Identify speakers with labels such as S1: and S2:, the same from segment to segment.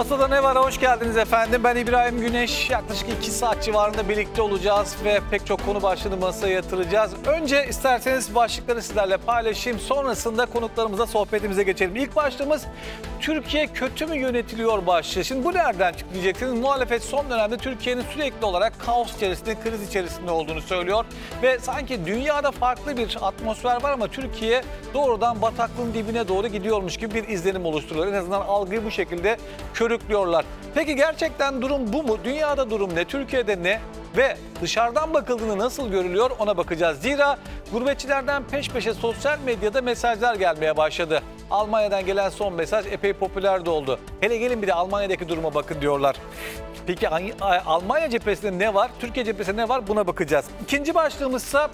S1: Masada ne var? Hoş geldiniz efendim. Ben İbrahim Güneş. Yaklaşık 2 saat civarında birlikte olacağız ve pek çok konu başlığını masaya yatıracağız. Önce isterseniz başlıkları sizlerle paylaşayım. Sonrasında konuklarımıza sohbetimize geçelim. İlk başlığımız Türkiye kötü mü yönetiliyor başlığı. Şimdi bu nereden çıktı diyeceksiniz. Muhalefet son dönemde Türkiye'nin sürekli olarak kaos içerisinde, kriz içerisinde olduğunu söylüyor. Ve sanki dünyada farklı bir atmosfer var ama Türkiye doğrudan bataklığın dibine doğru gidiyormuş gibi bir izlenim oluşturuyor. En azından algıyı bu şekilde kör körüklüyorlar. Peki gerçekten durum bu mu? Dünyada durum ne? Türkiye'de ne? Ve dışarıdan bakıldığını nasıl görülüyor ona bakacağız. Zira gurbetçilerden peş peşe sosyal medyada mesajlar gelmeye başladı. Almanya'dan gelen son mesaj epey popüler de oldu. Hele gelin bir de Almanya'daki duruma bakın diyorlar. Peki Almanya cephesinde ne var? Türkiye cephesinde ne var? Buna bakacağız. İkinci başlığımızsa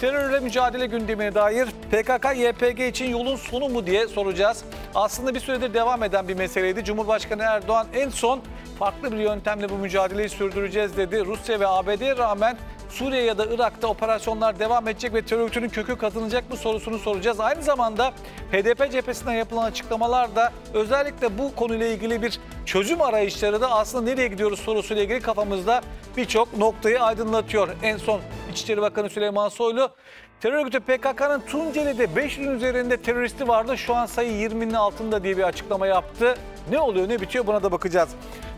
S1: terörle mücadele gündemine dair PKK-YPG için yolun sonu mu diye soracağız. Aslında bir süredir devam eden bir meseleydi. Cumhurbaşkanı Erdoğan Erdoğan en son farklı bir yöntemle bu mücadeleyi sürdüreceğiz dedi. Rusya ve ABD'ye rağmen Suriye ya da Irak'ta operasyonlar devam edecek ve terörünün kökü kazınacak mı sorusunu soracağız. Aynı zamanda HDP cephesinden yapılan açıklamalar da özellikle bu konuyla ilgili bir çözüm arayışları da aslında nereye gidiyoruz sorusuyla ilgili kafamızda birçok noktayı aydınlatıyor. En son İçişleri Bakanı Süleyman Soylu Terör örgütü PKK'nın Tunceli'de 500'ün üzerinde teröristi vardı. Şu an sayı 20'nin altında diye bir açıklama yaptı. Ne oluyor ne bitiyor buna da bakacağız.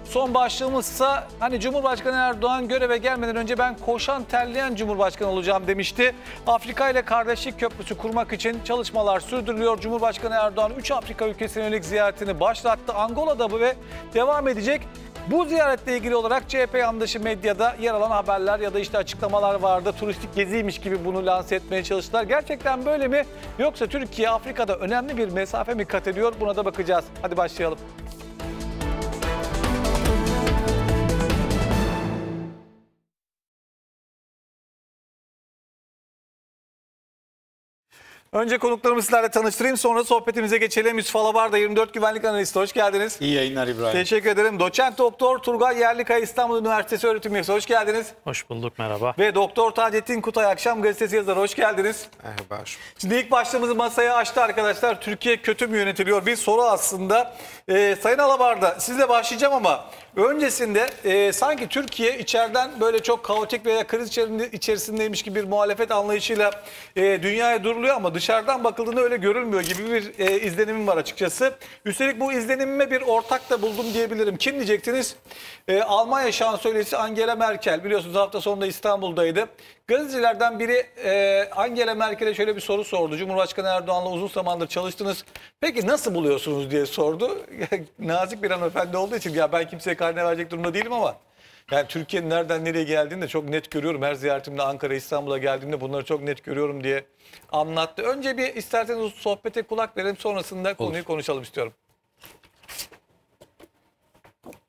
S1: Son başlığımızsa hani Cumhurbaşkanı Erdoğan göreve gelmeden önce ben koşan terleyen Cumhurbaşkanı olacağım demişti. Afrika ile kardeşlik köprüsü kurmak için çalışmalar sürdürülüyor. Cumhurbaşkanı Erdoğan 3 Afrika ülkesine yönelik ziyaretini başlattı. Angola'da bu ve devam edecek. Bu ziyaretle ilgili olarak CHP yandaşı medyada yer alan haberler ya da işte açıklamalar vardı. Turistik geziymiş gibi bunu lanse etmeye çalıştılar. Gerçekten böyle mi? Yoksa Türkiye Afrika'da önemli bir mesafe mi kat ediyor? Buna da bakacağız. Hadi başlayalım. Önce konuklarımı sizlerle tanıştırayım sonra sohbetimize geçelim. Yusuf Alabarda 24 Güvenlik Analisti hoş geldiniz.
S2: İyi yayınlar İbrahim. Teşekkür
S1: ederim. Doçent Doktor Turgay Yerlikaya İstanbul Üniversitesi öğretim üyesi hoş geldiniz.
S3: Hoş bulduk merhaba.
S1: Ve Doktor Taceddin Kutay Akşam gazetesi yazarı hoş geldiniz. Merhaba. Şimdi ilk başlığımızı masaya açtı arkadaşlar. Türkiye kötü mü yönetiliyor? Bir soru aslında. Ee, Sayın Alabarda sizle başlayacağım ama öncesinde e, sanki Türkiye içeriden böyle çok kaotik veya kriz içerisindeymiş gibi bir muhalefet anlayışıyla e, dünyaya duruluyor ama dış dışarıdan bakıldığında öyle görülmüyor gibi bir e, izlenimim var açıkçası. Üstelik bu izlenimime bir ortak da buldum diyebilirim. Kim diyecektiniz? E, Almanya şansölyesi Angela Merkel biliyorsunuz hafta sonunda İstanbul'daydı. Gazetecilerden biri e, Angela Merkel'e şöyle bir soru sordu. Cumhurbaşkanı Erdoğan'la uzun zamandır çalıştınız. Peki nasıl buluyorsunuz diye sordu. Nazik bir hanımefendi olduğu için ya ben kimseye karne verecek durumda değilim ama yani Türkiye'nin nereden nereye geldiğini de çok net görüyorum. Her ziyaretimde Ankara, İstanbul'a geldiğimde bunları çok net görüyorum diye anlattı. Önce bir isterseniz sohbete kulak verelim sonrasında konuyu Olur. konuşalım istiyorum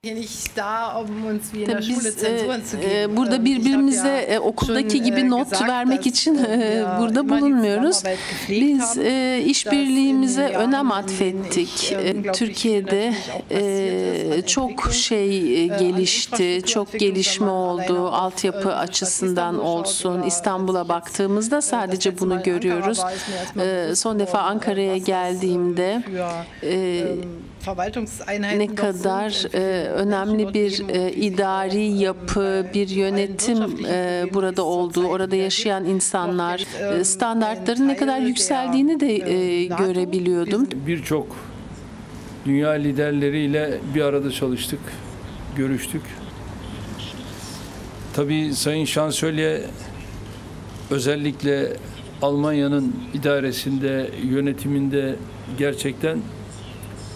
S4: biz e, e, burada e, birbirimize şey okuldaki gibi not vermek için burada bulunmuyoruz. Biz işbirliğimize önem atfettik. Türkiye'de çok şey gelişti, çok gelişme oldu.
S3: Altyapı açısından olsun. İstanbul'a baktığımızda sadece bunu görüyoruz.
S4: son defa Ankara'ya geldiğimde ne kadar e, önemli bir e, idari yapı, bir yönetim
S3: e, burada olduğu, orada yaşayan insanlar e, standartların ne kadar
S4: yükseldiğini de äh, e, görebiliyordum. Birçok dünya liderleriyle bir arada çalıştık, görüştük. Tabii Sayın Şansölye özellikle Almanya'nın idaresinde, yönetiminde gerçekten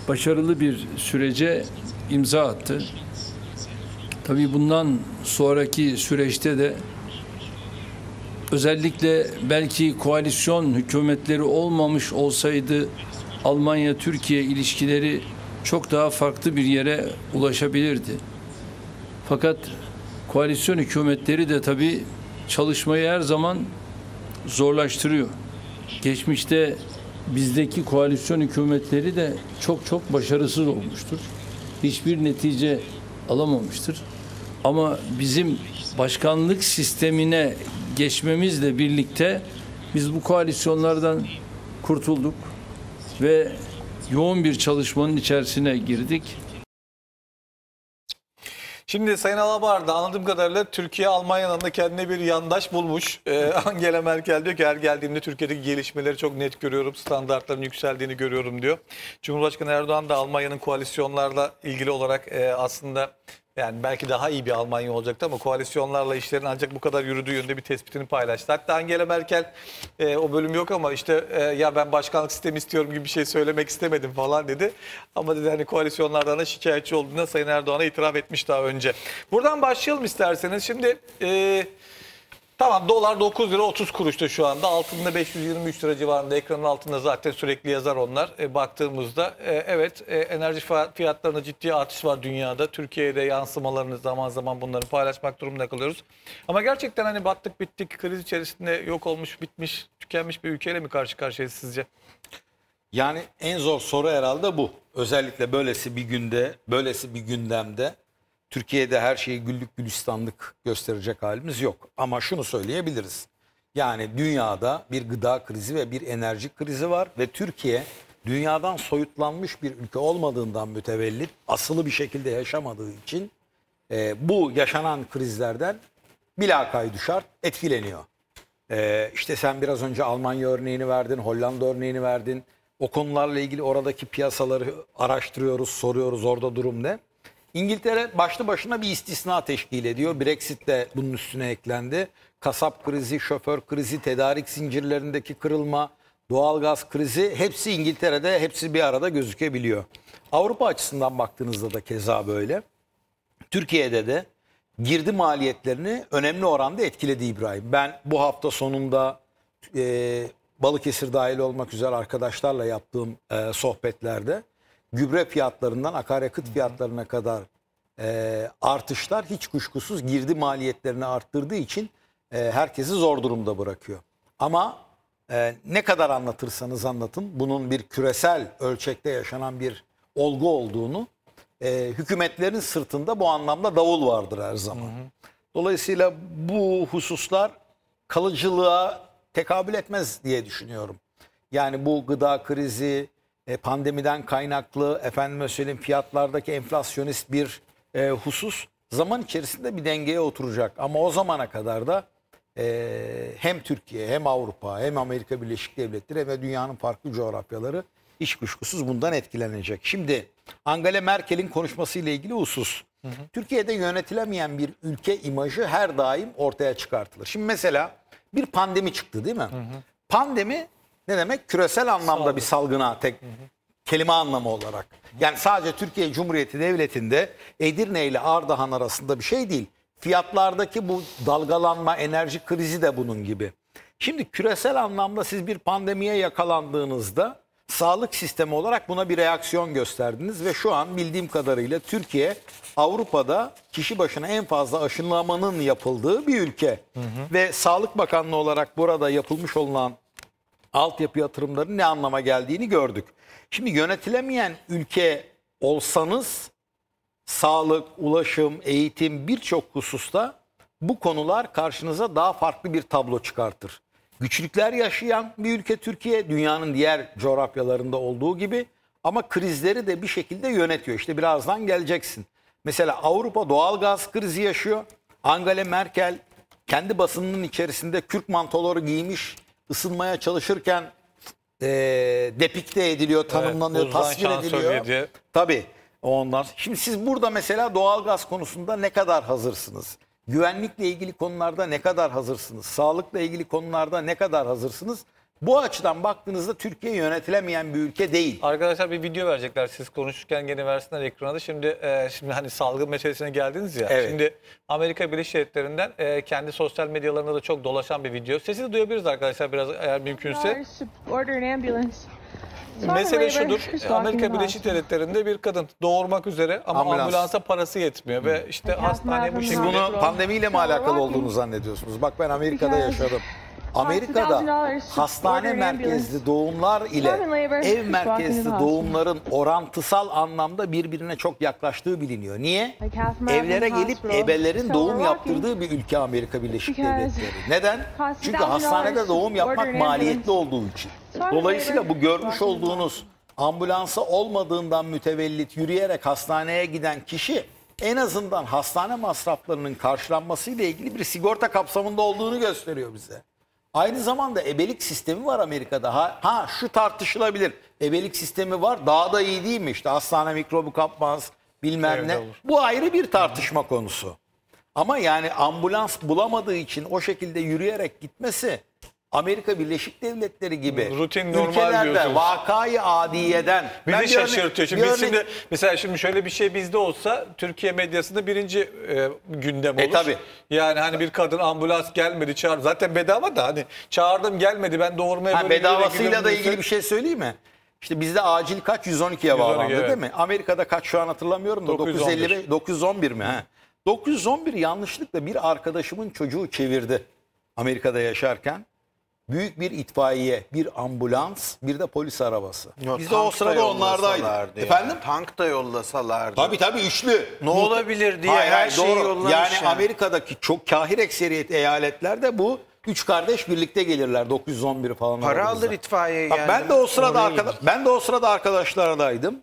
S4: başarılı bir sürece imza attı. Tabii bundan sonraki süreçte de özellikle belki koalisyon hükümetleri olmamış olsaydı Almanya-Türkiye ilişkileri çok daha farklı bir yere ulaşabilirdi. Fakat koalisyon hükümetleri de tabii çalışmayı her zaman zorlaştırıyor. Geçmişte bizdeki koalisyon hükümetleri de çok çok başarısız olmuştur. Hiçbir netice alamamıştır. Ama bizim başkanlık sistemine geçmemizle birlikte biz bu koalisyonlardan kurtulduk ve yoğun bir çalışmanın içerisine girdik.
S1: Şimdi Sayın Alabar da anladığım kadarıyla Türkiye Almanya'nın da kendine bir yandaş bulmuş. Ee, Angela Merkel diyor ki her geldiğimde Türkiye'deki gelişmeleri çok net görüyorum. Standartların yükseldiğini görüyorum diyor. Cumhurbaşkanı Erdoğan da Almanya'nın koalisyonlarla ilgili olarak e, aslında yani belki daha iyi bir Almanya olacaktı ama koalisyonlarla işlerin ancak bu kadar yürüdüğü yönde bir tespitini paylaştı. Hatta Angela Merkel e, o bölüm yok ama işte e, ya ben başkanlık sistemi istiyorum gibi bir şey söylemek istemedim falan dedi. Ama dedi hani koalisyonlardan da şikayetçi olduğuna Sayın Erdoğan'a itiraf etmiş daha önce. Buradan başlayalım isterseniz. Şimdi... E, Tamam dolar 9 lira 30 kuruşta şu anda. Altında 523 lira civarında. Ekranın altında zaten sürekli yazar onlar. E, baktığımızda e, evet e, enerji fiyatlarında ciddi artış var dünyada. Türkiye'de yansımalarını zaman zaman bunları paylaşmak durumunda kalıyoruz. Ama gerçekten hani battık bittik kriz içerisinde yok olmuş bitmiş tükenmiş bir ülkeyle mi karşı karşıyayız sizce?
S5: Yani en zor soru herhalde bu. Özellikle böylesi bir günde, böylesi bir gündemde Türkiye'de her şeyi güllük gülistanlık gösterecek halimiz yok. Ama şunu söyleyebiliriz. Yani dünyada bir gıda krizi ve bir enerji krizi var ve Türkiye dünyadan soyutlanmış bir ülke olmadığından mütevellit asılı bir şekilde yaşamadığı için e, bu yaşanan krizlerden bilakaydı düşer, etkileniyor. E, işte sen biraz önce Almanya örneğini verdin, Hollanda örneğini verdin. O konularla ilgili oradaki piyasaları araştırıyoruz, soruyoruz orada durum ne? İngiltere başlı başına bir istisna teşkil ediyor. Brexit de bunun üstüne eklendi. Kasap krizi, şoför krizi, tedarik zincirlerindeki kırılma, doğalgaz krizi hepsi İngiltere'de hepsi bir arada gözükebiliyor. Avrupa açısından baktığınızda da keza böyle. Türkiye'de de girdi maliyetlerini önemli oranda etkiledi İbrahim. Ben bu hafta sonunda e, Balıkesir dahil olmak üzere arkadaşlarla yaptığım e, sohbetlerde gübre fiyatlarından akaryakıt fiyatlarına kadar e, artışlar hiç kuşkusuz girdi maliyetlerini arttırdığı için e, herkesi zor durumda bırakıyor. Ama e, ne kadar anlatırsanız anlatın bunun bir küresel ölçekte yaşanan bir olgu olduğunu e, hükümetlerin sırtında bu anlamda davul vardır her zaman. Dolayısıyla bu hususlar kalıcılığa tekabül etmez diye düşünüyorum. Yani bu gıda krizi, e, pandemiden kaynaklı efendim, söyleyeyim fiyatlardaki enflasyonist bir e, husus zaman içerisinde bir dengeye oturacak. Ama o zamana kadar da e, hem Türkiye hem Avrupa hem Amerika Birleşik Devletleri hem dünyanın farklı coğrafyaları iş kuşkusuz bundan etkilenecek. Şimdi Angela Merkel'in konuşmasıyla ilgili husus. Hı hı. Türkiye'de yönetilemeyen bir ülke imajı her daim ortaya çıkartılır. Şimdi mesela bir pandemi çıktı değil mi? Hı hı. Pandemi ne demek? Küresel anlamda Salgın. bir salgına tek kelime anlamı olarak. Yani sadece Türkiye Cumhuriyeti Devleti'nde Edirne ile Ardahan arasında bir şey değil. Fiyatlardaki bu dalgalanma, enerji krizi de bunun gibi. Şimdi küresel anlamda siz bir pandemiye yakalandığınızda sağlık sistemi olarak buna bir reaksiyon gösterdiniz ve şu an bildiğim kadarıyla Türkiye Avrupa'da kişi başına en fazla aşılamanın yapıldığı bir ülke. Hı hı. Ve Sağlık Bakanlığı olarak burada yapılmış olan altyapı yatırımlarının ne anlama geldiğini gördük. Şimdi yönetilemeyen ülke olsanız sağlık, ulaşım, eğitim birçok hususta bu konular karşınıza daha farklı bir tablo çıkartır. Güçlükler yaşayan bir ülke Türkiye dünyanın diğer coğrafyalarında olduğu gibi ama krizleri de bir şekilde yönetiyor. İşte birazdan geleceksin. Mesela Avrupa doğal gaz krizi yaşıyor. Angela Merkel kendi basınının içerisinde Kürk mantoları giymiş ısınmaya çalışırken e, depikte ediliyor, tanımlanıyor, evet, tasvir ediliyor. Yedi. Tabii ondan. Şimdi siz burada mesela doğalgaz konusunda ne kadar hazırsınız? Güvenlikle ilgili konularda ne kadar hazırsınız? Sağlıkla ilgili konularda ne kadar hazırsınız? Bu açıdan baktığınızda Türkiye yönetilemeyen bir ülke değil.
S1: Arkadaşlar bir video verecekler. Siz konuşurken gene versinler ekrana da. Şimdi e, şimdi hani salgın meselesine geldiniz ya. Evet. Şimdi Amerika Birleşik Devletleri'nden e, kendi sosyal medyalarında da çok dolaşan bir video. Sesi de duyabiliriz arkadaşlar biraz eğer mümkünse.
S2: Mesele şudur. E, Amerika Birleşik
S1: Devletleri'nde bir kadın doğurmak üzere ama Ambulans. ambulansa parası yetmiyor ve hmm. işte hastaneye bu şekilde... bunu pandemiyle mi alakalı
S5: olduğunu zannediyorsunuz? Bak ben Amerika'da yaşadım. Amerika'da hastane merkezli doğumlar ile ev merkezli doğumların orantısal anlamda birbirine çok yaklaştığı biliniyor. Niye?
S4: Evlere gelip ebelerin doğum
S5: yaptırdığı bir ülke Amerika Birleşik Devletleri. Neden? Çünkü hastanede doğum yapmak maliyetli olduğu için. Dolayısıyla bu görmüş olduğunuz ambulansı olmadığından mütevellit yürüyerek hastaneye giden kişi en azından hastane masraflarının karşılanması ile ilgili bir sigorta kapsamında olduğunu gösteriyor bize. Aynı zamanda ebelik sistemi var Amerika'da. Ha, ha şu tartışılabilir. Ebelik sistemi var. Daha da iyi değil mi? İşte hastane mikrobu kapmaz bilmem ne. Bu ayrı bir tartışma konusu. Ama yani ambulans bulamadığı için o şekilde yürüyerek gitmesi Amerika Birleşik Devletleri gibi rutin
S1: normal ülkelerde vakayı adiyeden Bizi ben bir şaşırtıyor. Şimdi, biz şimdi mesela şimdi şöyle bir şey bizde olsa Türkiye medyasında birinci e, gündem e, olur. E, tabii. Yani hani bir kadın ambulans gelmedi çağır zaten bedava da hani çağırdım gelmedi ben doğurmaya Ha, böyle bedavasıyla da ilgili bir
S5: şey söyleyeyim mi? İşte bizde acil kaç? 112'ye bağlandı evet. değil mi? Amerika'da kaç şu an hatırlamıyorum da 911. 911 mi? ha? 911 yanlışlıkla bir arkadaşımın çocuğu çevirdi Amerika'da yaşarken büyük bir itfaiye, bir ambulans, bir de polis arabası. Yok, Biz de o sırada onlardaydık. Ya. Efendim?
S2: Tank da yollasalardı. Tabii tabii üçlü. Ne olabilir diye hayır, her hayır, şeyi yollamış. Yani, yani
S5: Amerika'daki çok kahir ekseriyet eyaletlerde bu Üç kardeş birlikte gelirler 911 falan. Para aramızda. alır
S2: itfaiye yani. Ben de o sırada arkadaş,
S5: ben de o sırada arkadaşlardaydım.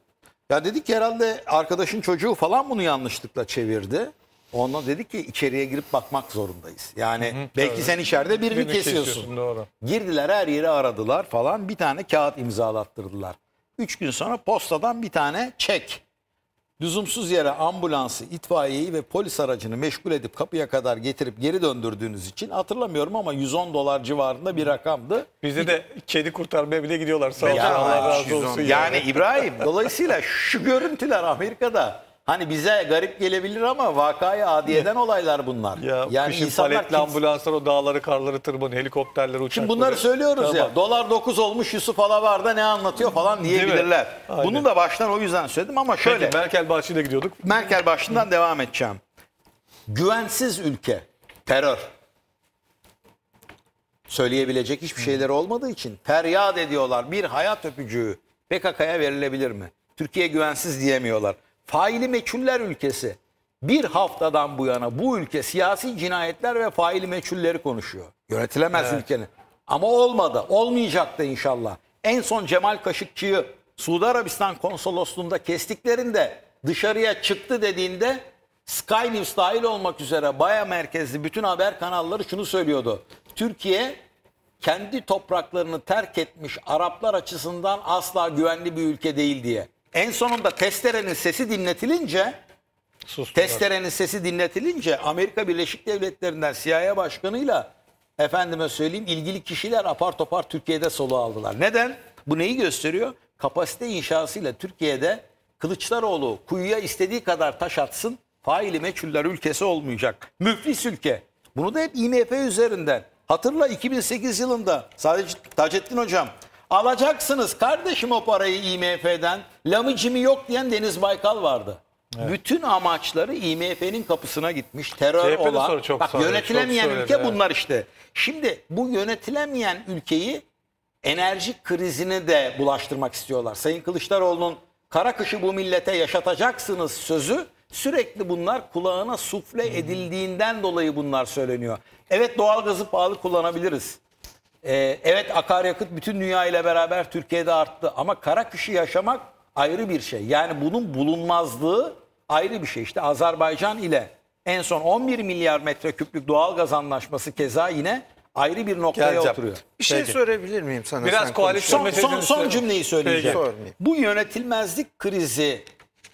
S5: Ya dedik ki herhalde arkadaşın çocuğu falan bunu yanlışlıkla çevirdi. Ondan dedi ki içeriye girip bakmak zorundayız. Yani hı hı, belki tabii. sen içeride birini, birini kesiyorsun. kesiyorsun doğru. Girdiler her yeri aradılar falan bir tane kağıt imzalattırdılar. Üç gün sonra postadan bir tane çek. Lüzumsuz yere ambulansı, itfaiyeyi ve polis aracını meşgul edip kapıya kadar getirip geri döndürdüğünüz için hatırlamıyorum ama 110 dolar civarında bir rakamdı. Bize de kedi kurtarmaya bile gidiyorlar sağ olsun. Ya, Allah razı olsun. Yani, yani İbrahim dolayısıyla şu görüntüler Amerika'da Hani bize garip gelebilir ama vakayı adiyeden olaylar bunlar. Ya, yani kışın paletli
S1: ambulanslar o dağları, karları tırmanıyor, helikopterler, uçaklar. Şimdi bunları söylüyoruz ya. Dolar
S5: 9 olmuş Yusuf Alavar'da ne anlatıyor falan mi? diyebilirler. Aynen. Bunu da baştan o yüzden söyledim ama şöyle. Peki, Merkel Bahçeli'de gidiyorduk. Merkel başından devam edeceğim. Güvensiz ülke, terör. Söyleyebilecek hiçbir şeyleri olmadığı için feryat ediyorlar. Bir hayat öpücüğü PKK'ya verilebilir mi? Türkiye güvensiz diyemiyorlar faili meçhuller ülkesi bir haftadan bu yana bu ülke siyasi cinayetler ve faili meçhulleri konuşuyor. Yönetilemez evet. ülkenin. Ama olmadı. Olmayacak da inşallah. En son Cemal Kaşıkçı'yı Suudi Arabistan konsolosluğunda kestiklerinde dışarıya çıktı dediğinde Sky News dahil olmak üzere baya merkezli bütün haber kanalları şunu söylüyordu. Türkiye kendi topraklarını terk etmiş Araplar açısından asla güvenli bir ülke değil diye. En sonunda testerenin sesi dinletilince Sustular. testerenin sesi dinletilince Amerika Birleşik Devletleri'nden CIA başkanıyla efendime söyleyeyim ilgili kişiler apar topar Türkiye'de soluğu aldılar. Neden? Bu neyi gösteriyor? Kapasite inşasıyla Türkiye'de Kılıçdaroğlu kuyuya istediği kadar taş atsın faili meçhuller ülkesi olmayacak. Müflis ülke. Bunu da hep IMF üzerinden. Hatırla 2008 yılında sadece Taceddin Hocam alacaksınız kardeşim o parayı IMF'den Lamıcimi yok diyen Deniz Baykal vardı. Evet. Bütün amaçları IMF'nin kapısına gitmiş. Terör CHP'de olan, çok bak söyledi, yönetilemeyen çok ülke söyledi, bunlar işte. Şimdi bu yönetilemeyen ülkeyi enerji krizine de bulaştırmak istiyorlar. Sayın Kılıçdaroğlu'nun kara kışı bu millete yaşatacaksınız sözü sürekli bunlar kulağına sufle edildiğinden dolayı bunlar söyleniyor. Evet doğalgazı pahalı kullanabiliriz. Ee, evet akaryakıt bütün dünya ile beraber Türkiye'de arttı ama kara kışı yaşamak ayrı bir şey. Yani bunun bulunmazlığı ayrı bir şey. İşte Azerbaycan ile en son 11 milyar metreküplük doğal gaz anlaşması keza yine ayrı bir noktaya Geleceğim. oturuyor. Bir şey Peki.
S2: sorabilir miyim sana? Biraz koalisyon son, son, son cümleyi söyleyeceğim. Peki.
S5: Bu yönetilmezlik krizi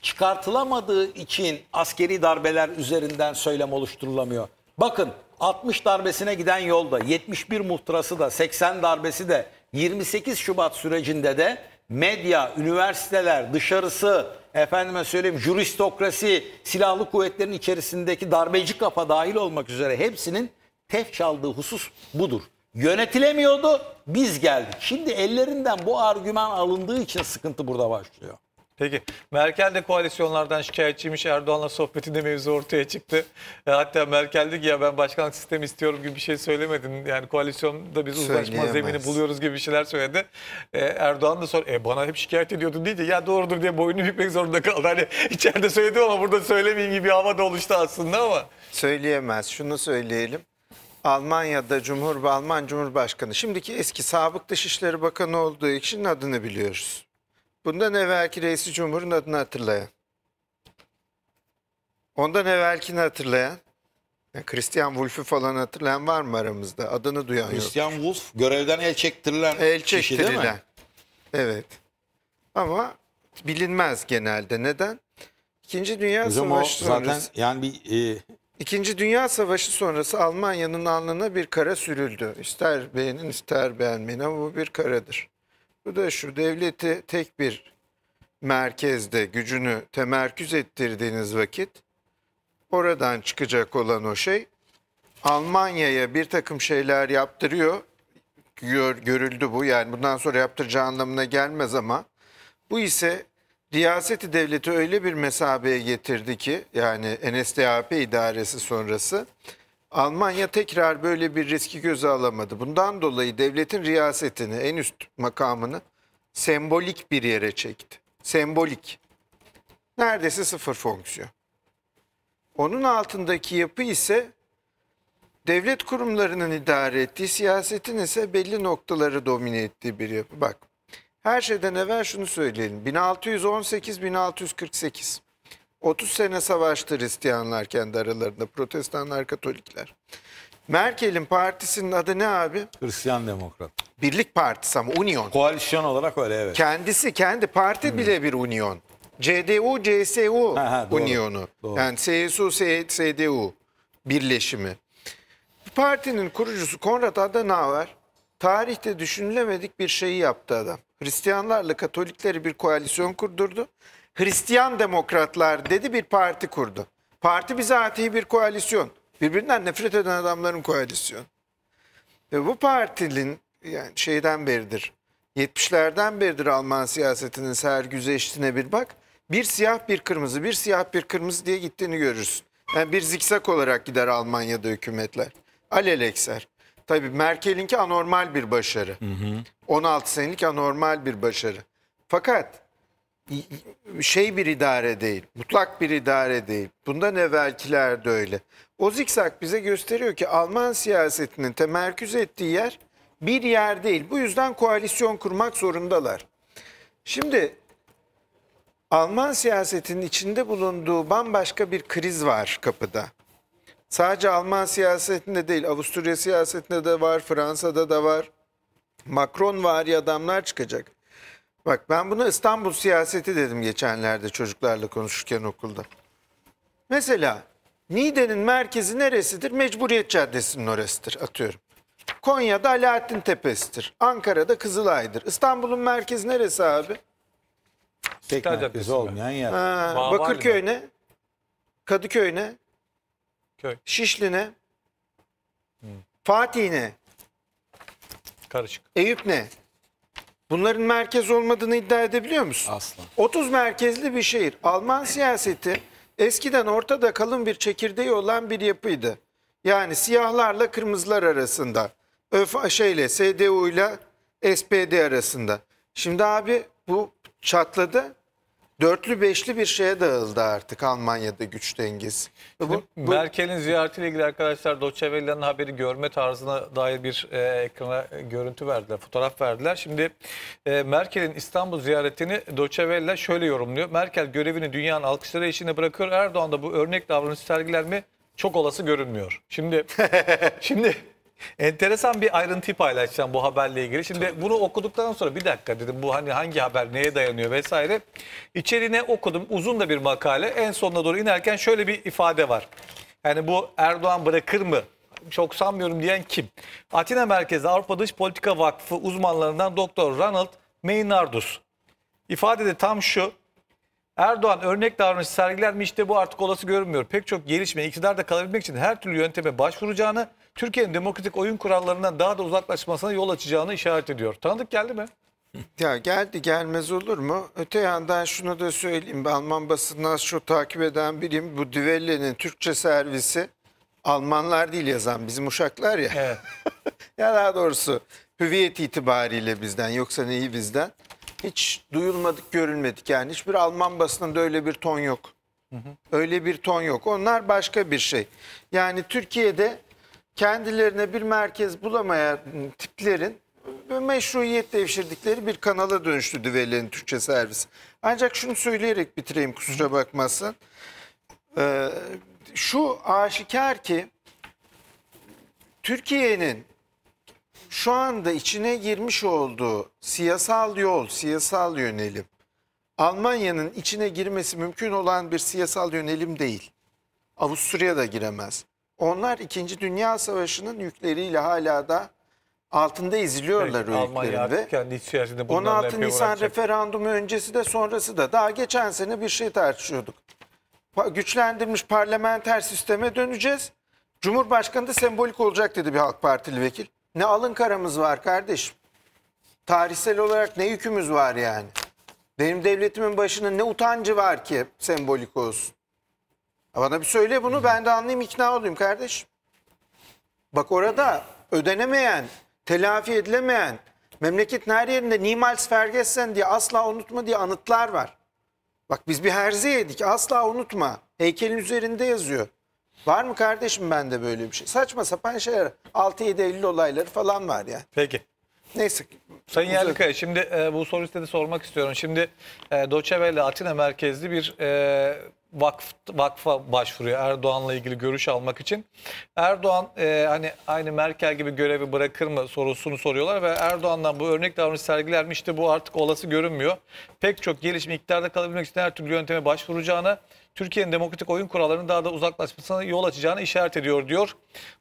S5: çıkartılamadığı için askeri darbeler üzerinden söylem oluşturulamıyor. Bakın 60 darbesine giden yolda 71 muhtırası da 80 darbesi de 28 Şubat sürecinde de medya, üniversiteler, dışarısı, efendime söyleyeyim juristokrasi, silahlı kuvvetlerin içerisindeki darbeci kafa dahil olmak üzere hepsinin tef çaldığı husus budur. Yönetilemiyordu, biz geldik. Şimdi ellerinden bu argüman alındığı için sıkıntı burada başlıyor.
S1: Peki Merkel de koalisyonlardan şikayetçiymiş Erdoğan'la sohbetinde mevzu ortaya çıktı. E, hatta Merkel dedi ki ya ben başkanlık sistemi istiyorum gibi bir şey söylemedin. Yani koalisyonda biz uzlaşma zemini buluyoruz gibi bir şeyler söyledi. E, Erdoğan da sor e, bana hep şikayet ediyordun deyince ya doğrudur diye boynunu bükmek zorunda kaldı. Hani içeride
S2: söyledi ama burada söylemeyeyim gibi bir hava da oluştu aslında ama. Söyleyemez şunu söyleyelim. Almanya'da Cumhur Alman Cumhurbaşkanı şimdiki eski sabık Dışişleri Bakanı olduğu için adını biliyoruz. Bundan evvelki reisi cumhurun adını hatırlayan. Ondan evvelkini hatırlayan. Yani Christian Wolff'u falan hatırlayan var mı aramızda? Adını duyan yok. Christian Wolff görevden el çektirilen el çektirilen. kişi değil mi? Evet. Ama bilinmez genelde. Neden? İkinci Dünya Bizim Savaşı zaten sonrası. Yani bir e... İkinci Dünya Savaşı sonrası Almanya'nın alnına bir kara sürüldü. İster beğenin ister beğenmeyin ama bu bir karadır. Bu da şu devleti tek bir merkezde gücünü temerküz ettirdiğiniz vakit oradan çıkacak olan o şey Almanya'ya bir takım şeyler yaptırıyor. Gör, görüldü bu yani bundan sonra yaptıracağı anlamına gelmez ama bu ise riyaseti devleti öyle bir mesabeye getirdi ki yani NSDAP idaresi sonrası Almanya tekrar böyle bir riski göze alamadı. Bundan dolayı devletin riyasetini, en üst makamını sembolik bir yere çekti. Sembolik. Neredeyse sıfır fonksiyon. Onun altındaki yapı ise devlet kurumlarının idare ettiği, siyasetin ise belli noktaları domine ettiği bir yapı. Bak her şeyden evvel şunu söyleyelim. 1618-1648 30 sene savaştı Hristiyanlar kendi aralarında, protestanlar, katolikler. Merkel'in partisinin adı ne abi? Hristiyan Demokrat. Birlik Partisi ama Union. Koalisyon olarak öyle evet. Kendisi kendi parti hmm. bile bir Union. CDU, CSU ha, Union'u. Yani CSU, CDU birleşimi. Bu Partinin kurucusu Konrad Adenauer tarihte düşünülemedik bir şeyi yaptı adam. Hristiyanlarla Katolikleri bir koalisyon kurdurdu Hristiyan Demokratlar dedi bir parti kurdu. Parti bizatihi bir koalisyon. Birbirinden nefret eden adamların koalisyonu. Ve bu partinin yani şeyden beridir. 70'lerden beridir Alman siyasetinin sergüzeştine bir bak. Bir siyah bir kırmızı, bir siyah bir kırmızı diye gittiğini görürsün. Yani bir zikzak olarak gider Almanya'da hükümetler. Alelekser. Tabii Merkel'inki anormal bir başarı. Hı hı. 16 senelik anormal bir başarı. Fakat şey bir idare değil. Mutlak bir idare değil. Bundan evvelkiler de öyle. O zikzak bize gösteriyor ki Alman siyasetinin temerküz ettiği yer bir yer değil. Bu yüzden koalisyon kurmak zorundalar. Şimdi Alman siyasetinin içinde bulunduğu bambaşka bir kriz var kapıda. Sadece Alman siyasetinde değil, Avusturya siyasetinde de var, Fransa'da da var. Macron vari adamlar çıkacak. Bak ben bunu İstanbul siyaseti dedim geçenlerde çocuklarla konuşurken okulda. Mesela Niğde'nin merkezi neresidir? Mecburiyet Caddesi'nin orasıdır atıyorum. Konya'da Alaaddin Tepesi'dir. Ankara'da Kızılay'dır. İstanbul'un merkezi neresi abi? Tek Cidade
S5: merkezi olmayan yer. Bakırköy
S2: ne? Kadıköy ne? Köy. Şişli ne? Fatih ne? Karışık. Eyüp ne? Bunların merkez olmadığını iddia edebiliyor musun? Asla. 30 merkezli bir şehir. Alman siyaseti eskiden ortada kalın bir çekirdeği olan bir yapıydı. Yani siyahlarla kırmızılar arasında. ÖFA şeyle SDU ile SPD arasında. Şimdi abi bu çatladı dörtlü beşli bir şeye dağıldı artık Almanya'da güç dengesi. Bu, bu...
S1: Merkel'in ziyaretiyle ilgili arkadaşlar Deutsche haberi görme tarzına dair bir e, ekrana görüntü verdiler, fotoğraf verdiler. Şimdi e, Merkel'in İstanbul ziyaretini Deutsche şöyle yorumluyor. Merkel görevini dünyanın alkışları işine bırakıyor. Erdoğan da bu örnek davranışı sergiler mi? Çok olası görünmüyor. Şimdi şimdi Enteresan bir ayrıntı paylaşacağım bu haberle ilgili. Şimdi Tabii. bunu okuduktan sonra bir dakika dedim bu hani hangi haber neye dayanıyor vesaire. İçerine okudum uzun da bir makale. En sonuna doğru inerken şöyle bir ifade var. Yani bu Erdoğan bırakır mı? Çok sanmıyorum diyen kim? Atina merkezli Avrupa Dış Politika Vakfı uzmanlarından Doktor Ronald Maynardus. İfade de tam şu. Erdoğan örnek davranış sergiler mi işte bu artık olası görünmüyor. Pek çok gelişme iktidarda kalabilmek için her türlü yönteme başvuracağını Türkiye'nin demokratik oyun kurallarından daha da uzaklaşmasına yol açacağını işaret ediyor. Tanıdık geldi mi?
S2: Ya geldi gelmez olur mu? Öte yandan şunu da söyleyeyim. Ben Alman basını az çok takip eden biriyim. Bu Düvelle'nin Türkçe servisi Almanlar değil yazan bizim uşaklar ya. Evet. ya daha doğrusu hüviyet itibariyle bizden yoksa neyi bizden. Hiç duyulmadık görülmedik yani. Hiçbir Alman basınında öyle bir ton yok. Hı hı. Öyle bir ton yok. Onlar başka bir şey. Yani Türkiye'de kendilerine bir merkez bulamayan tiplerin meşruiyet devşirdikleri bir kanala dönüştü Düveyle'nin Türkçe servisi. Ancak şunu söyleyerek bitireyim kusura bakmasın. Ee, şu aşikar ki Türkiye'nin şu anda içine girmiş olduğu siyasal yol, siyasal yönelim Almanya'nın içine girmesi mümkün olan bir siyasal yönelim değil. Avusturya da giremez. Onlar 2. Dünya Savaşı'nın yükleriyle hala da altında eziliyorlar evet, o yüklerinde.
S1: kendi 16 Nisan
S2: referandumu öncesi de sonrası da daha geçen sene bir şey tartışıyorduk. Güçlendirilmiş parlamenter sisteme döneceğiz. Cumhurbaşkanı da sembolik olacak dedi bir Halk Partili vekil. Ne alın karamız var kardeşim. Tarihsel olarak ne yükümüz var yani. Benim devletimin başına ne utancı var ki sembolik olsun. Bana bir söyle bunu ben de anlayayım ikna olayım kardeşim. Bak orada ödenemeyen, telafi edilemeyen, memleket her yerinde Niemals Ferguson diye asla unutma diye anıtlar var. Bak biz bir herzi yedik asla unutma. Heykelin üzerinde yazıyor. Var mı kardeşim bende böyle bir şey? Saçma sapan şeyler. 6-7 Eylül olayları falan var ya. Peki. Neyse.
S1: Sayın Yerlikaya şimdi e, bu soruyu size de sormak istiyorum. Şimdi e, Doçevelle Atina merkezli bir e, vakf, vakfa başvuruyor Erdoğan'la ilgili görüş almak için. Erdoğan e, hani aynı Merkel gibi görevi bırakır mı sorusunu soruyorlar ve Erdoğan'dan bu örnek davranış sergiler mi bu artık olası görünmüyor. Pek çok gelişme iktidarda kalabilmek için her türlü yönteme başvuracağını Türkiye'nin demokratik oyun kurallarının daha da uzaklaşmasına yol açacağını işaret ediyor diyor.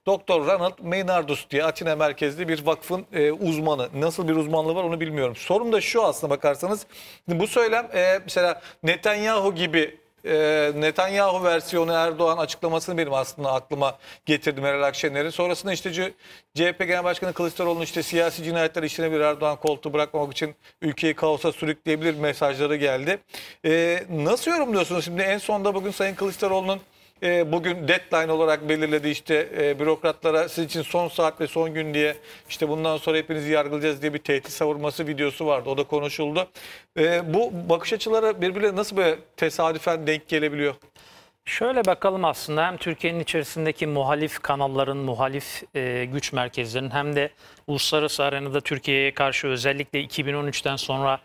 S1: Doktor Ronald Maynardus diye Atina merkezli bir vakfın e, uzmanı. Nasıl bir uzmanlığı var onu bilmiyorum. Sorum da şu aslına bakarsanız. Bu söylem e, mesela Netanyahu gibi e, Netanyahu versiyonu Erdoğan açıklamasını benim aslında aklıma getirdi Meral Akşener'in. Sonrasında işte CHP Genel Başkanı Kılıçdaroğlu'nun işte siyasi cinayetler bir Erdoğan koltuğu bırakmamak için ülkeyi kaosa sürükleyebilir mesajları geldi. E, nasıl yorumluyorsunuz? Şimdi en sonda bugün Sayın Kılıçdaroğlu'nun e, bugün deadline olarak belirledi işte e, bürokratlara sizin için son saat ve son gün diye işte bundan sonra hepinizi yargılayacağız diye bir tehdit savurması videosu vardı. O da konuşuldu. E, bu bakış açıları birbirine nasıl böyle tesadüfen denk gelebiliyor?
S3: Şöyle bakalım aslında hem Türkiye'nin içerisindeki muhalif kanalların, muhalif e, güç merkezlerinin hem de uluslararası arenada Türkiye'ye karşı özellikle 2013'ten sonra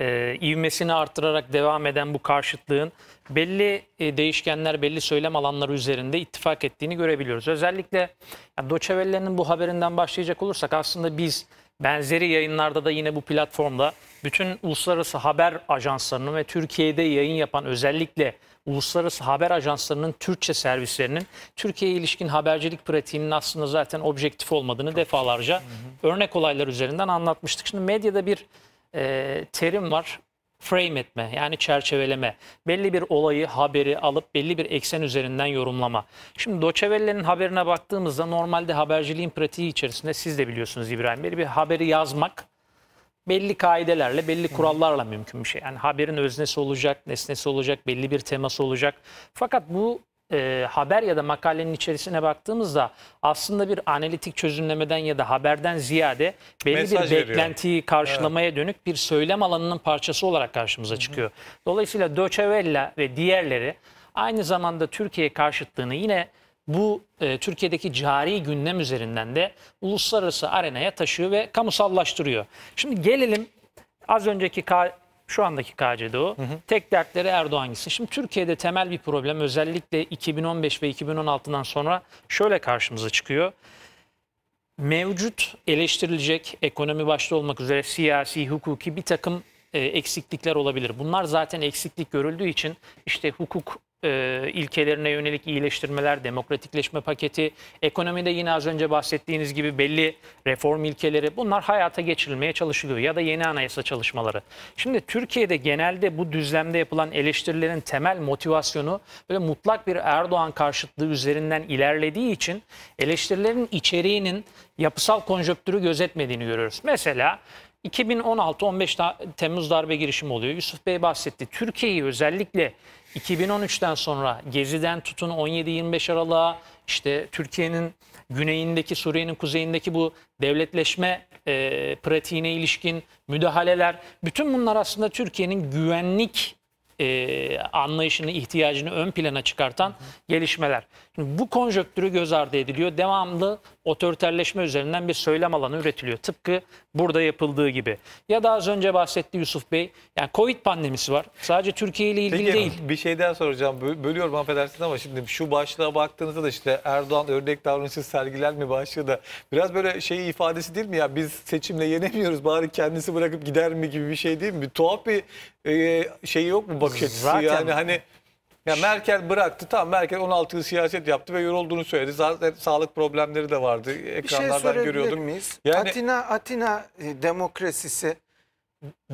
S3: e, ivmesini arttırarak devam eden bu karşıtlığın belli e, değişkenler, belli söylem alanları üzerinde ittifak ettiğini görebiliyoruz. Özellikle yani Doçevelle'nin bu haberinden başlayacak olursak aslında biz benzeri yayınlarda da yine bu platformda bütün uluslararası haber ajanslarının ve Türkiye'de yayın yapan özellikle uluslararası haber ajanslarının Türkçe servislerinin Türkiye'ye ilişkin habercilik pratiğinin aslında zaten objektif olmadığını defalarca örnek olaylar üzerinden anlatmıştık. Şimdi medyada bir e, terim var. Frame etme yani çerçeveleme. Belli bir olayı, haberi alıp belli bir eksen üzerinden yorumlama. Şimdi Doçevelle'nin haberine baktığımızda normalde haberciliğin pratiği içerisinde siz de biliyorsunuz İbrahim Bey bir haberi yazmak belli kaidelerle, belli kurallarla mümkün bir şey. Yani haberin öznesi olacak, nesnesi olacak, belli bir teması olacak. Fakat bu e, haber ya da makalenin içerisine baktığımızda aslında bir analitik çözümlemeden ya da haberden ziyade belli Mesaj bir veriyor. beklentiyi karşılamaya evet. dönük bir söylem alanının parçası olarak karşımıza çıkıyor. Hı hı. Dolayısıyla Doçevella ve diğerleri aynı zamanda Türkiye karşıtlığını yine bu e, Türkiye'deki cari gündem üzerinden de uluslararası arenaya taşıyor ve kamusallaştırıyor. Şimdi gelelim az önceki şu andaki KC'de o. Hı hı. Tek dertleri Erdoğan gitsin. Şimdi Türkiye'de temel bir problem özellikle 2015 ve 2016'dan sonra şöyle karşımıza çıkıyor. Mevcut eleştirilecek ekonomi başta olmak üzere siyasi, hukuki bir takım e, eksiklikler olabilir. Bunlar zaten eksiklik görüldüğü için işte hukuk e, ilkelerine yönelik iyileştirmeler, demokratikleşme paketi, ekonomide yine az önce bahsettiğiniz gibi belli reform ilkeleri bunlar hayata geçirilmeye çalışılıyor ya da yeni anayasa çalışmaları. Şimdi Türkiye'de genelde bu düzlemde yapılan eleştirilerin temel motivasyonu böyle mutlak bir Erdoğan karşıtlığı üzerinden ilerlediği için eleştirilerin içeriğinin yapısal konjöktürü gözetmediğini görüyoruz. Mesela 2016-15 Temmuz darbe girişimi oluyor. Yusuf Bey bahsetti. Türkiye'yi özellikle 2013'ten sonra Gezi'den tutun 17-25 Aralık'a işte Türkiye'nin güneyindeki Suriye'nin kuzeyindeki bu devletleşme e, pratiğine ilişkin müdahaleler bütün bunlar aslında Türkiye'nin güvenlik e, anlayışını ihtiyacını ön plana çıkartan gelişmeler. Bu konjöktürü göz ardı ediliyor. Devamlı otoriterleşme üzerinden bir söylem alanı üretiliyor. Tıpkı burada yapıldığı gibi. Ya da az önce bahsetti Yusuf Bey. Yani Covid pandemisi var. Sadece Türkiye ile ilgili Peki, değil.
S1: Bir şey daha soracağım. Bö bölüyorum affedersiniz ama şimdi şu başlığa baktığınızda da işte Erdoğan örnek davranışı sergiler mi başlığı da biraz böyle şey ifadesi değil mi ya biz seçimle yenemiyoruz bari kendisi bırakıp gider mi gibi bir şey değil mi? Bir tuhaf bir e, şey yok mu bakış açısı Zaten yani hani ya Merkel bıraktı. Tamam Merkel 16 yıl siyaset yaptı ve yorulduğunu söyledi. Zaten sağlık problemleri de vardı. Şey Ekranlardan şey görüyordum. miyiz? Yani...
S2: Atina, Atina e, demokrasisi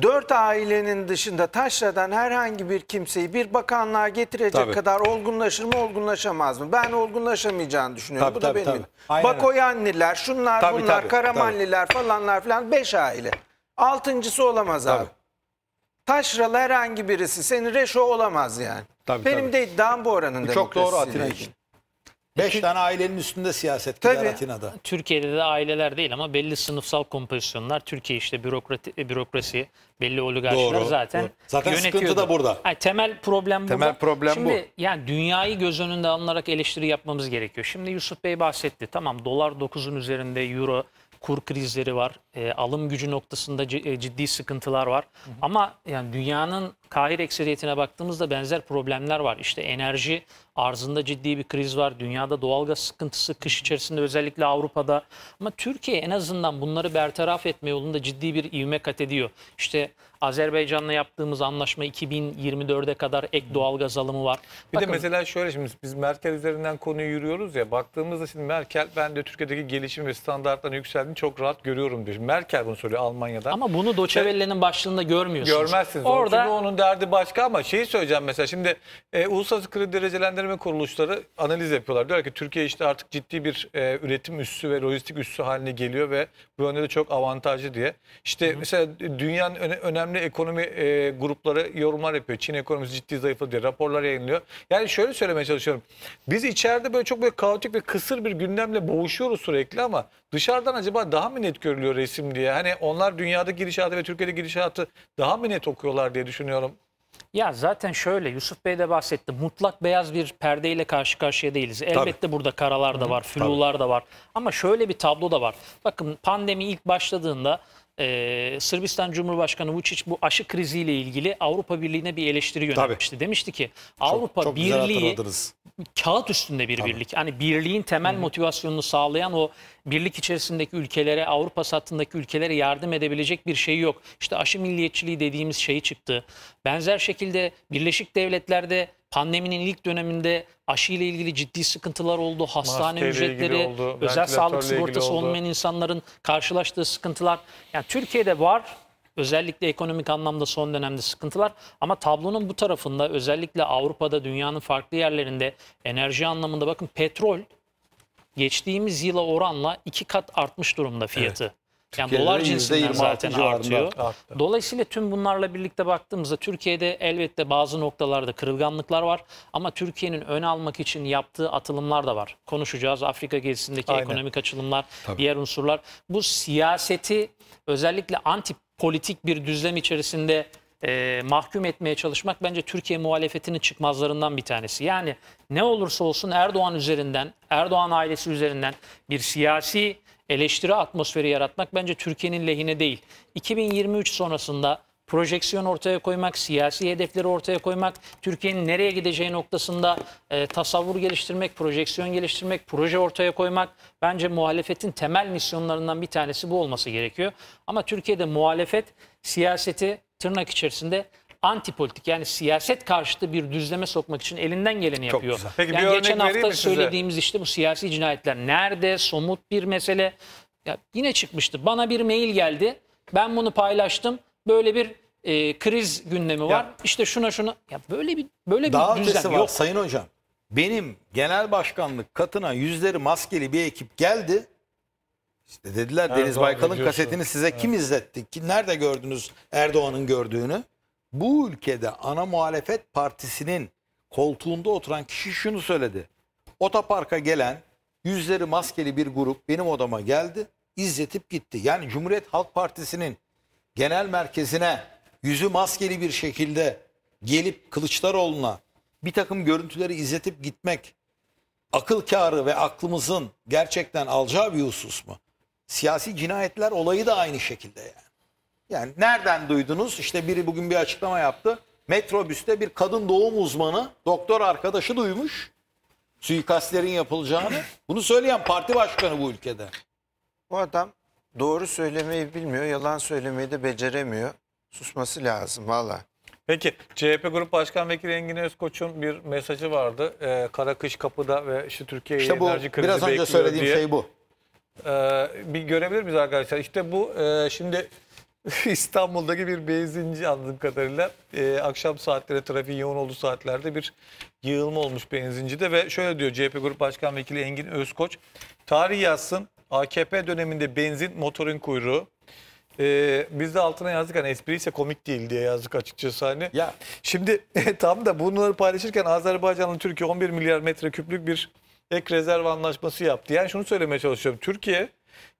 S2: dört ailenin dışında taşradan herhangi bir kimseyi bir bakanlığa getirecek tabii. kadar olgunlaşır mı olgunlaşamaz mı? Ben olgunlaşamayacağını düşünüyorum. Tabii, Bu tabii, da benim. Bakoyanliler, şunlar tabii, bunlar, tabii, Karamanliler tabii. falanlar filan beş aile. Altıncısı olamaz tabii. abi. Taşralı herhangi birisi seni reşo olamaz yani. Tabii, Benim tabii. de iddiam bu oranın
S5: Bu çok doğru Atina için.
S2: Beş tane ailenin üstünde siyaset Tabii.
S5: Atina'da.
S3: Türkiye'de de aileler değil ama belli sınıfsal kompozisyonlar Türkiye işte bürokrati, e, bürokrasi belli oligarşiler zaten doğru. Zaten yönetiyordu. sıkıntı da burada. Ha, temel problem Temel problem Şimdi, bu. yani dünyayı göz önünde alınarak eleştiri yapmamız gerekiyor. Şimdi Yusuf Bey bahsetti. Tamam dolar 9'un üzerinde euro kur krizleri var, e, alım gücü noktasında e, ciddi sıkıntılar var. Hı hı. Ama yani dünyanın kahir ekseriyetine baktığımızda benzer problemler var. İşte enerji arzında ciddi bir kriz var. Dünyada doğalgaz sıkıntısı kış içerisinde özellikle Avrupa'da. Ama Türkiye en azından bunları bertaraf etme yolunda ciddi bir ivme kat ediyor. İşte Azerbaycan'la yaptığımız anlaşma 2024'e kadar ek doğalgaz alımı var. Bir Bakın, de mesela şöyle şimdi biz Merkel
S1: üzerinden konuyu yürüyoruz ya baktığımızda şimdi Merkel ben de Türkiye'deki gelişim ve standartların yükseldiğini çok rahat görüyorum diyor. Merkel bunu söylüyor Almanya'da. Ama bunu Doçevelle'nin
S3: başlığında görmüyorsunuz. Görmezsiniz. Orada... Çünkü
S1: onun derdi başka ama şeyi söyleyeceğim mesela şimdi e, Uluslararası Kredi Derecelendirme Kuruluşları analiz yapıyorlar. Diyor ki Türkiye işte artık ciddi bir e, üretim üssü ve lojistik üssü haline geliyor ve bu yönde de çok avantajlı diye. İşte Hı mesela dünyanın önemli önemli ekonomi e, grupları yorumlar yapıyor. Çin ekonomisi ciddi zayıfladı diye raporlar yayınlıyor. Yani şöyle söylemeye çalışıyorum. Biz içeride böyle çok böyle kaotik ve kısır bir gündemle boğuşuyoruz sürekli ama dışarıdan acaba daha mı net görülüyor resim diye? Hani onlar dünyada gidişatı ve Türkiye'de gidişatı
S3: daha mı net okuyorlar diye düşünüyorum. Ya zaten şöyle Yusuf Bey de bahsetti. Mutlak beyaz bir perdeyle karşı karşıya değiliz. Elbette Tabii. burada karalar da var, flular da var. Ama şöyle bir tablo da var. Bakın pandemi ilk başladığında ee, Sırbistan Cumhurbaşkanı Vučić bu aşı kriziyle ilgili Avrupa Birliği'ne bir eleştiri yönelmişti. Tabii. Demişti ki Avrupa çok, çok Birliği kağıt üstünde bir Tabii. birlik. Hani birliğin temel Hı. motivasyonunu sağlayan o birlik içerisindeki ülkelere, Avrupa sattındaki ülkelere yardım edebilecek bir şey yok. İşte aşı milliyetçiliği dediğimiz şey çıktı. Benzer şekilde Birleşik Devletler'de Pandeminin ilk döneminde aşı ile ilgili ciddi sıkıntılar oldu. Hastane Maskeyle ücretleri, oldu, özel sağlık sigortası olmayan insanların karşılaştığı sıkıntılar. Yani Türkiye'de var özellikle ekonomik anlamda son dönemde sıkıntılar ama tablonun bu tarafında özellikle Avrupa'da dünyanın farklı yerlerinde enerji anlamında bakın petrol geçtiğimiz yıla oranla iki kat artmış durumda fiyatı. Evet. Yani dolar cinsinden zaten artıyor. Arttı. Dolayısıyla tüm bunlarla birlikte baktığımızda Türkiye'de elbette bazı noktalarda kırılganlıklar var. Ama Türkiye'nin ön almak için yaptığı atılımlar da var. Konuşacağız Afrika gezisindeki Aynen. ekonomik açılımlar, Tabii. diğer unsurlar. Bu siyaseti özellikle anti politik bir düzlem içerisinde e, mahkum etmeye çalışmak bence Türkiye muhalefetinin çıkmazlarından bir tanesi. Yani ne olursa olsun Erdoğan üzerinden, Erdoğan ailesi üzerinden bir siyasi eleştiri atmosferi yaratmak bence Türkiye'nin lehine değil. 2023 sonrasında projeksiyon ortaya koymak, siyasi hedefleri ortaya koymak, Türkiye'nin nereye gideceği noktasında e, tasavvur geliştirmek, projeksiyon geliştirmek, proje ortaya koymak bence muhalefetin temel misyonlarından bir tanesi bu olması gerekiyor. Ama Türkiye'de muhalefet siyaseti tırnak içerisinde antipolitik yani siyaset karşıtı bir düzleme sokmak için elinden geleni Çok yapıyor. Güzel. Peki yani bir örnek geçen hafta mi size? söylediğimiz işte bu siyasi cinayetler nerede somut bir mesele ya yine çıkmıştı. Bana bir mail geldi. Ben bunu paylaştım. Böyle bir e, kriz gündemi var. Ya, işte şuna şuna ya böyle bir böyle daha bir düzen var. yok. Sayın
S5: hocam. Benim genel başkanlık katına yüzleri maskeli bir ekip geldi. İşte dediler evet, Deniz Baykal'ın kasetini size evet. kim izletti? Ki nerede gördünüz Erdoğan'ın gördüğünü? bu ülkede ana muhalefet partisinin koltuğunda oturan kişi şunu söyledi. Otoparka gelen yüzleri maskeli bir grup benim odama geldi, izletip gitti. Yani Cumhuriyet Halk Partisi'nin genel merkezine yüzü maskeli bir şekilde gelip Kılıçdaroğlu'na bir takım görüntüleri izletip gitmek akıl kârı ve aklımızın gerçekten alacağı bir husus mu? Siyasi cinayetler olayı da aynı şekilde yani. Yani nereden duydunuz? İşte biri bugün bir açıklama yaptı. Metrobüste bir kadın doğum uzmanı, doktor arkadaşı duymuş suikastlerin yapılacağını. Bunu söyleyen parti başkanı bu ülkede.
S2: Bu adam doğru söylemeyi bilmiyor, yalan söylemeyi de beceremiyor. Susması lazım valla.
S1: Peki CHP Grup Başkan Vekili Engin Özkoç'un bir mesajı vardı. Ee, kara kapıda ve şu Türkiye'yi İşte bu, enerji krizi biraz önce söylediğim diye. şey bu. Ee, bir görebilir miyiz arkadaşlar? İşte bu e, şimdi İstanbul'daki bir benzinci anladığım kadarıyla e, akşam saatleri trafiğin yoğun olduğu saatlerde bir yığılma olmuş benzincide ve şöyle diyor CHP Grup Başkan Vekili Engin Özkoç. Tarih yazsın AKP döneminde benzin motorun kuyruğu. Ee, biz de altına yazdık hani espri ise komik değil diye yazdık açıkçası hani. Ya. Şimdi e, tam da bunları paylaşırken Azerbaycan'ın Türkiye 11 milyar metreküplük bir ek rezerv anlaşması yaptı. Yani şunu söylemeye çalışıyorum. Türkiye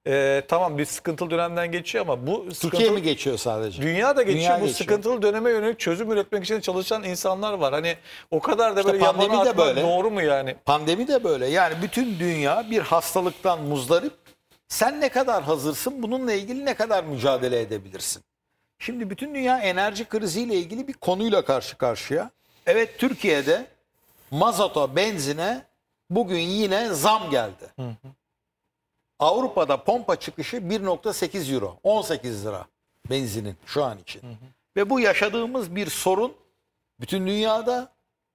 S1: ee, tamam bir sıkıntılı dönemden geçiyor ama bu Türkiye mi geçiyor sadece? Dünya da geçiyor. Dünya bu geçiyor. sıkıntılı döneme yönelik çözüm üretmek için çalışan insanlar var. Hani o kadar da işte böyle pandemi de böyle. doğru mu yani? Pandemi de böyle. Yani bütün dünya bir hastalıktan muzdarip.
S5: Sen ne kadar hazırsın? Bununla ilgili ne kadar mücadele edebilirsin? Şimdi bütün dünya enerji kriziyle ilgili bir konuyla karşı karşıya. Evet Türkiye'de mazota, benzine bugün yine zam geldi. Hı hı. Avrupa'da pompa çıkışı 1.8 euro. 18 lira benzinin şu an için. Hı hı. Ve bu yaşadığımız bir sorun bütün dünyada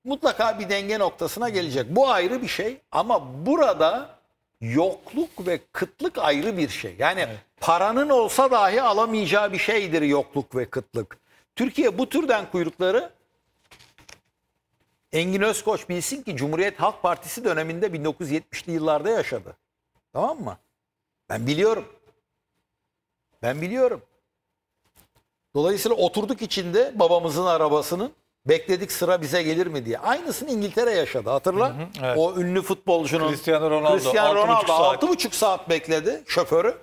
S5: mutlaka bir denge noktasına gelecek. Bu ayrı bir şey ama burada yokluk ve kıtlık ayrı bir şey. Yani evet. paranın olsa dahi alamayacağı bir şeydir yokluk ve kıtlık. Türkiye bu türden kuyrukları Engin Özkoç bilsin ki Cumhuriyet Halk Partisi döneminde 1970'li yıllarda yaşadı. Tamam mı? Ben biliyorum. Ben biliyorum. Dolayısıyla oturduk içinde babamızın arabasının bekledik sıra bize gelir mi diye. Aynısını İngiltere yaşadı hatırla. Hı hı, evet. O ünlü futbolcunun Cristiano Ronaldo, Cristiano Ronaldo 6,5 saat. saat bekledi şoförü.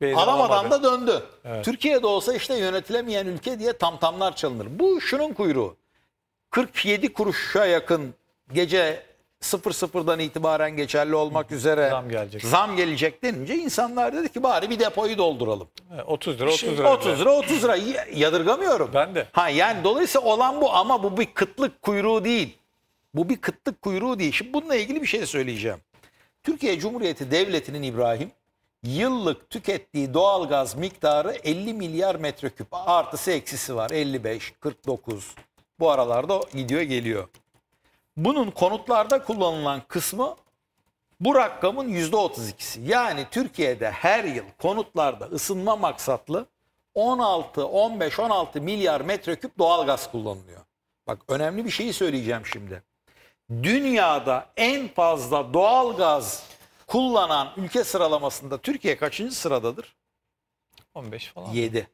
S5: Beyni Alamadan da döndü. Evet. Türkiye'de olsa işte yönetilemeyen ülke diye tamtamlar çalınır. Bu şunun kuyruğu. 47 kuruşa yakın gece 00'dan itibaren geçerli olmak üzere zam gelecek. Zam gelecek denince insanlar dedi ki bari bir depoyu dolduralım.
S1: 30 lira 30 lira. 30 lira 30 lira
S5: yadırgamıyorum. Ben de. Ha yani dolayısıyla olan bu ama bu bir kıtlık kuyruğu değil. Bu bir kıtlık kuyruğu değil. Şimdi bununla ilgili bir şey söyleyeceğim. Türkiye Cumhuriyeti Devleti'nin İbrahim yıllık tükettiği doğalgaz miktarı 50 milyar metreküp artısı eksisi var. 55, 49 bu aralarda gidiyor geliyor. Bunun konutlarda kullanılan kısmı bu rakamın %32'si. Yani Türkiye'de her yıl konutlarda ısınma maksatlı 16, 15, 16 milyar metreküp doğal gaz kullanılıyor. Bak önemli bir şeyi söyleyeceğim şimdi. Dünyada en fazla doğal gaz kullanan ülke sıralamasında Türkiye kaçıncı sıradadır?
S1: 15 falan. 7.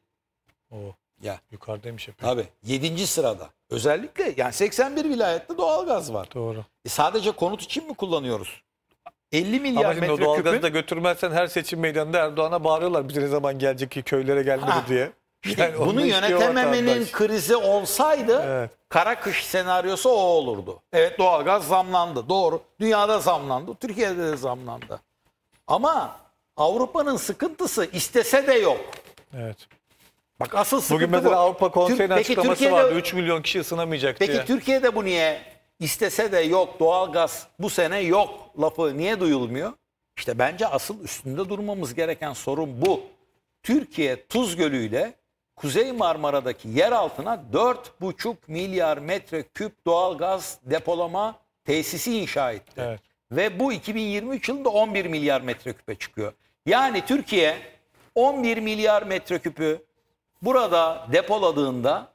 S1: Oo. Ya. Yukarıdaymış hep.
S5: Tabii. yedinci sırada. Özellikle yani 81 vilayette doğalgaz var. Doğru. E
S1: sadece konut için mi kullanıyoruz? 50 milyar Ama şimdi o metreküpün... doğalgazı da götürmezsen her seçim meydanında Erdoğan'a bağırıyorlar bize ne zaman gelecek ki köylere gelmedi Ha. diye. Yani Bunu yönetememenin
S5: krizi olsaydı Evet. kara kış senaryosu o olurdu. Evet doğalgaz zamlandı. Doğru. Dünyada zamlandı. Türkiye'de de zamlandı. Ama Avrupa'nın sıkıntısı istese de yok. Evet. Bak asıl sıkıntı Bugün mesela bu. Avrupa Konseyi'nin Türk, açıklaması Türkiye'de, vardı.
S1: 3 milyon kişi ısınamayacak peki diye. Peki
S5: Türkiye'de bu niye istese de yok doğalgaz bu sene yok lafı niye duyulmuyor? İşte bence asıl üstünde durmamız gereken sorun bu. Türkiye Tuz Gölü ile Kuzey Marmara'daki yer altına 4,5 milyar metreküp doğalgaz depolama tesisi inşa etti. Evet. Ve bu 2023 yılında 11 milyar metreküpe çıkıyor. Yani Türkiye 11 milyar metreküpü burada depoladığında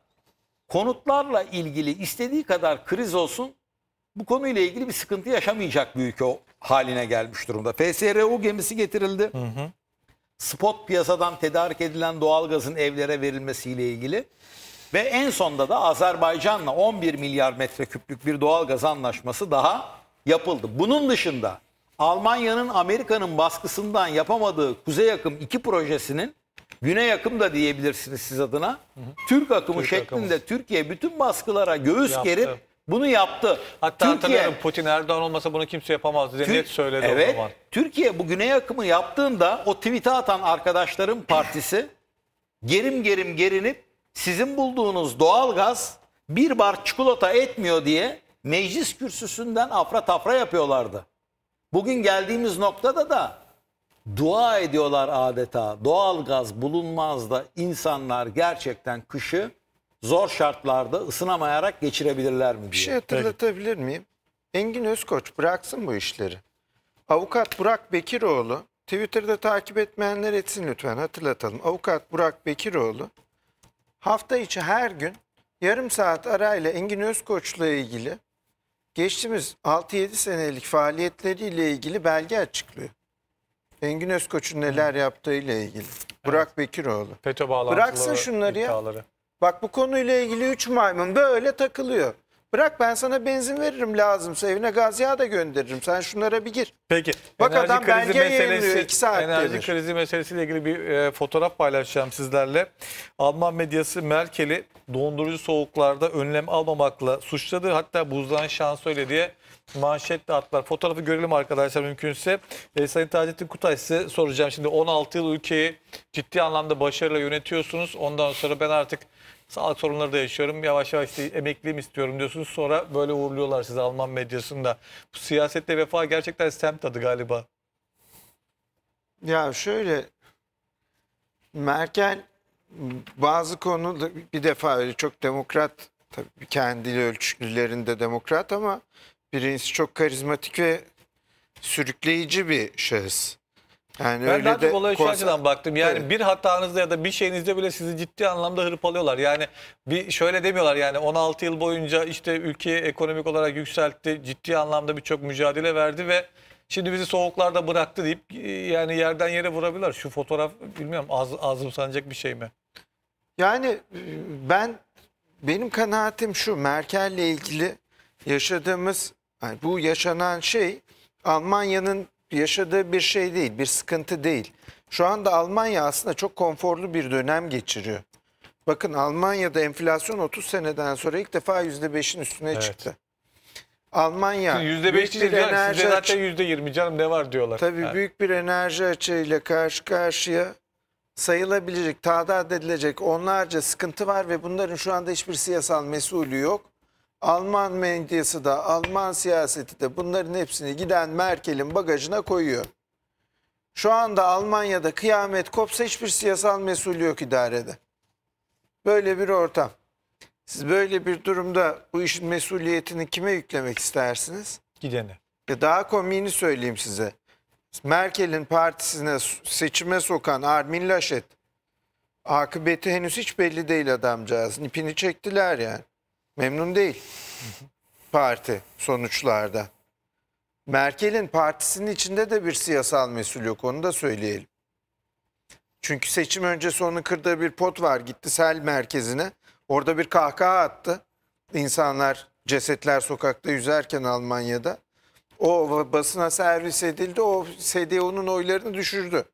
S5: konutlarla ilgili istediği kadar kriz olsun bu konuyla ilgili bir sıkıntı yaşamayacak büyük o haline gelmiş durumda. FSRU gemisi getirildi. Hı hı. Spot piyasadan tedarik edilen doğalgazın evlere verilmesiyle ilgili ve en sonda da Azerbaycan'la 11 milyar metreküplük bir doğalgaz anlaşması daha yapıldı. Bunun dışında Almanya'nın Amerika'nın baskısından yapamadığı Kuzey Akım 2 projesinin Güney akım da diyebilirsiniz siz adına. Hı hı. Türk akımı Türk şeklinde akımı. Türkiye bütün baskılara göğüs yaptı. gerip bunu yaptı. Hatta Türkiye,
S1: Putin Erdoğan olmasa bunu kimse yapamazdı diye net söyledi evet, o zaman.
S5: Türkiye bu güney akımı yaptığında o tweet'e atan arkadaşların partisi gerim gerim gerinip sizin bulduğunuz doğalgaz bir bar çikolata etmiyor diye meclis kürsüsünden afra tafra yapıyorlardı. Bugün geldiğimiz noktada da dua ediyorlar adeta. Doğal gaz bulunmaz da insanlar gerçekten kışı
S2: zor şartlarda ısınamayarak geçirebilirler mi diye. Bir şey hatırlatabilir miyim? Engin Özkoç bıraksın bu işleri. Avukat Burak Bekiroğlu, Twitter'da takip etmeyenler etsin lütfen hatırlatalım. Avukat Burak Bekiroğlu hafta içi her gün yarım saat arayla Engin Özkoç'la ilgili geçtiğimiz 6-7 senelik faaliyetleriyle ilgili belge açıklıyor. Engin Özkoç'un neler yaptığı ile ilgili. Burak Bekiroğlu. FETÖ bağlantılı Bıraksın şunları ya. Bak bu konuyla ilgili 3 maymun böyle takılıyor. Bırak ben sana benzin veririm lazımsa evine gaz yağı da gönderirim. Sen şunlara bir gir. Peki. Bak enerji adam krizi belge yayınlıyor, iki saat Enerji denir.
S1: krizi meselesiyle ilgili bir e, fotoğraf paylaşacağım sizlerle. Alman medyası Merkel'i dondurucu soğuklarda önlem almamakla suçladı. Hatta buzdan şans öyle diye manşetle atlar. Fotoğrafı görelim arkadaşlar mümkünse. E, Sayın Taceddin Kutay size soracağım. Şimdi 16 yıl ülkeyi ciddi anlamda başarıyla yönetiyorsunuz. Ondan sonra ben artık sağlık sorunları da yaşıyorum. Yavaş yavaş işte emekliyim istiyorum diyorsunuz. Sonra böyle uğurluyorlar sizi Alman medyasında. Bu siyasette vefa gerçekten semt tadı galiba.
S2: Ya şöyle Merkel bazı konuda bir defa öyle çok demokrat tabii kendiyle ölçülerinde demokrat ama Birincisi çok karizmatik ve sürükleyici bir şahıs. Yani ben öyle daha çok olaya konser... şu açıdan baktım.
S1: Yani evet. bir hatanızda ya da bir şeyinizde bile sizi ciddi anlamda hırpalıyorlar. Yani bir şöyle demiyorlar yani 16 yıl boyunca işte ülkeyi ekonomik olarak yükseltti. Ciddi anlamda birçok mücadele verdi ve şimdi bizi soğuklarda bıraktı deyip e, yani yerden yere vurabilirler. Şu fotoğraf bilmiyorum az, ağzım sanacak bir şey mi?
S2: Yani e, ben benim kanaatim şu Merkel'le ilgili yaşadığımız yani bu yaşanan şey Almanya'nın yaşadığı bir şey değil, bir sıkıntı değil. Şu anda Almanya aslında çok konforlu bir dönem geçiriyor. Bakın Almanya'da enflasyon 30 seneden sonra ilk defa %5'in üstüne evet. çıktı. Almanya yüzde beş değil enerji size zaten
S1: yüzde yirmi canım ne var diyorlar. Tabii ha.
S2: büyük bir enerji açığıyla karşı karşıya sayılabilecek, tadat edilecek onlarca sıkıntı var ve bunların şu anda hiçbir siyasal mesulü yok. Alman medyası da Alman siyaseti de bunların hepsini giden Merkel'in bagajına koyuyor. Şu anda Almanya'da kıyamet kopsa hiçbir siyasal mesul yok idarede. Böyle bir ortam. Siz böyle bir durumda bu işin mesuliyetini kime yüklemek istersiniz? Gidene. Ya e, daha komiğini söyleyeyim size. Merkel'in partisine seçime sokan Armin Laschet akıbeti henüz hiç belli değil adamcağız. Nipini çektiler yani memnun değil parti sonuçlarda. Merkel'in partisinin içinde de bir siyasal mesul yok onu da söyleyelim. Çünkü seçim öncesi onun kırdığı bir pot var gitti sel merkezine. Orada bir kahkaha attı. İnsanlar cesetler sokakta yüzerken Almanya'da. O basına servis edildi. O CDU'nun oylarını düşürdü.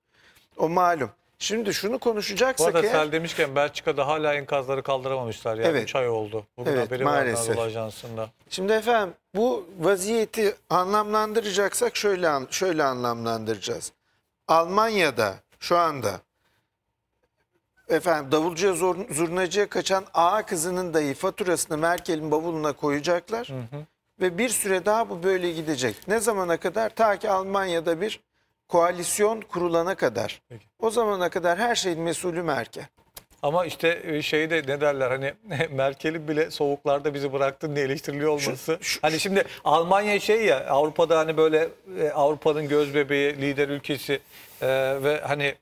S2: O malum. Şimdi şunu konuşacaksak Bu arada eğer... sel
S1: demişken Belçika'da hala enkazları kaldıramamışlar. Yani evet. 3 ay oldu. Bugün evet, haberi maalesef. var Anadolu
S2: Ajansı'nda. Şimdi efendim bu vaziyeti anlamlandıracaksak şöyle, şöyle anlamlandıracağız. Almanya'da şu anda efendim davulcuya zor, zurnacıya kaçan ağa kızının dayı faturasını Merkel'in bavuluna koyacaklar. Hı hı. Ve bir süre daha bu böyle gidecek. Ne zamana kadar? Ta ki Almanya'da bir koalisyon kurulana kadar. Peki. O zamana kadar her şeyin mesulü Merkel.
S1: Ama işte şey de ne derler hani Merkel'in bile soğuklarda bizi bıraktın diye eleştiriliyor olması. Şu, şu, hani şimdi Almanya şey ya Avrupa'da hani böyle e, Avrupa'nın göz bebeği, lider ülkesi e, ve hani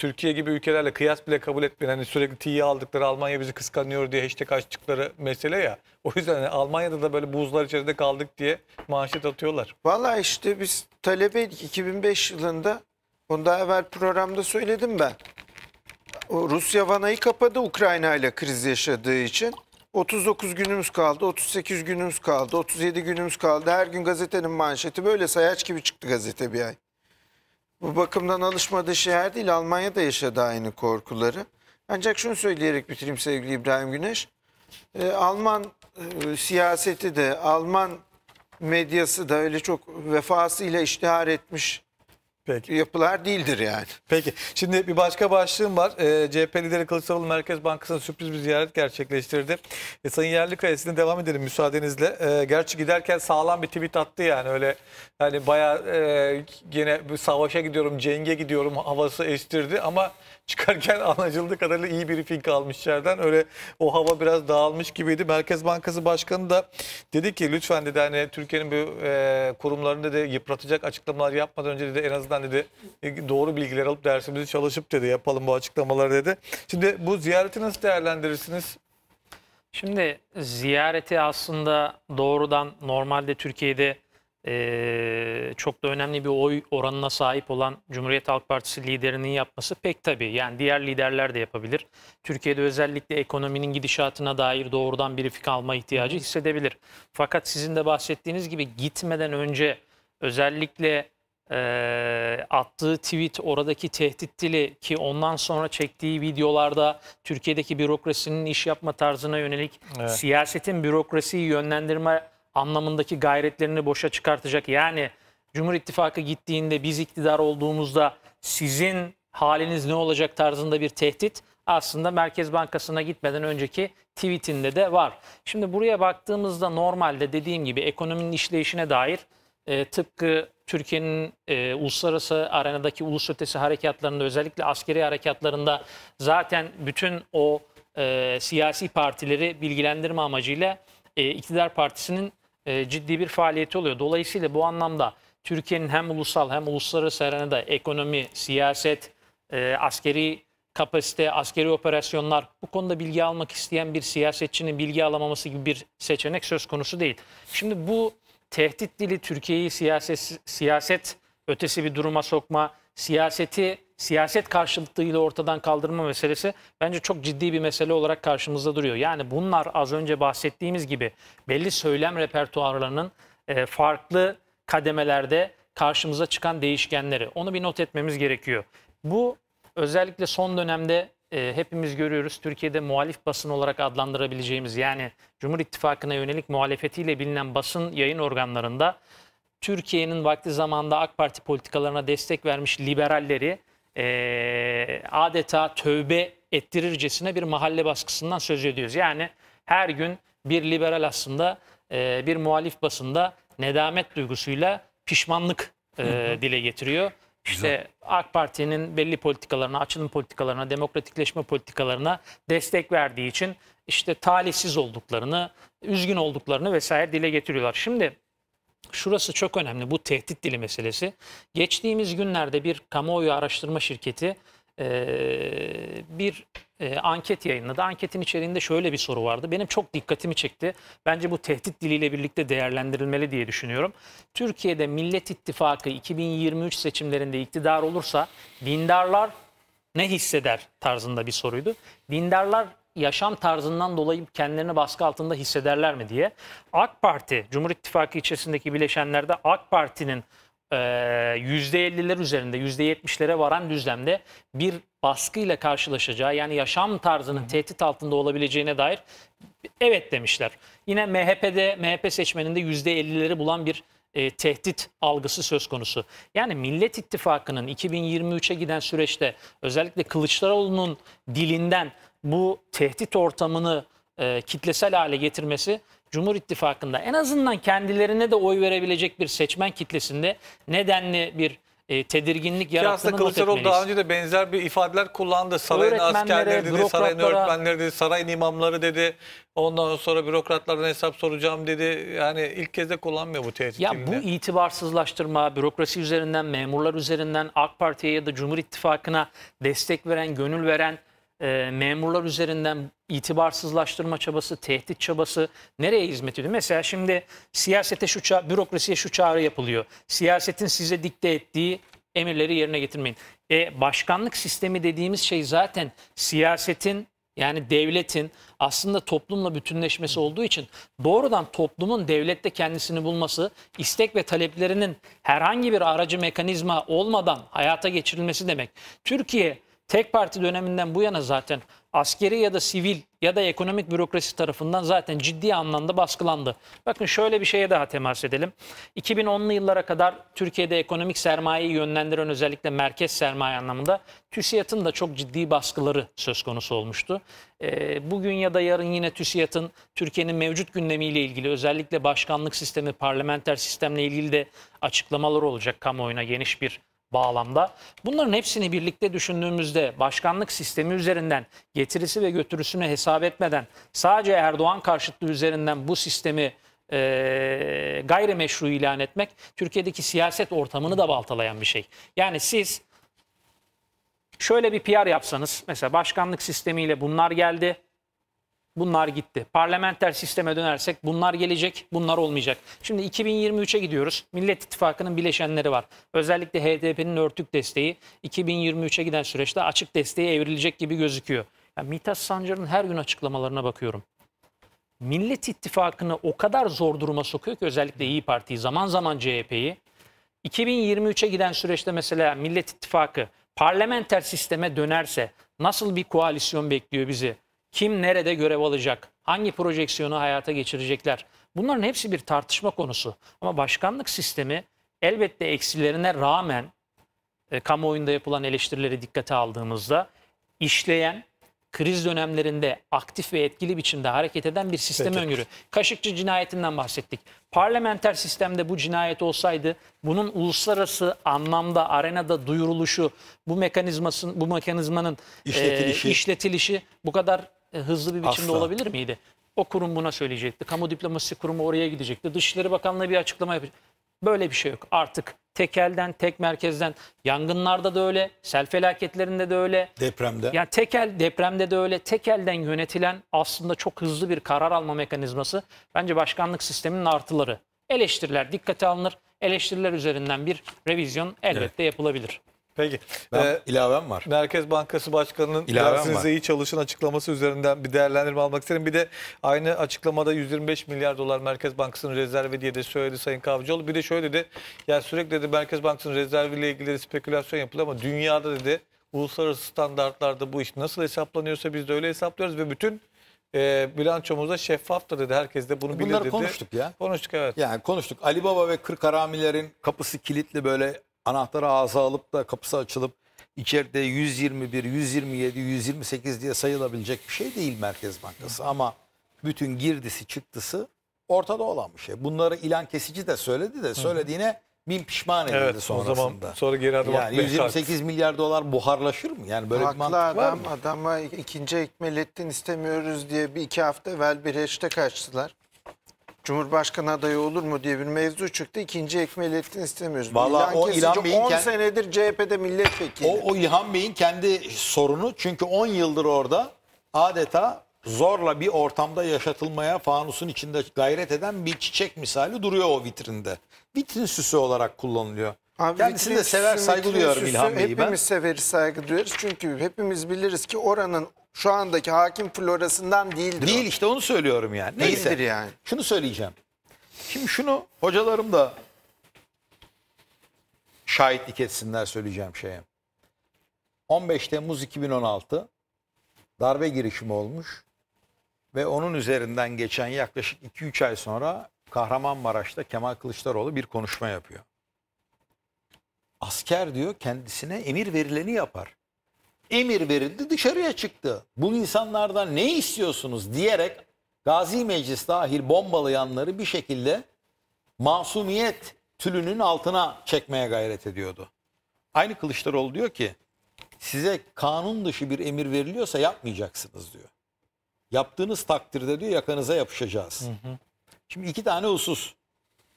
S1: Türkiye gibi ülkelerle kıyas bile kabul etmeyen hani sürekli tiye aldıkları Almanya bizi kıskanıyor diye hashtag açtıkları mesele ya. O yüzden hani Almanya'da da böyle buzlar içerisinde kaldık diye
S2: manşet atıyorlar. Valla işte biz talebeydik 2005 yılında. Onu evvel programda söyledim ben. Rusya Vanayı kapadı Ukrayna ile kriz yaşadığı için. 39 günümüz kaldı, 38 günümüz kaldı, 37 günümüz kaldı. Her gün gazetenin manşeti böyle sayaç gibi çıktı gazete bir ay. Bu bakımdan alışmadığı şehir değil Almanya'da yaşadı aynı korkuları. Ancak şunu söyleyerek bitireyim sevgili İbrahim Güneş. E, Alman e, siyaseti de Alman medyası da öyle çok vefasıyla iştihar etmiş Peki. yapılar değildir yani. Peki. Şimdi bir başka başlığım var. E, ee, CHP lideri Kılıçdaroğlu Merkez Bankası'nın sürpriz bir ziyaret
S1: gerçekleştirdi. E, Sayın Yerlikaya sizinle devam edelim müsaadenizle. E, gerçi giderken sağlam bir tweet attı yani öyle hani bayağı e, gene bir savaşa gidiyorum, cenge gidiyorum havası estirdi ama çıkarken anlaşıldığı kadarıyla iyi bir fink almış içeriden. Öyle o hava biraz dağılmış gibiydi. Merkez Bankası Başkanı da dedi ki lütfen dedi hani Türkiye'nin bu e, kurumlarını da yıpratacak açıklamalar yapmadan önce dedi en azından dedi e, doğru bilgiler alıp dersimizi çalışıp dedi yapalım bu açıklamaları dedi. Şimdi bu ziyareti nasıl değerlendirirsiniz?
S3: Şimdi ziyareti aslında doğrudan normalde Türkiye'de e, çok da önemli bir oy oranına sahip olan Cumhuriyet Halk Partisi liderinin yapması pek tabii. Yani diğer liderler de yapabilir. Türkiye'de özellikle ekonominin gidişatına dair doğrudan bir fikir alma ihtiyacı hissedebilir. Fakat sizin de bahsettiğiniz gibi gitmeden önce özellikle e, attığı tweet oradaki tehdit dili ki ondan sonra çektiği videolarda Türkiye'deki bürokrasinin iş yapma tarzına yönelik evet. siyasetin bürokrasiyi yönlendirme anlamındaki gayretlerini boşa çıkartacak. Yani Cumhur İttifakı gittiğinde biz iktidar olduğumuzda sizin haliniz ne olacak tarzında bir tehdit aslında Merkez Bankası'na gitmeden önceki tweetinde de var. Şimdi buraya baktığımızda normalde dediğim gibi ekonominin işleyişine dair e, tıpkı Türkiye'nin e, uluslararası arenadaki ulus ötesi harekatlarında özellikle askeri harekatlarında zaten bütün o e, siyasi partileri bilgilendirme amacıyla e, iktidar partisinin e, ciddi bir faaliyeti oluyor. Dolayısıyla bu anlamda Türkiye'nin hem ulusal hem uluslararası arenada ekonomi, siyaset, e, askeri kapasite, askeri operasyonlar bu konuda bilgi almak isteyen bir siyasetçinin bilgi alamaması gibi bir seçenek söz konusu değil. Şimdi bu tehdit dili Türkiye'yi siyaset, siyaset ötesi bir duruma sokma, siyaseti siyaset karşılıklığıyla ortadan kaldırma meselesi bence çok ciddi bir mesele olarak karşımızda duruyor. Yani bunlar az önce bahsettiğimiz gibi belli söylem repertuarlarının e, farklı kademelerde karşımıza çıkan değişkenleri. Onu bir not etmemiz gerekiyor. Bu özellikle son dönemde e, hepimiz görüyoruz Türkiye'de muhalif basın olarak adlandırabileceğimiz yani Cumhur İttifakı'na yönelik muhalefetiyle bilinen basın yayın organlarında Türkiye'nin vakti zamanında AK Parti politikalarına destek vermiş liberalleri e, adeta tövbe ettirircesine bir mahalle baskısından söz ediyoruz. Yani her gün bir liberal aslında e, bir muhalif basında nedamet duygusuyla pişmanlık e, dile getiriyor. İşte Güzel. AK Parti'nin belli politikalarına, açılım politikalarına, demokratikleşme politikalarına destek verdiği için işte talihsiz olduklarını, üzgün olduklarını vesaire dile getiriyorlar. Şimdi Şurası çok önemli bu tehdit dili meselesi. Geçtiğimiz günlerde bir kamuoyu araştırma şirketi e, bir e, anket yayınladı. Anketin içeriğinde şöyle bir soru vardı. Benim çok dikkatimi çekti. Bence bu tehdit diliyle birlikte değerlendirilmeli diye düşünüyorum. Türkiye'de Millet İttifakı 2023 seçimlerinde iktidar olursa dindarlar ne hisseder tarzında bir soruydu. Dindarlar yaşam tarzından dolayı kendilerini baskı altında hissederler mi diye. AK Parti, Cumhur İttifakı içerisindeki bileşenlerde AK Parti'nin e, %50'ler üzerinde %70'lere varan düzlemde bir baskıyla karşılaşacağı yani yaşam tarzının tehdit altında olabileceğine dair evet demişler. Yine MHP'de MHP seçmeninde %50'leri bulan bir e, tehdit algısı söz konusu. Yani Millet İttifakı'nın 2023'e giden süreçte özellikle Kılıçdaroğlu'nun dilinden bu tehdit ortamını e, kitlesel hale getirmesi Cumhur İttifakı'nda en azından kendilerine de oy verebilecek bir seçmen kitlesinde nedenli bir e, tedirginlik yarattığını not Kılıçdaroğlu daha
S1: önce de benzer bir ifadeler kullandı. Sarayın askerleri dedi, sarayın öğretmenleri dedi, sarayın imamları dedi. Ondan sonra bürokratlardan hesap soracağım dedi. Yani ilk kez de kullanmıyor bu tehdit.
S3: Ya bu itibarsızlaştırma, bürokrasi üzerinden, memurlar üzerinden AK Parti'ye ya da Cumhur İttifakı'na destek veren, gönül veren e, memurlar üzerinden itibarsızlaştırma çabası, tehdit çabası nereye hizmet ediyor? Mesela şimdi siyasete şu ça- bürokrasiye şu çağrı yapılıyor. Siyasetin size dikte ettiği emirleri yerine getirmeyin. E, başkanlık sistemi dediğimiz şey zaten siyasetin yani devletin aslında toplumla bütünleşmesi olduğu için doğrudan toplumun devlette kendisini bulması, istek ve taleplerinin herhangi bir aracı mekanizma olmadan hayata geçirilmesi demek. Türkiye tek parti döneminden bu yana zaten askeri ya da sivil ya da ekonomik bürokrasi tarafından zaten ciddi anlamda baskılandı. Bakın şöyle bir şeye daha temas edelim. 2010'lu yıllara kadar Türkiye'de ekonomik sermayeyi yönlendiren özellikle merkez sermaye anlamında TÜSİAD'ın da çok ciddi baskıları söz konusu olmuştu. E, bugün ya da yarın yine TÜSİAD'ın Türkiye'nin mevcut gündemiyle ilgili özellikle başkanlık sistemi, parlamenter sistemle ilgili de açıklamalar olacak kamuoyuna geniş bir bağlamda. Bunların hepsini birlikte düşündüğümüzde başkanlık sistemi üzerinden getirisi ve götürüsünü hesap etmeden sadece Erdoğan karşıtlığı üzerinden bu sistemi e, gayrimeşru ilan etmek Türkiye'deki siyaset ortamını da baltalayan bir şey. Yani siz şöyle bir PR yapsanız mesela başkanlık sistemiyle bunlar geldi Bunlar gitti. Parlamenter sisteme dönersek bunlar gelecek, bunlar olmayacak. Şimdi 2023'e gidiyoruz. Millet İttifakı'nın bileşenleri var. Özellikle HDP'nin örtük desteği 2023'e giden süreçte açık desteğe evrilecek gibi gözüküyor. Yani Mithat Sancar'ın her gün açıklamalarına bakıyorum. Millet İttifakı'nı o kadar zor duruma sokuyor ki özellikle İyi Parti'yi, zaman zaman CHP'yi. 2023'e giden süreçte mesela Millet İttifakı parlamenter sisteme dönerse nasıl bir koalisyon bekliyor bizi? Kim nerede görev alacak? Hangi projeksiyonu hayata geçirecekler? Bunların hepsi bir tartışma konusu. Ama başkanlık sistemi elbette eksilerine rağmen e, kamuoyunda yapılan eleştirileri dikkate aldığımızda işleyen, kriz dönemlerinde aktif ve etkili biçimde hareket eden bir sistem Peki. öngörü. Kaşıkçı cinayetinden bahsettik. Parlamenter sistemde bu cinayet olsaydı bunun uluslararası anlamda arenada duyuruluşu, bu mekanizmasın bu mekanizmanın işletilişi, e, işletilişi bu kadar e, hızlı bir biçimde Asla. olabilir miydi? O kurum buna söyleyecekti. Kamu diplomasisi kurumu oraya gidecekti. Dışişleri Bakanlığı bir açıklama yapacak. Böyle bir şey yok. Artık tekelden, tek merkezden, yangınlarda da öyle, sel felaketlerinde de öyle. Depremde. Yani tekel, depremde de öyle. Tekelden yönetilen aslında çok hızlı bir karar alma mekanizması bence başkanlık sisteminin artıları. Eleştiriler dikkate alınır. Eleştiriler üzerinden bir revizyon elbette evet. yapılabilir. Peki. Ben, ee, ilavem var. Merkez Bankası Başkanı'nın dersinize
S1: iyi çalışın açıklaması üzerinden bir değerlendirme almak isterim. Bir de aynı açıklamada 125 milyar dolar Merkez Bankası'nın rezervi diye de söyledi Sayın Kavcıoğlu. Bir de şöyle dedi. Yani sürekli dedi Merkez Bankası'nın rezerviyle ilgili spekülasyon yapılıyor ama dünyada dedi uluslararası standartlarda bu iş nasıl hesaplanıyorsa biz de öyle hesaplıyoruz ve bütün e, bilançomuzda şeffaftır dedi. Herkes de bunu e, Bunları dedi. Bunları konuştuk ya. Konuştuk evet. Yani konuştuk. Ali Baba ve
S5: 40 haramilerin kapısı kilitli böyle anahtarı ağza alıp da kapısı açılıp içeride 121, 127, 128 diye sayılabilecek bir şey değil Merkez Bankası. Ama bütün girdisi çıktısı ortada olan bir şey. Bunları ilan kesici de söyledi de
S2: söylediğine bin pişman
S5: edildi evet, sonrasında. O zaman sonra geri adım yani 128 milyar dolar buharlaşır mı? Yani böyle Haklı bir mantık adam, var mı?
S2: adama ikinci ekmelettin istemiyoruz diye bir iki hafta evvel bir hashtag açtılar. Cumhurbaşkanı adayı olur mu diye bir mevzu çıktı. İkinci ekmelettin istemiyoruz. Valla o İlhan Bey'in 10 kend... senedir CHP'de milletvekili. O, o İlhan
S5: Bey'in kendi sorunu çünkü 10 yıldır orada adeta zorla bir ortamda yaşatılmaya fanusun içinde gayret eden bir çiçek misali duruyor o vitrinde. Vitrin süsü olarak kullanılıyor.
S2: Abi Kendisini de sever, saygı duyuyorum İlhan Bey'i ben. Hepimiz severiz, saygı duyarız. Çünkü hepimiz biliriz ki oranın şu andaki hakim florasından değildir. Değil
S5: o. işte onu söylüyorum yani. Neyse. Değildir yani. Şunu söyleyeceğim.
S2: Şimdi şunu hocalarım da
S5: şahitlik etsinler söyleyeceğim şeye. 15 Temmuz 2016 darbe girişimi olmuş ve onun üzerinden geçen yaklaşık 2-3 ay sonra Kahramanmaraş'ta Kemal Kılıçdaroğlu bir konuşma yapıyor. Asker diyor kendisine emir verileni yapar. Emir verildi dışarıya çıktı. Bu insanlardan ne istiyorsunuz diyerek Gazi Meclis dahil bombalayanları bir şekilde masumiyet tülünün altına çekmeye gayret ediyordu. Aynı Kılıçdaroğlu diyor ki size kanun dışı bir emir veriliyorsa yapmayacaksınız diyor. Yaptığınız takdirde diyor yakanıza yapışacağız. Hı hı. Şimdi iki tane husus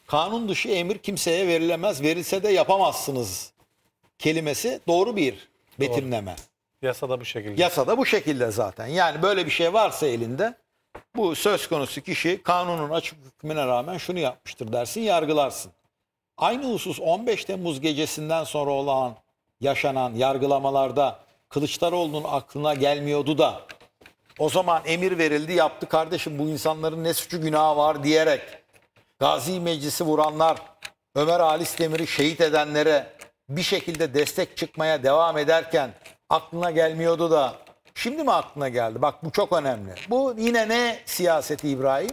S5: kanun dışı emir kimseye verilemez, verilse de yapamazsınız kelimesi doğru bir betimleme.
S1: Yasada bu şekilde.
S5: Yasada bu şekilde zaten. Yani böyle bir şey varsa elinde bu söz konusu kişi kanunun açık hükmüne rağmen şunu yapmıştır dersin, yargılarsın. Aynı husus 15 Temmuz gecesinden sonra olan yaşanan yargılamalarda Kılıçdaroğlu'nun aklına gelmiyordu da o zaman emir verildi yaptı kardeşim bu insanların ne suçu günahı var diyerek Gazi Meclisi vuranlar, Ömer Halis Demir'i şehit edenlere bir şekilde destek çıkmaya devam ederken aklına gelmiyordu da şimdi mi aklına geldi? Bak bu çok önemli. Bu yine ne siyaseti İbrahim?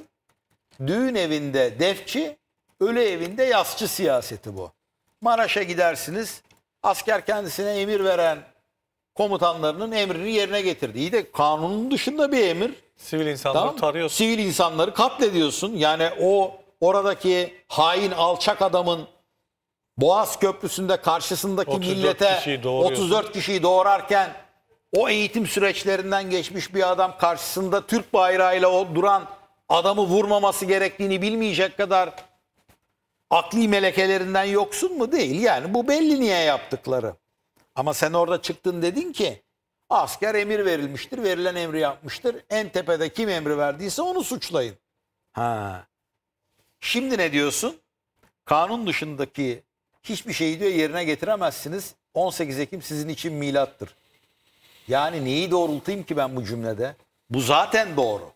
S5: Düğün evinde defçi, ölü evinde yasçı siyaseti bu. Maraş'a gidersiniz, asker kendisine emir veren komutanlarının emrini yerine getirdi. İyi de kanunun dışında bir emir. Sivil insanları tamam. tarıyorsun. Sivil insanları katlediyorsun. Yani o oradaki hain alçak adamın Boğaz Köprüsü'nde karşısındaki 34 millete kişiyi 34 kişiyi doğurarken o eğitim süreçlerinden geçmiş bir adam karşısında Türk bayrağıyla o duran adamı vurmaması gerektiğini bilmeyecek kadar akli melekelerinden yoksun mu değil. Yani bu belli niye yaptıkları. Ama sen orada çıktın dedin ki asker emir verilmiştir, verilen emri yapmıştır. En tepede kim emri verdiyse onu suçlayın. Ha. Şimdi ne diyorsun? Kanun dışındaki hiçbir şeyi diyor yerine getiremezsiniz. 18 Ekim sizin için milattır. Yani neyi doğrultayım ki ben bu cümlede? Bu zaten doğru.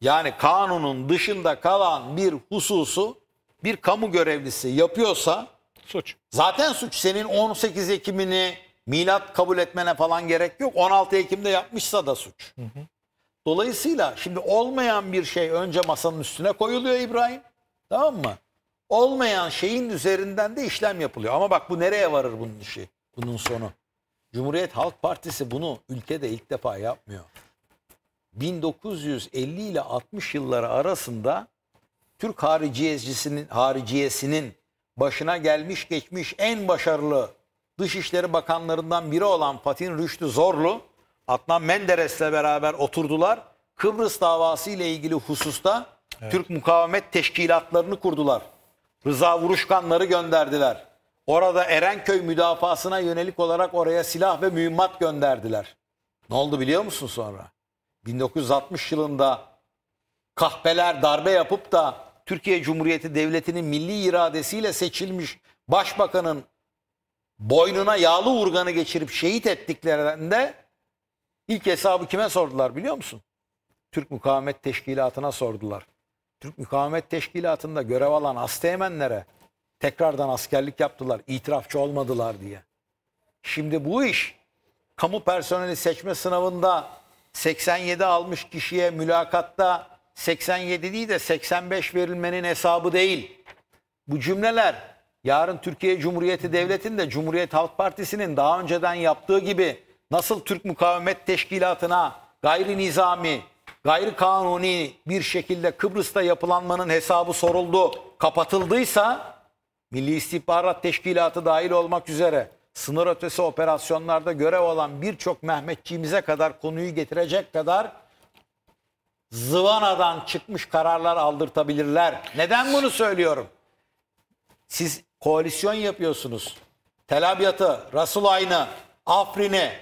S5: Yani kanunun dışında kalan bir hususu bir kamu görevlisi yapıyorsa suç. Zaten suç. Senin 18 Ekim'ini milat kabul etmene falan gerek yok. 16 Ekim'de yapmışsa da suç. Hı hı. Dolayısıyla şimdi olmayan bir şey önce masanın üstüne koyuluyor İbrahim. Tamam mı? Olmayan şeyin üzerinden de işlem yapılıyor. Ama bak bu nereye varır bunun işi? Bunun sonu. Cumhuriyet Halk Partisi bunu ülkede ilk defa yapmıyor. 1950 ile 60 yılları arasında Türk hariciyesinin hariciyesinin başına gelmiş geçmiş en başarılı Dışişleri Bakanlarından biri olan Fatin Rüştü Zorlu Adnan Menderes'le beraber oturdular. Kıbrıs davası ile ilgili hususta Evet. Türk mukavemet teşkilatlarını kurdular. Rıza Vuruşkanları gönderdiler. Orada Erenköy müdafasına yönelik olarak oraya silah ve mühimmat gönderdiler. Ne oldu biliyor musun sonra? 1960 yılında kahpeler darbe yapıp da Türkiye Cumhuriyeti Devleti'nin milli iradesiyle seçilmiş başbakanın boynuna yağlı urganı geçirip şehit ettiklerinde ilk hesabı kime sordular biliyor musun? Türk Mukavemet Teşkilatı'na sordular. Türk Mukavemet Teşkilatı'nda görev alan Asteğmenlere tekrardan askerlik yaptılar. itirafçı olmadılar diye. Şimdi bu iş kamu personeli seçme sınavında 87 almış kişiye mülakatta 87 değil de 85 verilmenin hesabı değil. Bu cümleler yarın Türkiye Cumhuriyeti Devleti'nde Cumhuriyet Halk Partisi'nin daha önceden yaptığı gibi nasıl Türk Mukavemet Teşkilatı'na gayri nizami gayri kanuni bir şekilde Kıbrıs'ta yapılanmanın hesabı soruldu, kapatıldıysa Milli İstihbarat Teşkilatı dahil olmak üzere sınır ötesi operasyonlarda görev olan birçok Mehmetçiğimize kadar konuyu getirecek kadar zıvanadan çıkmış kararlar aldırtabilirler. Neden bunu söylüyorum? Siz koalisyon yapıyorsunuz. Tel Abyad'ı, Rasulayn'ı, Afrin'i,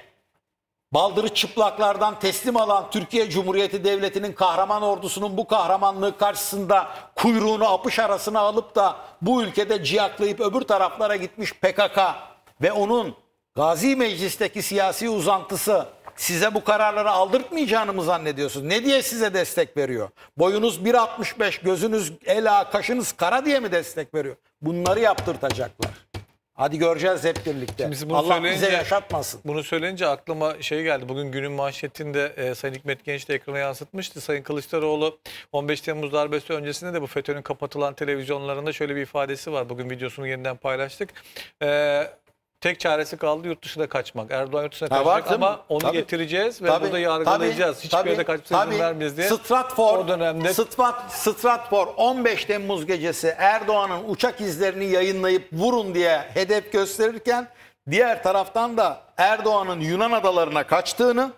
S5: baldırı çıplaklardan teslim alan Türkiye Cumhuriyeti Devleti'nin kahraman ordusunun bu kahramanlığı karşısında kuyruğunu apış arasına alıp da bu ülkede ciyaklayıp öbür taraflara gitmiş PKK ve onun Gazi Meclis'teki siyasi uzantısı size bu kararları aldırtmayacağını mı zannediyorsunuz? Ne diye size destek veriyor? Boyunuz 1.65, gözünüz ela, kaşınız kara diye mi destek veriyor? Bunları yaptırtacaklar. Hadi göreceğiz hep birlikte. Şimdi bunu Allah bize
S1: yaşatmasın. Bunu söyleyince aklıma şey geldi. Bugün günün manşetinde e, Sayın Hikmet Genç de ekrana yansıtmıştı. Sayın Kılıçdaroğlu 15 Temmuz darbesi öncesinde de bu FETÖ'nün kapatılan televizyonlarında şöyle bir ifadesi var. Bugün videosunu yeniden paylaştık. E, Tek çaresi kaldı yurt dışına kaçmak. Erdoğan yurt dışına Ha, var kaçacak ama onu Tabii. getireceğiz ve Tabii, burada yargılayacağız. tabii, Hiçbir yerde kaçmasına tabii. izin vermeyiz diye. Stratfor,
S5: o dönemde Strat- Stratfor 15 Temmuz gecesi Erdoğan'ın uçak izlerini yayınlayıp vurun diye hedef gösterirken diğer taraftan da Erdoğan'ın Yunan adalarına kaçtığını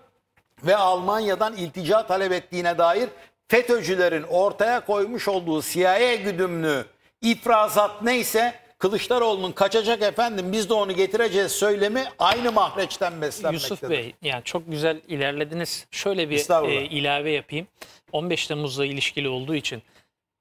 S5: ve Almanya'dan iltica talep ettiğine dair FETÖ'cülerin ortaya koymuş olduğu CIA güdümlü ifrazat neyse Kılıçdaroğlu'nun kaçacak efendim biz de onu getireceğiz söylemi aynı mahreçten beslenmektedir. Yusuf Bey
S3: yani çok güzel ilerlediniz. Şöyle bir e, ilave yapayım. 15 Temmuz'la ilişkili olduğu için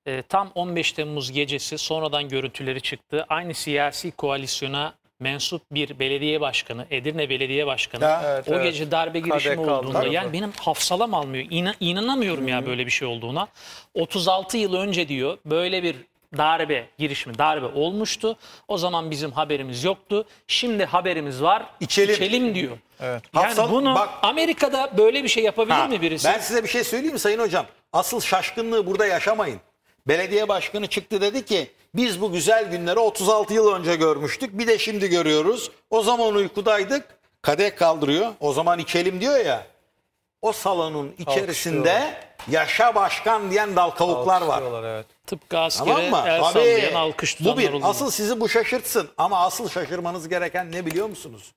S3: e, tam 15 Temmuz gecesi sonradan görüntüleri çıktı. Aynı siyasi koalisyona mensup bir belediye başkanı, Edirne Belediye Başkanı ha, evet, o gece darbe girişimi KDK olduğunda kaldı. yani benim hafsalam almıyor. İna, inanamıyorum Hı -hı. ya böyle bir şey olduğuna. 36 yıl önce diyor böyle bir darbe girişimi, darbe olmuştu. O zaman bizim haberimiz yoktu. Şimdi haberimiz var. İçelim, içelim diyor. Evet. Yani Hafsal, bunu bak, Amerika'da böyle bir şey yapabilir ha, mi birisi? Ben size
S5: bir şey söyleyeyim mi Sayın Hocam? Asıl şaşkınlığı burada yaşamayın. Belediye başkanı çıktı dedi ki biz bu güzel günleri 36 yıl önce görmüştük. Bir de şimdi görüyoruz. O zaman uykudaydık. Kadeh kaldırıyor. O zaman içelim diyor ya o salonun içerisinde yaşa başkan diyen dal kavuklar var.
S3: Evet. Tıpkı askere tamam el sallayan alkış bu bir. Asıl
S5: sizi bu şaşırtsın ama asıl şaşırmanız gereken ne biliyor musunuz?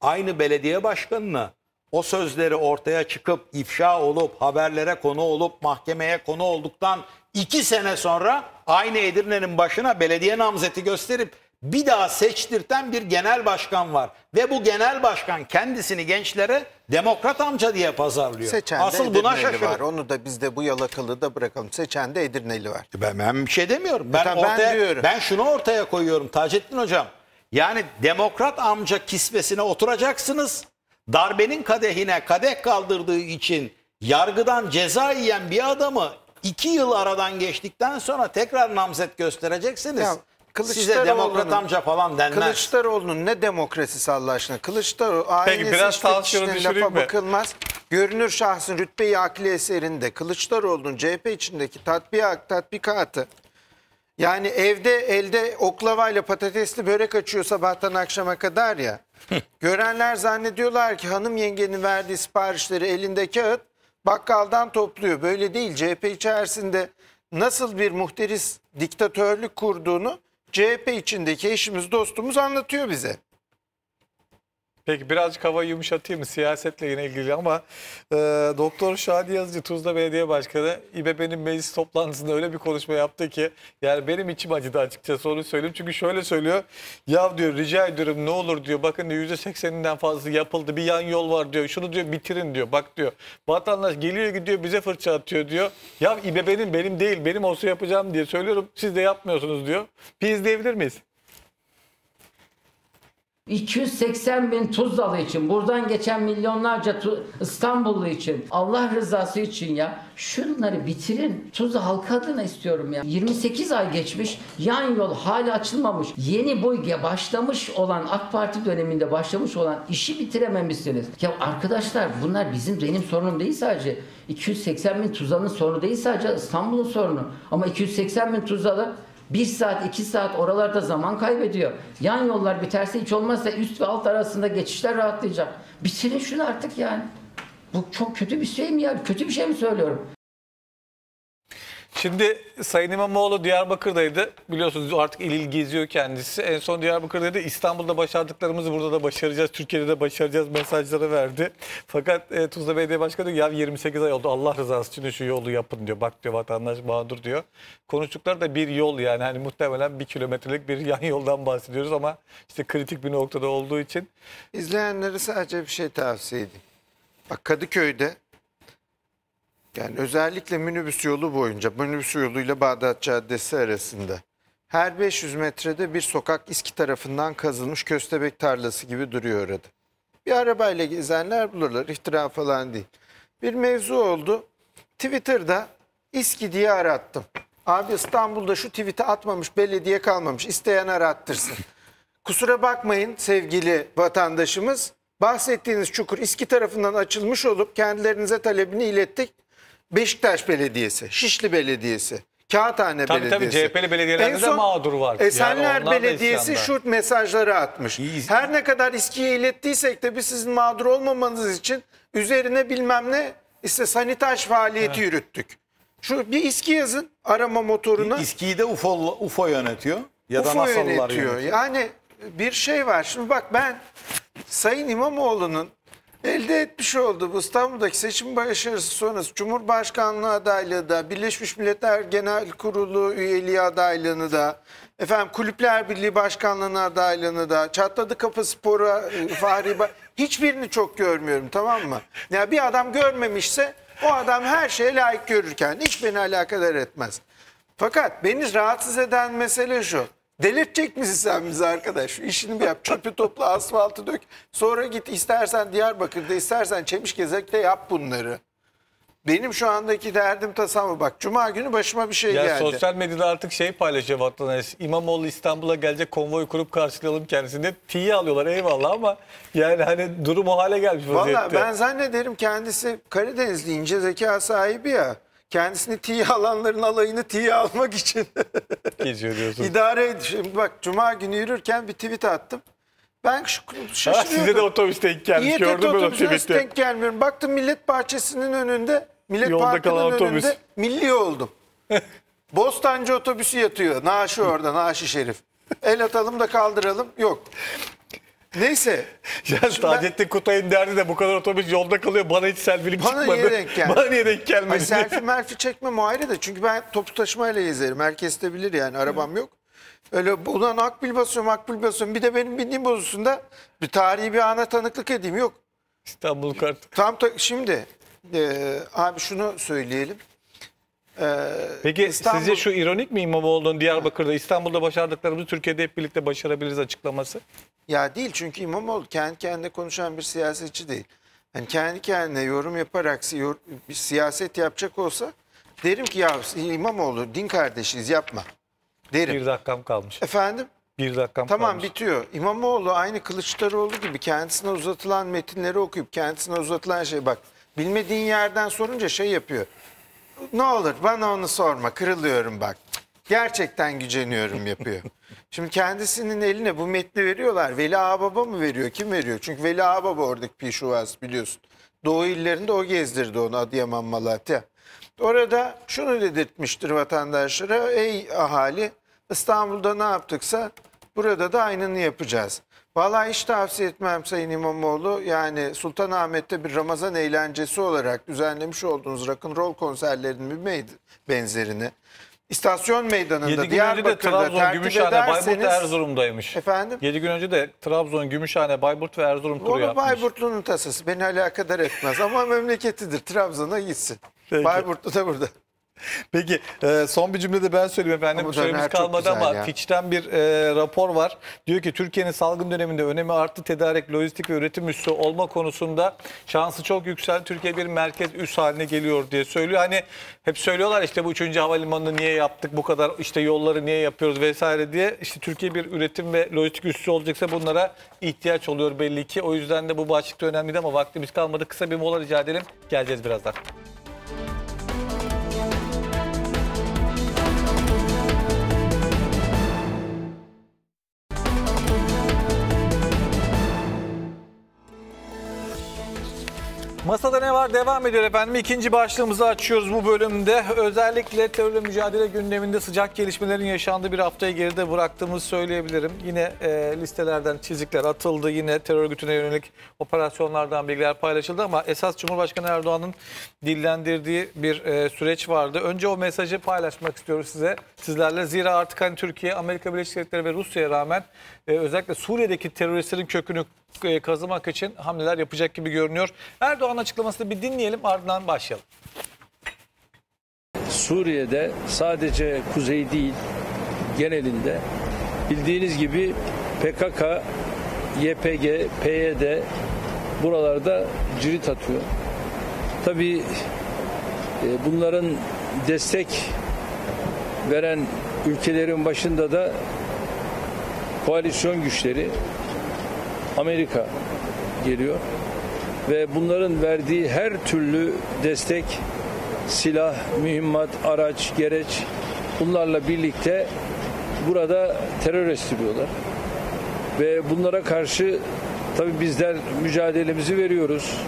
S5: Aynı belediye başkanına o sözleri ortaya çıkıp ifşa olup haberlere konu olup mahkemeye konu olduktan iki sene sonra aynı Edirne'nin başına belediye namzeti gösterip bir daha seçtirten bir genel başkan var. Ve bu genel başkan kendisini gençlere demokrat amca diye pazarlıyor. Seçen Asıl buna şaşırır. var.
S2: Onu da biz de bu yalakalığı da bırakalım. Seçen de Edirneli var. E ben, ben bir şey demiyorum. Ben, Efendim, ortaya, ben, diyorum. ben şunu ortaya
S5: koyuyorum Taceddin Hocam. Yani demokrat amca kisvesine oturacaksınız. Darbenin kadehine kadeh kaldırdığı için yargıdan ceza yiyen bir adamı iki yıl aradan geçtikten sonra tekrar namzet göstereceksiniz. Ya, Size demokrat amca falan denmez.
S2: Kılıçdaroğlu'nun ne demokrasisi Allah aşkına? Kılıçdaroğlu ailesi biraz işte lafa mi? bakılmaz. Görünür şahsın rütbeyi akli eserinde Kılıçdaroğlu'nun CHP içindeki tatbiak, tatbikatı yani evde elde oklavayla patatesli börek açıyor sabahtan akşama kadar ya. görenler zannediyorlar ki hanım yengenin verdiği siparişleri elinde kağıt bakkaldan topluyor. Böyle değil CHP içerisinde nasıl bir muhteris diktatörlük kurduğunu CHP içindeki eşimiz dostumuz anlatıyor bize.
S1: Peki birazcık hava yumuşatayım mı siyasetle yine ilgili ama e, Doktor Şadi Yazıcı Tuzla Belediye Başkanı İBB'nin meclis toplantısında öyle bir konuşma yaptı ki yani benim içim acıdı açıkçası onu söyleyeyim. Çünkü şöyle söylüyor ya diyor rica ediyorum ne olur diyor bakın %80'inden fazla yapıldı bir yan yol var diyor şunu diyor bitirin diyor bak diyor vatandaş geliyor gidiyor bize fırça atıyor diyor ya İBB'nin benim değil benim olsa yapacağım diye söylüyorum siz de yapmıyorsunuz diyor. Bir izleyebilir miyiz?
S4: 280 bin Tuzlalı için, buradan geçen milyonlarca İstanbullu için, Allah rızası için ya şunları bitirin. Tuzla halka adına istiyorum ya. 28 ay geçmiş, yan yol hala açılmamış. Yeni boyge başlamış olan AK Parti döneminde başlamış olan işi bitirememişsiniz. Ya arkadaşlar bunlar bizim benim sorunum değil sadece. 280 bin Tuzla'nın sorunu değil sadece İstanbul'un sorunu. Ama 280 bin Tuzla'da bir saat, iki saat oralarda zaman kaybediyor. Yan yollar biterse hiç olmazsa üst ve alt arasında geçişler rahatlayacak. Bitirin şunu artık yani. Bu çok kötü bir şey mi ya? Kötü bir şey mi söylüyorum?
S1: Şimdi Sayın İmamoğlu Diyarbakır'daydı. Biliyorsunuz artık il il geziyor kendisi. En son Diyarbakır'daydı. İstanbul'da başardıklarımızı burada da başaracağız. Türkiye'de de başaracağız mesajları verdi. Fakat e, Tuzla Belediye Başkanı diyor ya 28 ay oldu. Allah rızası için şu yolu yapın diyor. Bak diyor vatandaş mağdur diyor. Konuştukları da bir yol yani. Hani muhtemelen bir kilometrelik bir yan
S2: yoldan bahsediyoruz ama işte kritik bir noktada olduğu için. İzleyenlere sadece bir şey tavsiye edeyim. Bak Kadıköy'de yani özellikle minibüs yolu boyunca, minibüs yoluyla Bağdat Caddesi arasında her 500 metrede bir sokak İSKİ tarafından kazılmış köstebek tarlası gibi duruyor orada. Bir arabayla gezenler bulurlar, ihtira falan değil. Bir mevzu oldu. Twitter'da İSKİ diye arattım. Abi İstanbul'da şu tweet'i atmamış, belediye kalmamış. İsteyen arattırsın. Kusura bakmayın sevgili vatandaşımız. Bahsettiğiniz çukur İSKİ tarafından açılmış olup kendilerinize talebini ilettik. Beşiktaş Belediyesi, Şişli Belediyesi, Kağıthane tabii, Belediyesi. Tabii CHP'li belediyelerde en son, de mağdur var. Esenler yani Belediyesi şu mesajları atmış. İyi. Her ne kadar İSKİ'ye ilettiysek de biz sizin mağdur olmamanız için üzerine bilmem ne işte sanitaj faaliyeti evet. yürüttük. Şu bir İSKİ yazın arama motoruna. İSKİ'yi de UFO, UFO yönetiyor ya UFO da NASA'lılar yönetiyor. yönetiyor. Yani bir şey var. Şimdi bak ben Sayın İmamoğlu'nun elde etmiş oldu. Bu İstanbul'daki seçim başarısı sonrası Cumhurbaşkanlığı adaylığı da, Birleşmiş Milletler Genel Kurulu üyeliği adaylığını da, efendim Kulüpler Birliği başkanlığı adaylığını da, Çatladı Kapı Spor'a, e, Fahri hiçbirini çok görmüyorum tamam mı? Ya yani bir adam görmemişse o adam her şeye layık görürken hiç beni alakadar etmez. Fakat beni rahatsız eden mesele şu. Delirtecek misin sen bizi arkadaş? İşini bir yap. Çöpü topla, asfaltı dök. Sonra git istersen Diyarbakır'da, istersen Çemişgezek'te yap bunları. Benim şu andaki derdim tasavvuf. Bak cuma günü başıma bir şey ya geldi. Sosyal
S1: medyada artık şey paylaşıyor vatandaş. İmamoğlu İstanbul'a gelecek konvoy kurup karşılayalım kendisini. De tiye alıyorlar eyvallah ama yani hani durum o hale gelmiş vaziyette. Valla ben
S2: zannederim kendisi Karadenizli ince zeka sahibi ya kendisini tiye alanların alayını tiye almak için Geziyor diyorsun. idare ed- bak cuma günü yürürken bir tweet attım. Ben şu Ha, şaşırıyordum. size de otobüs denk gelmiş. İETT Gördüm ben o tweet'i. denk gelmiyorum. Baktım Millet Bahçesi'nin önünde, Millet Yolda Parkı'nın kalan otobüs. önünde milli oldum. Bostancı otobüsü yatıyor. Naaşı orada, naaşı şerif. El atalım da kaldıralım. Yok. Neyse. Ya Saadettin ben... Kutay'ın derdi
S1: de bu kadar otobüs yolda kalıyor. Bana hiç selfie'lik çıkmadı. Bana niye denk geldi? Bana niye denk gelmedi? Ay, selfie
S2: merfi çekmem o ayrı Çünkü ben toplu taşımayla gezerim. Herkes de bilir yani arabam hmm. yok. Öyle ulan akbil basıyorum akbil basıyorum. Bir de benim bindiğim bozusunda bir tarihi bir ana tanıklık edeyim yok. İstanbul kartı. Tam ta şimdi e, abi şunu söyleyelim. E,
S1: Peki İstanbul... sizce şu ironik mi İmamoğlu'nun Diyarbakır'da İstanbul'da başardıklarımızı Türkiye'de hep
S2: birlikte başarabiliriz
S1: açıklaması?
S2: Ya değil çünkü İmamoğlu kendi kendine konuşan bir siyasetçi değil. Yani kendi kendine yorum yaparak bir siyaset yapacak olsa derim ki ya İmamoğlu din kardeşiyiz yapma derim.
S1: Bir dakikam kalmış. Efendim? Bir dakikam
S2: tamam, kalmış. Tamam bitiyor. İmamoğlu aynı Kılıçdaroğlu gibi kendisine uzatılan metinleri okuyup kendisine uzatılan şey bak bilmediğin yerden sorunca şey yapıyor. Ne olur bana onu sorma kırılıyorum bak. Gerçekten güceniyorum yapıyor. Şimdi kendisinin eline bu metni veriyorlar. Veli Ağbaba mı veriyor? Kim veriyor? Çünkü Veli Ağbaba oradaki pişuvası biliyorsun. Doğu illerinde o gezdirdi onu Adıyaman, Malatya. Orada şunu dedirtmiştir vatandaşlara. Ey ahali İstanbul'da ne yaptıksa burada da aynını yapacağız. Vallahi hiç tavsiye etmem Sayın İmamoğlu. Yani Sultanahmet'te bir Ramazan eğlencesi olarak düzenlemiş olduğunuz rock'n'roll konserlerinin bir benzerini İstasyon meydanında, Yedi gün önce de Trabzon, Gümüşhane, ederseniz... Bayburt,
S1: Erzurum'daymış. Efendim? 7 gün önce de Trabzon, Gümüşhane, Bayburt ve Erzurum turu Onu yapmış.
S2: Bayburtlu'nun tasası. Beni alakadar etmez ama memleketidir. Trabzon'a gitsin. Bayburtlu da burada. Peki e, son bir cümlede ben söyleyeyim efendim. Ama Süremiz kalmadı ama ya. Fitch'ten bir e, rapor
S1: var. Diyor ki Türkiye'nin salgın döneminde önemi arttı. Tedarik, lojistik ve üretim üssü olma konusunda şansı çok yükseldi. Türkiye bir merkez üs haline geliyor diye söylüyor. Hani hep söylüyorlar işte bu 3. havalimanını niye yaptık? Bu kadar işte yolları niye yapıyoruz vesaire diye. İşte Türkiye bir üretim ve lojistik üssü olacaksa bunlara ihtiyaç oluyor belli ki. O yüzden de bu başlıkta önemli ama vaktimiz kalmadı. Kısa bir mola rica edelim. Geleceğiz birazdan. Masada ne var devam ediyor efendim. İkinci başlığımızı açıyoruz bu bölümde. Özellikle terörle mücadele gündeminde sıcak gelişmelerin yaşandığı bir haftayı geride bıraktığımızı söyleyebilirim. Yine e, listelerden çizikler atıldı. Yine terör örgütüne yönelik operasyonlardan bilgiler paylaşıldı ama esas Cumhurbaşkanı Erdoğan'ın dillendirdiği bir e, süreç vardı. Önce o mesajı paylaşmak istiyoruz size sizlerle. Zira artık hani Türkiye, Amerika Birleşik Devletleri ve Rusya'ya rağmen e, özellikle Suriye'deki teröristlerin kökünü ee, kazımak için hamleler yapacak gibi görünüyor. Erdoğan açıklamasını bir dinleyelim ardından başlayalım.
S4: Suriye'de sadece kuzey değil genelinde bildiğiniz gibi PKK, YPG, PYD buralarda cirit atıyor. Tabii e, bunların destek veren ülkelerin başında da koalisyon güçleri Amerika geliyor ve bunların verdiği her türlü destek silah, mühimmat, araç, gereç bunlarla birlikte burada terör estiriyorlar. Ve bunlara karşı tabii bizler mücadelemizi veriyoruz.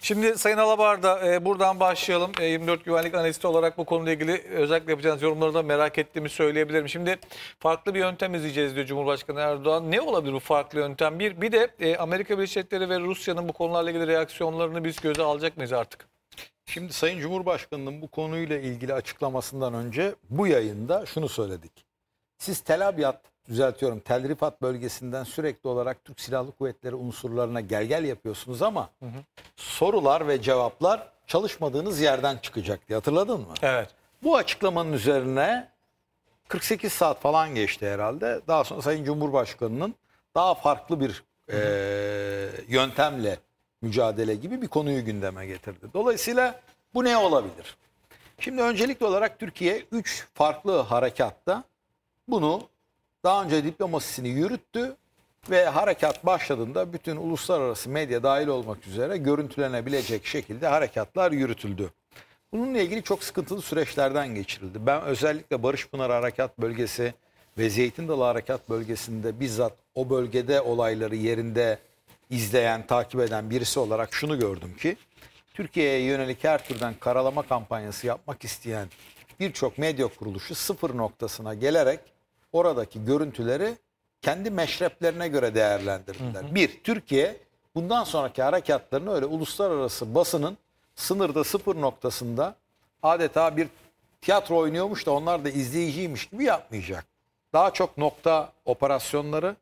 S4: Şimdi Sayın Alabar'da e,
S1: buradan başlayalım. E, 24 güvenlik analisti olarak bu konuyla ilgili özellikle yapacağınız yorumları da merak ettiğimi söyleyebilirim. Şimdi farklı bir yöntem izleyeceğiz diyor Cumhurbaşkanı Erdoğan. Ne olabilir bu farklı yöntem? Bir, bir de e, Amerika Birleşik Devletleri ve Rusya'nın bu konularla ilgili reaksiyonlarını biz göze alacak mıyız artık?
S5: Şimdi Sayın Cumhurbaşkanı'nın bu konuyla ilgili açıklamasından önce bu yayında şunu söyledik. Siz Tel Abyad düzeltiyorum Tel Rifat bölgesinden sürekli olarak Türk Silahlı Kuvvetleri unsurlarına gel gel yapıyorsunuz ama hı hı. sorular ve cevaplar çalışmadığınız yerden çıkacak diye hatırladın mı? Evet. Bu açıklamanın üzerine 48 saat falan geçti herhalde. Daha sonra Sayın Cumhurbaşkanı'nın daha farklı bir e, yöntemle mücadele gibi bir konuyu gündeme getirdi. Dolayısıyla bu ne olabilir? Şimdi öncelikli olarak Türkiye 3 farklı harekatta bunu daha önce diplomasisini yürüttü ve harekat başladığında bütün uluslararası medya dahil olmak üzere görüntülenebilecek şekilde harekatlar yürütüldü. Bununla ilgili çok sıkıntılı süreçlerden geçirildi. Ben özellikle Barış Pınar Harekat Bölgesi ve Zeytin Dalı Harekat Bölgesi'nde bizzat o bölgede olayları yerinde izleyen, takip eden birisi olarak şunu gördüm ki Türkiye'ye yönelik her türden karalama kampanyası yapmak isteyen birçok medya kuruluşu sıfır noktasına gelerek oradaki görüntüleri kendi meşreplerine göre değerlendirdiler. Hı hı. Bir, Türkiye bundan sonraki harekatlarını öyle uluslararası basının sınırda sıfır noktasında adeta bir tiyatro oynuyormuş da onlar da izleyiciymiş gibi yapmayacak. Daha çok nokta operasyonları,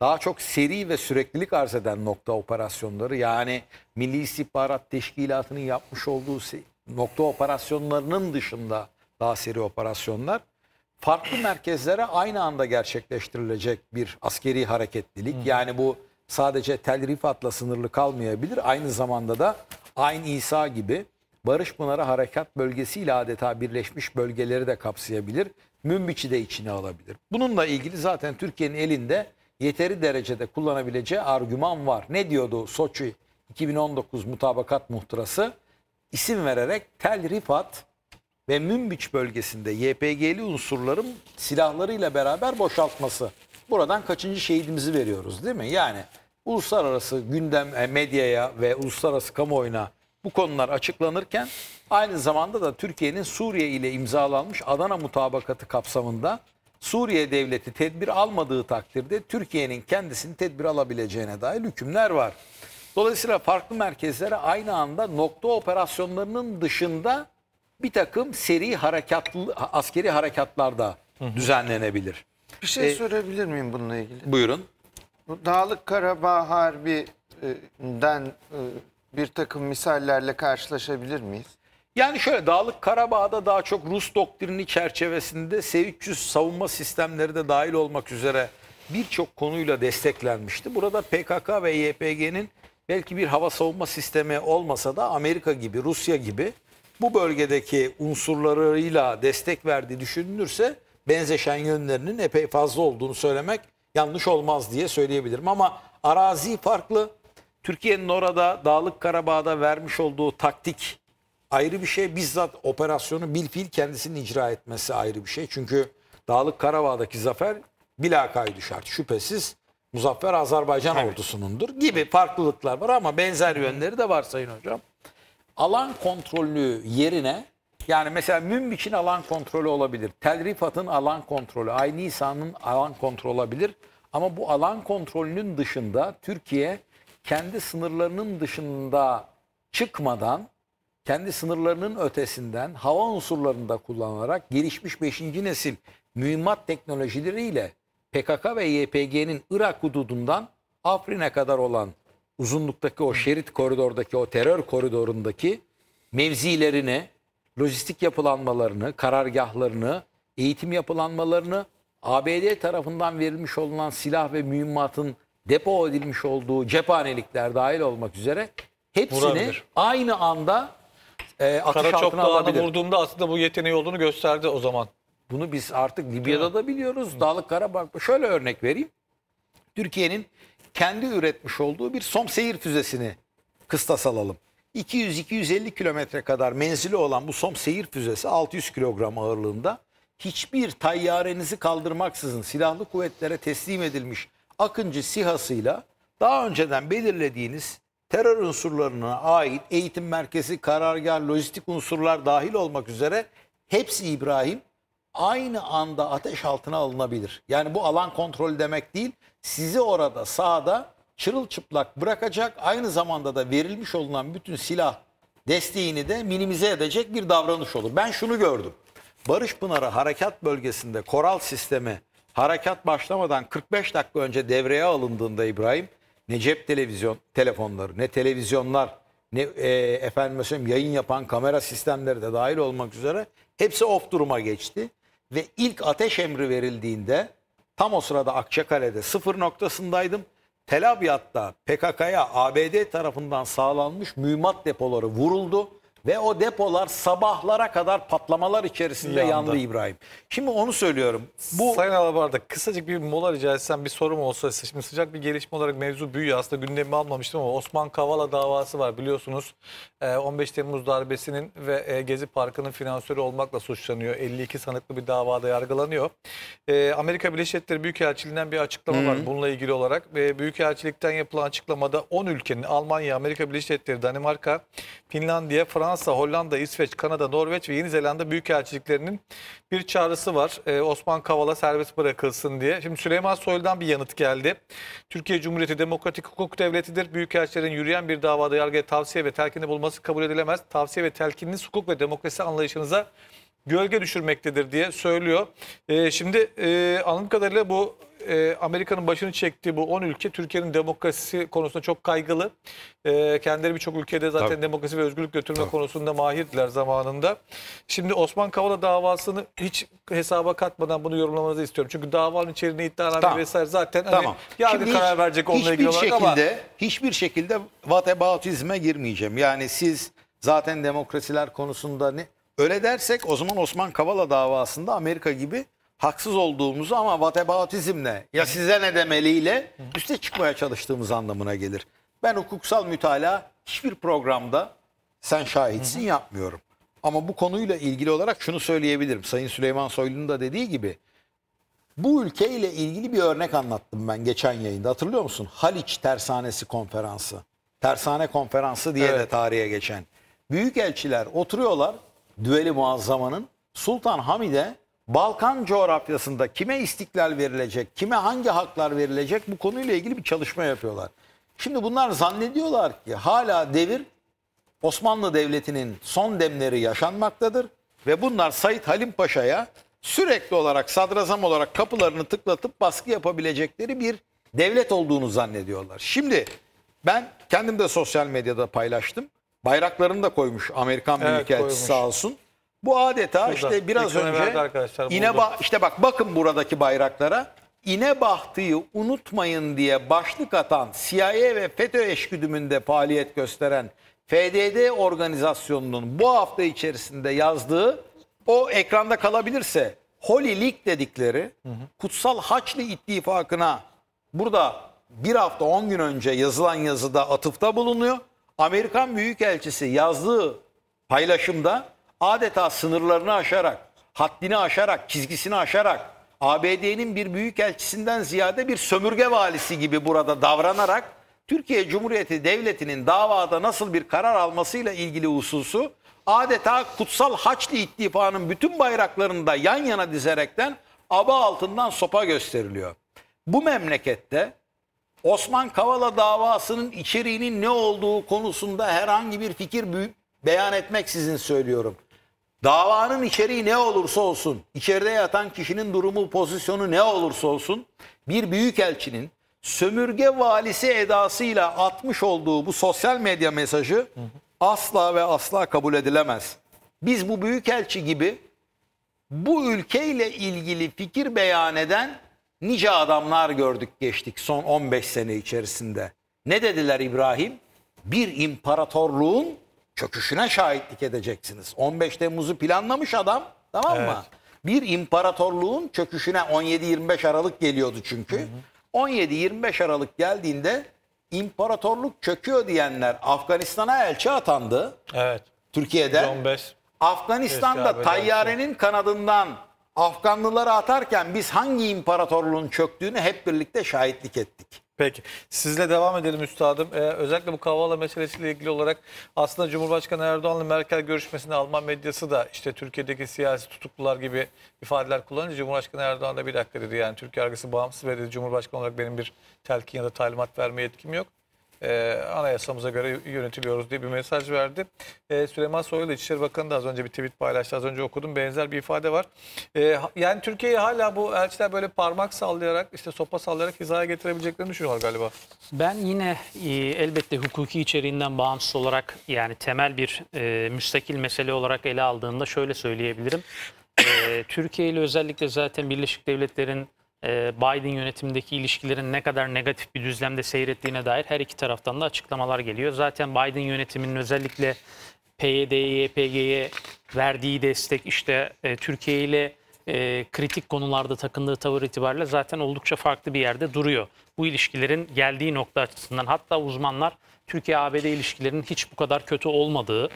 S5: daha çok seri ve süreklilik arz eden nokta operasyonları yani Milli İstihbarat Teşkilatı'nın yapmış olduğu nokta operasyonlarının dışında daha seri operasyonlar farklı merkezlere aynı anda gerçekleştirilecek bir askeri hareketlilik. Hı. Yani bu sadece Tel Rifat'la sınırlı kalmayabilir. Aynı zamanda da Ayn İsa gibi Barış Pınarı Harekat Bölgesi ile adeta birleşmiş bölgeleri de kapsayabilir. Münbiç'i de içine alabilir. Bununla ilgili zaten Türkiye'nin elinde yeteri derecede kullanabileceği argüman var. Ne diyordu Soçi 2019 mutabakat muhtırası? İsim vererek Tel Rifat ve Münbiç bölgesinde YPG'li unsurların silahlarıyla beraber boşaltması. Buradan kaçıncı şehidimizi veriyoruz değil mi? Yani uluslararası gündem e, medyaya ve uluslararası kamuoyuna bu konular açıklanırken aynı zamanda da Türkiye'nin Suriye ile imzalanmış Adana mutabakatı kapsamında Suriye devleti tedbir almadığı takdirde Türkiye'nin kendisini tedbir alabileceğine dair hükümler var. Dolayısıyla farklı merkezlere aynı anda nokta operasyonlarının dışında bir takım seri harekatlı askeri harekatlar da düzenlenebilir. Bir şey Ee,
S2: sorabilir miyim bununla ilgili? Buyurun. Bu Dağlık Karabağ Harbi'den e, bir takım misallerle karşılaşabilir miyiz?
S5: Yani şöyle Dağlık Karabağ'da daha çok Rus doktrini çerçevesinde S-300 savunma sistemleri de dahil olmak üzere birçok konuyla desteklenmişti. Burada PKK ve YPG'nin belki bir hava savunma sistemi olmasa da Amerika gibi, Rusya gibi bu bölgedeki unsurlarıyla destek verdiği düşünülürse benzeşen yönlerinin epey fazla olduğunu söylemek yanlış olmaz diye söyleyebilirim. Ama arazi farklı. Türkiye'nin orada Dağlık Karabağ'da vermiş olduğu taktik ayrı bir şey. Bizzat operasyonu bilfil kendisinin icra etmesi ayrı bir şey. Çünkü Dağlık Karabağ'daki zafer bilakaydı şart. Şüphesiz Muzaffer Azerbaycan evet. ordusunundur gibi farklılıklar var ama benzer yönleri de var Sayın Hocam alan kontrolü yerine yani mesela Münbiç'in alan kontrolü olabilir. Tel Rifat'ın alan kontrolü, Ayni Nisan'ın alan kontrolü olabilir. Ama bu alan kontrolünün dışında Türkiye kendi sınırlarının dışında çıkmadan kendi sınırlarının ötesinden hava unsurlarını da kullanarak gelişmiş 5. nesil mühimmat teknolojileriyle PKK ve YPG'nin Irak hududundan Afrin'e kadar olan uzunluktaki o şerit koridordaki o terör koridorundaki mevzilerine, lojistik yapılanmalarını, karargahlarını, eğitim yapılanmalarını, ABD tarafından verilmiş olunan silah ve mühimmatın depo edilmiş olduğu cephanelikler dahil olmak üzere hepsini Vurabilir.
S1: aynı anda e, atış Karaçok altına alabilir. vurduğumda aslında bu yeteneği olduğunu gösterdi o zaman.
S5: Bunu biz artık Libya'da da biliyoruz. Dağlık Karabağ. Şöyle örnek vereyim. Türkiye'nin kendi üretmiş olduğu bir Somseyir füzesini kıstas alalım. 200-250 kilometre kadar menzili olan bu Somseyir füzesi 600 kilogram ağırlığında hiçbir tayyarenizi kaldırmaksızın silahlı kuvvetlere teslim edilmiş Akıncı sihasıyla daha önceden belirlediğiniz terör unsurlarına ait eğitim merkezi, karargah, lojistik unsurlar dahil olmak üzere hepsi İbrahim aynı anda ateş altına alınabilir. Yani bu alan kontrol demek değil, sizi orada sahada çırılçıplak bırakacak aynı zamanda da verilmiş olunan bütün silah desteğini de minimize edecek bir davranış olur. Ben şunu gördüm. Barış Pınarı harekat bölgesinde koral sistemi harekat başlamadan 45 dakika önce devreye alındığında İbrahim ne cep televizyon telefonları ne televizyonlar ne e, efendim mesela yayın yapan kamera sistemleri de dahil olmak üzere hepsi off duruma geçti ve ilk ateş emri verildiğinde Tam o sırada Akçakale'de sıfır noktasındaydım. Tel Abyad'da PKK'ya ABD tarafından sağlanmış mühimmat depoları vuruldu. Ve o depolar sabahlara kadar patlamalar içerisinde yandı, yandı İbrahim. Şimdi onu söylüyorum.
S1: Bu... Sayın Alabarda kısacık bir mola rica etsem bir sorum olsa. Şimdi sıcak bir gelişme olarak mevzu büyüyor. Aslında gündemi almamıştım ama Osman Kavala davası var biliyorsunuz. 15 ee, Temmuz darbesinin ve e, Gezi Parkı'nın finansörü olmakla suçlanıyor. 52 sanıklı bir davada yargılanıyor. Ee, Amerika Birleşik Devletleri Büyükelçiliğinden bir açıklama Hı -hı. var bununla ilgili olarak. Büyükelçilikten yapılan açıklamada 10 ülkenin Almanya, Amerika Birleşik Devletleri, Danimarka, Finlandiya, Fransa, Fransa, Hollanda, İsveç, Kanada, Norveç ve Yeni Zelanda Büyükelçiliklerinin bir çağrısı var. Ee, Osman Kavala serbest bırakılsın diye. Şimdi Süleyman Soylu'dan bir yanıt geldi. Türkiye Cumhuriyeti demokratik hukuk devletidir. Büyükelçilerin yürüyen bir davada yargıya tavsiye ve telkinde bulması kabul edilemez. Tavsiye ve telkininiz hukuk ve demokrasi anlayışınıza gölge düşürmektedir diye söylüyor. ee, şimdi e, anladığım kadarıyla bu e, Amerika'nın başını çektiği bu 10 ülke Türkiye'nin demokrasi konusunda çok kaygılı. E, kendileri birçok ülkede zaten Tabii. demokrasi ve özgürlük götürme Tabii. konusunda mahirdiler zamanında. Şimdi Osman Kavala davasını hiç hesaba katmadan bunu yorumlamanızı istiyorum. Çünkü davanın içeriğini iddianame tamam. vesaire zaten hani tamam. hani yargı Şimdi karar hiç, verecek onunla ilgili olarak şekilde, ama...
S5: Hiçbir şekilde whataboutizme girmeyeceğim. Yani siz zaten demokrasiler konusunda ne, Öyle dersek o zaman Osman Kavala davasında Amerika gibi haksız olduğumuzu ama vatebatizmle ya size ne demeliyle üste çıkmaya çalıştığımız anlamına gelir. Ben hukuksal mütalaa hiçbir programda sen şahitsin yapmıyorum. Ama bu konuyla ilgili olarak şunu söyleyebilirim. Sayın Süleyman Soylu'nun da dediği gibi bu ülkeyle ilgili bir örnek anlattım ben geçen yayında. Hatırlıyor musun? Haliç Tersanesi Konferansı. Tersane Konferansı diye evet. de tarihe geçen. Büyükelçiler oturuyorlar. Düeli Muazzama'nın Sultan Hamid'e Balkan coğrafyasında kime istiklal verilecek, kime hangi haklar verilecek bu konuyla ilgili bir çalışma yapıyorlar. Şimdi bunlar zannediyorlar ki hala devir Osmanlı Devleti'nin son demleri yaşanmaktadır ve bunlar Said Halim Paşa'ya sürekli olarak sadrazam olarak kapılarını tıklatıp baskı yapabilecekleri bir devlet olduğunu zannediyorlar. Şimdi ben kendim de sosyal medyada paylaştım. Bayraklarını da koymuş Amerikan evet, sağ olsun. Bu adeta Şurada, işte biraz önce yine işte bak bakın buradaki bayraklara İnebahtı'yı unutmayın diye başlık atan CIA ve FETÖ eşgüdümünde faaliyet gösteren FDD organizasyonunun bu hafta içerisinde yazdığı o ekranda kalabilirse Holy League dedikleri hı hı. Kutsal Haçlı ittifakına burada bir hafta 10 gün önce yazılan yazıda atıfta bulunuyor. Amerikan Büyükelçisi yazdığı paylaşımda adeta sınırlarını aşarak, haddini aşarak, çizgisini aşarak ABD'nin bir büyük elçisinden ziyade bir sömürge valisi gibi burada davranarak Türkiye Cumhuriyeti Devleti'nin davada nasıl bir karar almasıyla ilgili hususu adeta Kutsal Haçlı İttifakı'nın bütün bayraklarını da yan yana dizerekten aba altından sopa gösteriliyor. Bu memlekette Osman Kavala davasının içeriğinin ne olduğu konusunda herhangi bir fikir beyan etmeksizin söylüyorum. Davanın içeriği ne olursa olsun, içeride yatan kişinin durumu, pozisyonu ne olursa olsun, bir büyükelçinin sömürge valisi edasıyla atmış olduğu bu sosyal medya mesajı hı hı. asla ve asla kabul edilemez. Biz bu büyükelçi gibi bu ülkeyle ilgili fikir beyan eden nice adamlar gördük geçtik son 15 sene içerisinde. Ne dediler İbrahim? Bir imparatorluğun çöküşüne şahitlik edeceksiniz. 15 Temmuz'u planlamış adam tamam mı? Evet. Bir imparatorluğun çöküşüne 17-25 Aralık geliyordu çünkü. 17-25 Aralık geldiğinde imparatorluk çöküyor diyenler Afganistan'a elçi atandı. Evet. Türkiye'de. John Afganistan'da tayyarenin kanadından Afganlıları atarken biz
S1: hangi imparatorluğun çöktüğünü hep birlikte şahitlik ettik. Peki. Sizle devam edelim üstadım. Ee, özellikle bu Kavala meselesiyle ilgili olarak aslında Cumhurbaşkanı Erdoğan'la Merkel görüşmesinde Alman medyası da işte Türkiye'deki siyasi tutuklular gibi ifadeler kullanınca Cumhurbaşkanı Erdoğan da bir dakika dedi yani Türk yargısı bağımsız ve dedi Cumhurbaşkanı olarak benim bir telkin ya da talimat verme yetkim yok e, anayasamıza göre yönetiliyoruz diye bir mesaj verdi. E, Süleyman Soylu İçişleri Bakanı da az önce bir tweet paylaştı. Az önce okudum. Benzer bir ifade var. E, yani Türkiye'yi hala bu elçiler böyle parmak sallayarak, işte sopa sallayarak hizaya getirebileceklerini düşünüyorlar galiba.
S3: Ben yine e, elbette hukuki içeriğinden bağımsız olarak yani temel bir e, müstakil mesele olarak ele aldığımda şöyle söyleyebilirim. e, Türkiye ile özellikle zaten Birleşik Devletler'in ee, Biden yönetimindeki ilişkilerin ne kadar negatif bir düzlemde seyrettiğine dair her iki taraftan da açıklamalar geliyor. Zaten Biden yönetiminin özellikle PYD'ye, YPG'ye verdiği destek işte e, Türkiye ile e, kritik konularda takındığı tavır itibariyle zaten oldukça farklı bir yerde duruyor. Bu ilişkilerin geldiği nokta açısından hatta uzmanlar Türkiye-ABD ilişkilerinin hiç bu kadar kötü olmadığı,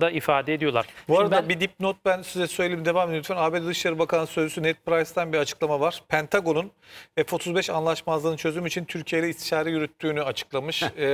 S3: da ifade ediyorlar. Bu Şimdi arada ben...
S1: bir dipnot ben size söyleyeyim devam edin lütfen. ABD Dışişleri Bakanı Sözcüsü net Price'dan bir açıklama var. Pentagon'un F-35 anlaşmazlığının çözümü için Türkiye ile istişare yürüttüğünü açıklamış. ee,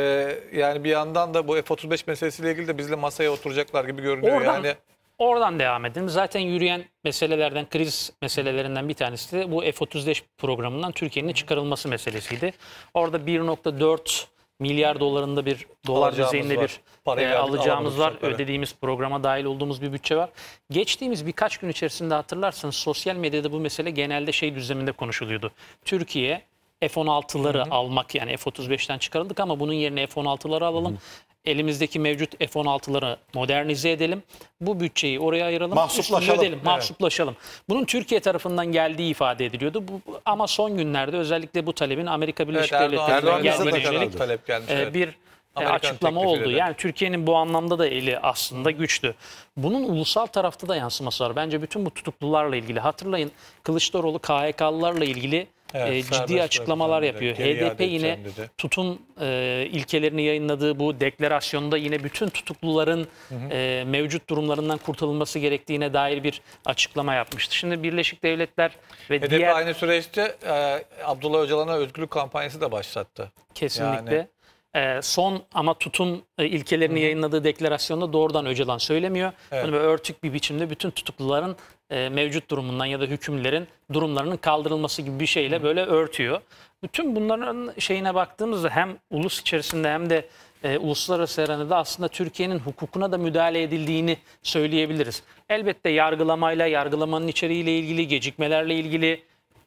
S1: yani bir yandan da bu F-35 meselesiyle ilgili de bizle masaya oturacaklar gibi görünüyor.
S3: Oradan, yani Oradan devam edin. Zaten yürüyen meselelerden, kriz meselelerinden bir tanesi de bu F-35 programından Türkiye'nin çıkarılması meselesiydi. Orada 1.4 milyar dolarında bir dolar düzeyinde var. bir e, alacağımız var. Para. Ödediğimiz programa dahil olduğumuz bir bütçe var. Geçtiğimiz birkaç gün içerisinde hatırlarsanız sosyal medyada bu mesele genelde şey düzleminde konuşuluyordu. Türkiye F-16'ları almak yani F-35'ten çıkarıldık ama bunun yerine F-16'ları alalım elimizdeki mevcut F-16'ları modernize edelim. Bu bütçeyi oraya ayıralım. Mahsuplaşalım. Ödelim, evet. Mahsuplaşalım. Bunun Türkiye tarafından geldiği ifade ediliyordu. Bu, ama son günlerde özellikle bu talebin Amerika Birleşik evet, Devletleri'nden geldiğine yönelik talep gelmiş, e, evet. bir e, Amerikan açıklama oldu. Eden. Yani Türkiye'nin bu anlamda da eli aslında güçlü. Bunun ulusal tarafta da yansıması var. Bence bütün bu tutuklularla ilgili hatırlayın Kılıçdaroğlu KHK'lılarla ilgili evet, ee, ciddi açıklamalar yapıyor. HDP yine dedi. tutum e, ilkelerini yayınladığı bu deklarasyonda yine bütün tutukluların hı hı. E, mevcut durumlarından kurtarılması gerektiğine dair bir açıklama yapmıştı. Şimdi Birleşik Devletler ve HDP diğer... aynı
S1: süreçte e, Abdullah Öcalan'a özgürlük kampanyası da başlattı.
S3: Kesinlikle. Yani e, son ama tutum e, ilkelerini Hı-hı. yayınladığı deklarasyonda doğrudan Öcalan söylemiyor. Evet. Yani örtük bir biçimde bütün tutukluların e, mevcut durumundan ya da hükümlerin durumlarının kaldırılması gibi bir şeyle böyle örtüyor. Bütün bunların şeyine baktığımızda hem ulus içerisinde hem de e, uluslararası arenada aslında Türkiye'nin hukukuna da müdahale edildiğini söyleyebiliriz. Elbette yargılamayla, yargılamanın içeriğiyle ilgili, gecikmelerle ilgili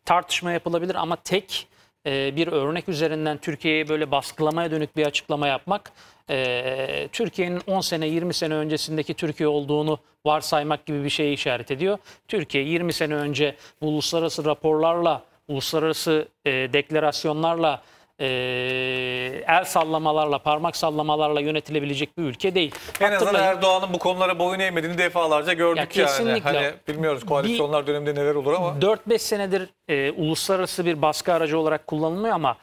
S3: tartışma yapılabilir ama tek e, bir örnek üzerinden Türkiye'yi böyle baskılamaya dönük bir açıklama yapmak e, Türkiye'nin 10 sene 20 sene öncesindeki Türkiye olduğunu varsaymak gibi bir şeyi işaret ediyor. Türkiye 20 sene önce uluslararası raporlarla, uluslararası e, deklarasyonlarla e, el sallamalarla, parmak sallamalarla yönetilebilecek bir ülke değil. En azından
S1: Erdoğan'ın bu konulara boyun eğmediğini defalarca gördük ya yani. Hani bilmiyoruz koalisyonlar
S3: bir, döneminde neler olur ama. 4-5 senedir e, uluslararası bir baskı aracı olarak kullanılmıyor ama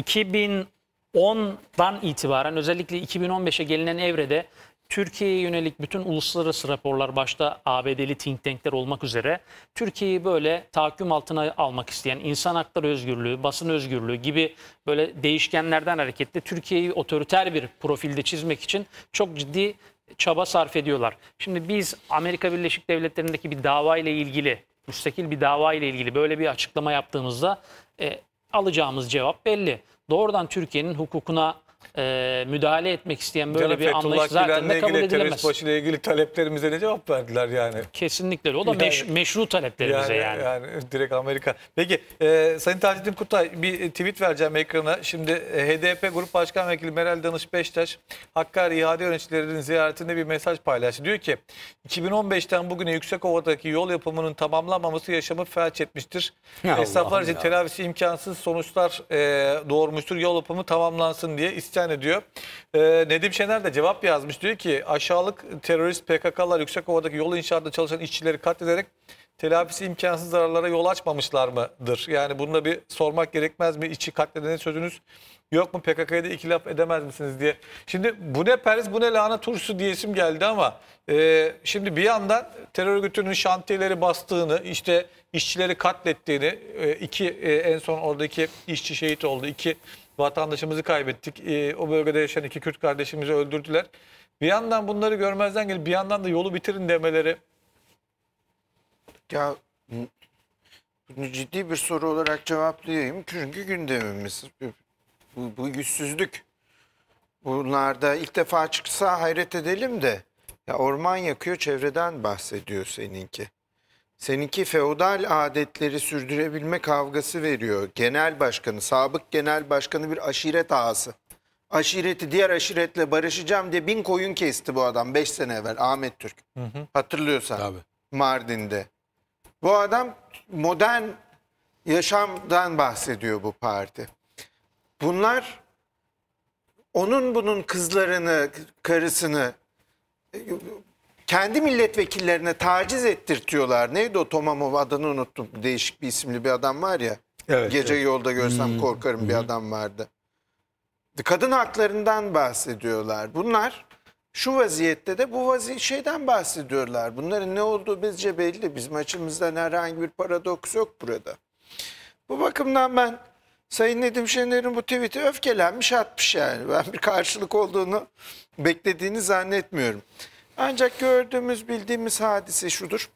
S3: 2010'dan itibaren özellikle 2015'e gelinen evrede Türkiye'ye yönelik bütün uluslararası raporlar başta ABD'li think tankler olmak üzere Türkiye'yi böyle tahakküm altına almak isteyen insan hakları özgürlüğü, basın özgürlüğü gibi böyle değişkenlerden hareketle Türkiye'yi otoriter bir profilde çizmek için çok ciddi çaba sarf ediyorlar. Şimdi biz Amerika Birleşik Devletleri'ndeki bir dava ile ilgili, müstakil bir dava ile ilgili böyle bir açıklama yaptığımızda e, alacağımız cevap belli. Doğrudan Türkiye'nin hukukuna e, müdahale etmek isteyen böyle Canım bir Fethullah anlayış zaten de kabul edilemez. Terörist başıyla
S1: ilgili taleplerimize ne cevap verdiler yani? Kesinlikle o da yani, meş,
S3: meşru taleplerimize yani, yani. Yani direkt
S1: Amerika. Peki e, Sayın Taceddin Kutay bir tweet vereceğim ekrana. Şimdi e, HDP Grup Başkan Vekili Meral Danış Beştaş Hakkari İhade Yöneticilerinin ziyaretinde bir mesaj paylaştı. Diyor ki 2015'ten bugüne Yüksekova'daki yol yapımının tamamlanmaması yaşamı felç etmiştir. Ya için telafisi imkansız sonuçlar e, doğurmuştur. Yol yapımı tamamlansın diye istiyorlar 8 tane diyor. Ee, Nedim Şener de cevap yazmış. Diyor ki aşağılık terörist PKK'lar yüksek Yüksekova'daki yol inşaatında çalışan işçileri katlederek telafisi imkansız zararlara yol açmamışlar mıdır? Yani bunu da bir sormak gerekmez mi? İçi katledenin sözünüz yok mu? PKK'ya da iki laf edemez misiniz diye. Şimdi bu ne Paris bu ne lahana turşusu diye geldi ama e, şimdi bir yandan terör örgütünün şantiyeleri bastığını, işte işçileri katlettiğini, e, iki e, en son oradaki işçi şehit oldu, iki Vatandaşımızı kaybettik. Ee, o bölgede yaşayan iki Kürt kardeşimizi öldürdüler. Bir yandan bunları görmezden gelip bir yandan da yolu bitirin demeleri.
S2: Ya bunu ciddi bir soru olarak cevaplayayım. Çünkü gündemimiz bu, bu yüzsüzlük. Bunlarda ilk defa çıksa hayret edelim de ya orman yakıyor çevreden bahsediyor seninki. Seninki feodal adetleri sürdürebilme kavgası veriyor. Genel başkanı, sabık genel başkanı bir aşiret ağası. Aşireti diğer aşiretle barışacağım diye bin koyun kesti bu adam 5 sene evvel Ahmet Türk. Hı hı. Hatırlıyorsan Tabii. Mardin'de. Bu adam modern yaşamdan bahsediyor bu parti. Bunlar onun bunun kızlarını, karısını kendi milletvekillerine taciz ettirtiyorlar. Neydi o Tomamov adını unuttum. Değişik bir isimli bir adam var ya. Evet, Gece evet. yolda görsem hmm. korkarım hmm. bir adam vardı. Kadın haklarından bahsediyorlar. Bunlar şu vaziyette de bu vazi şeyden bahsediyorlar. Bunların ne olduğu bizce belli. Bizim açımızdan herhangi bir paradoks yok burada. Bu bakımdan ben Sayın Nedim Şener'in bu tweet'i öfkelenmiş atmış yani. Ben bir karşılık olduğunu beklediğini zannetmiyorum. Ancak gördüğümüz bildiğimiz hadise şudur.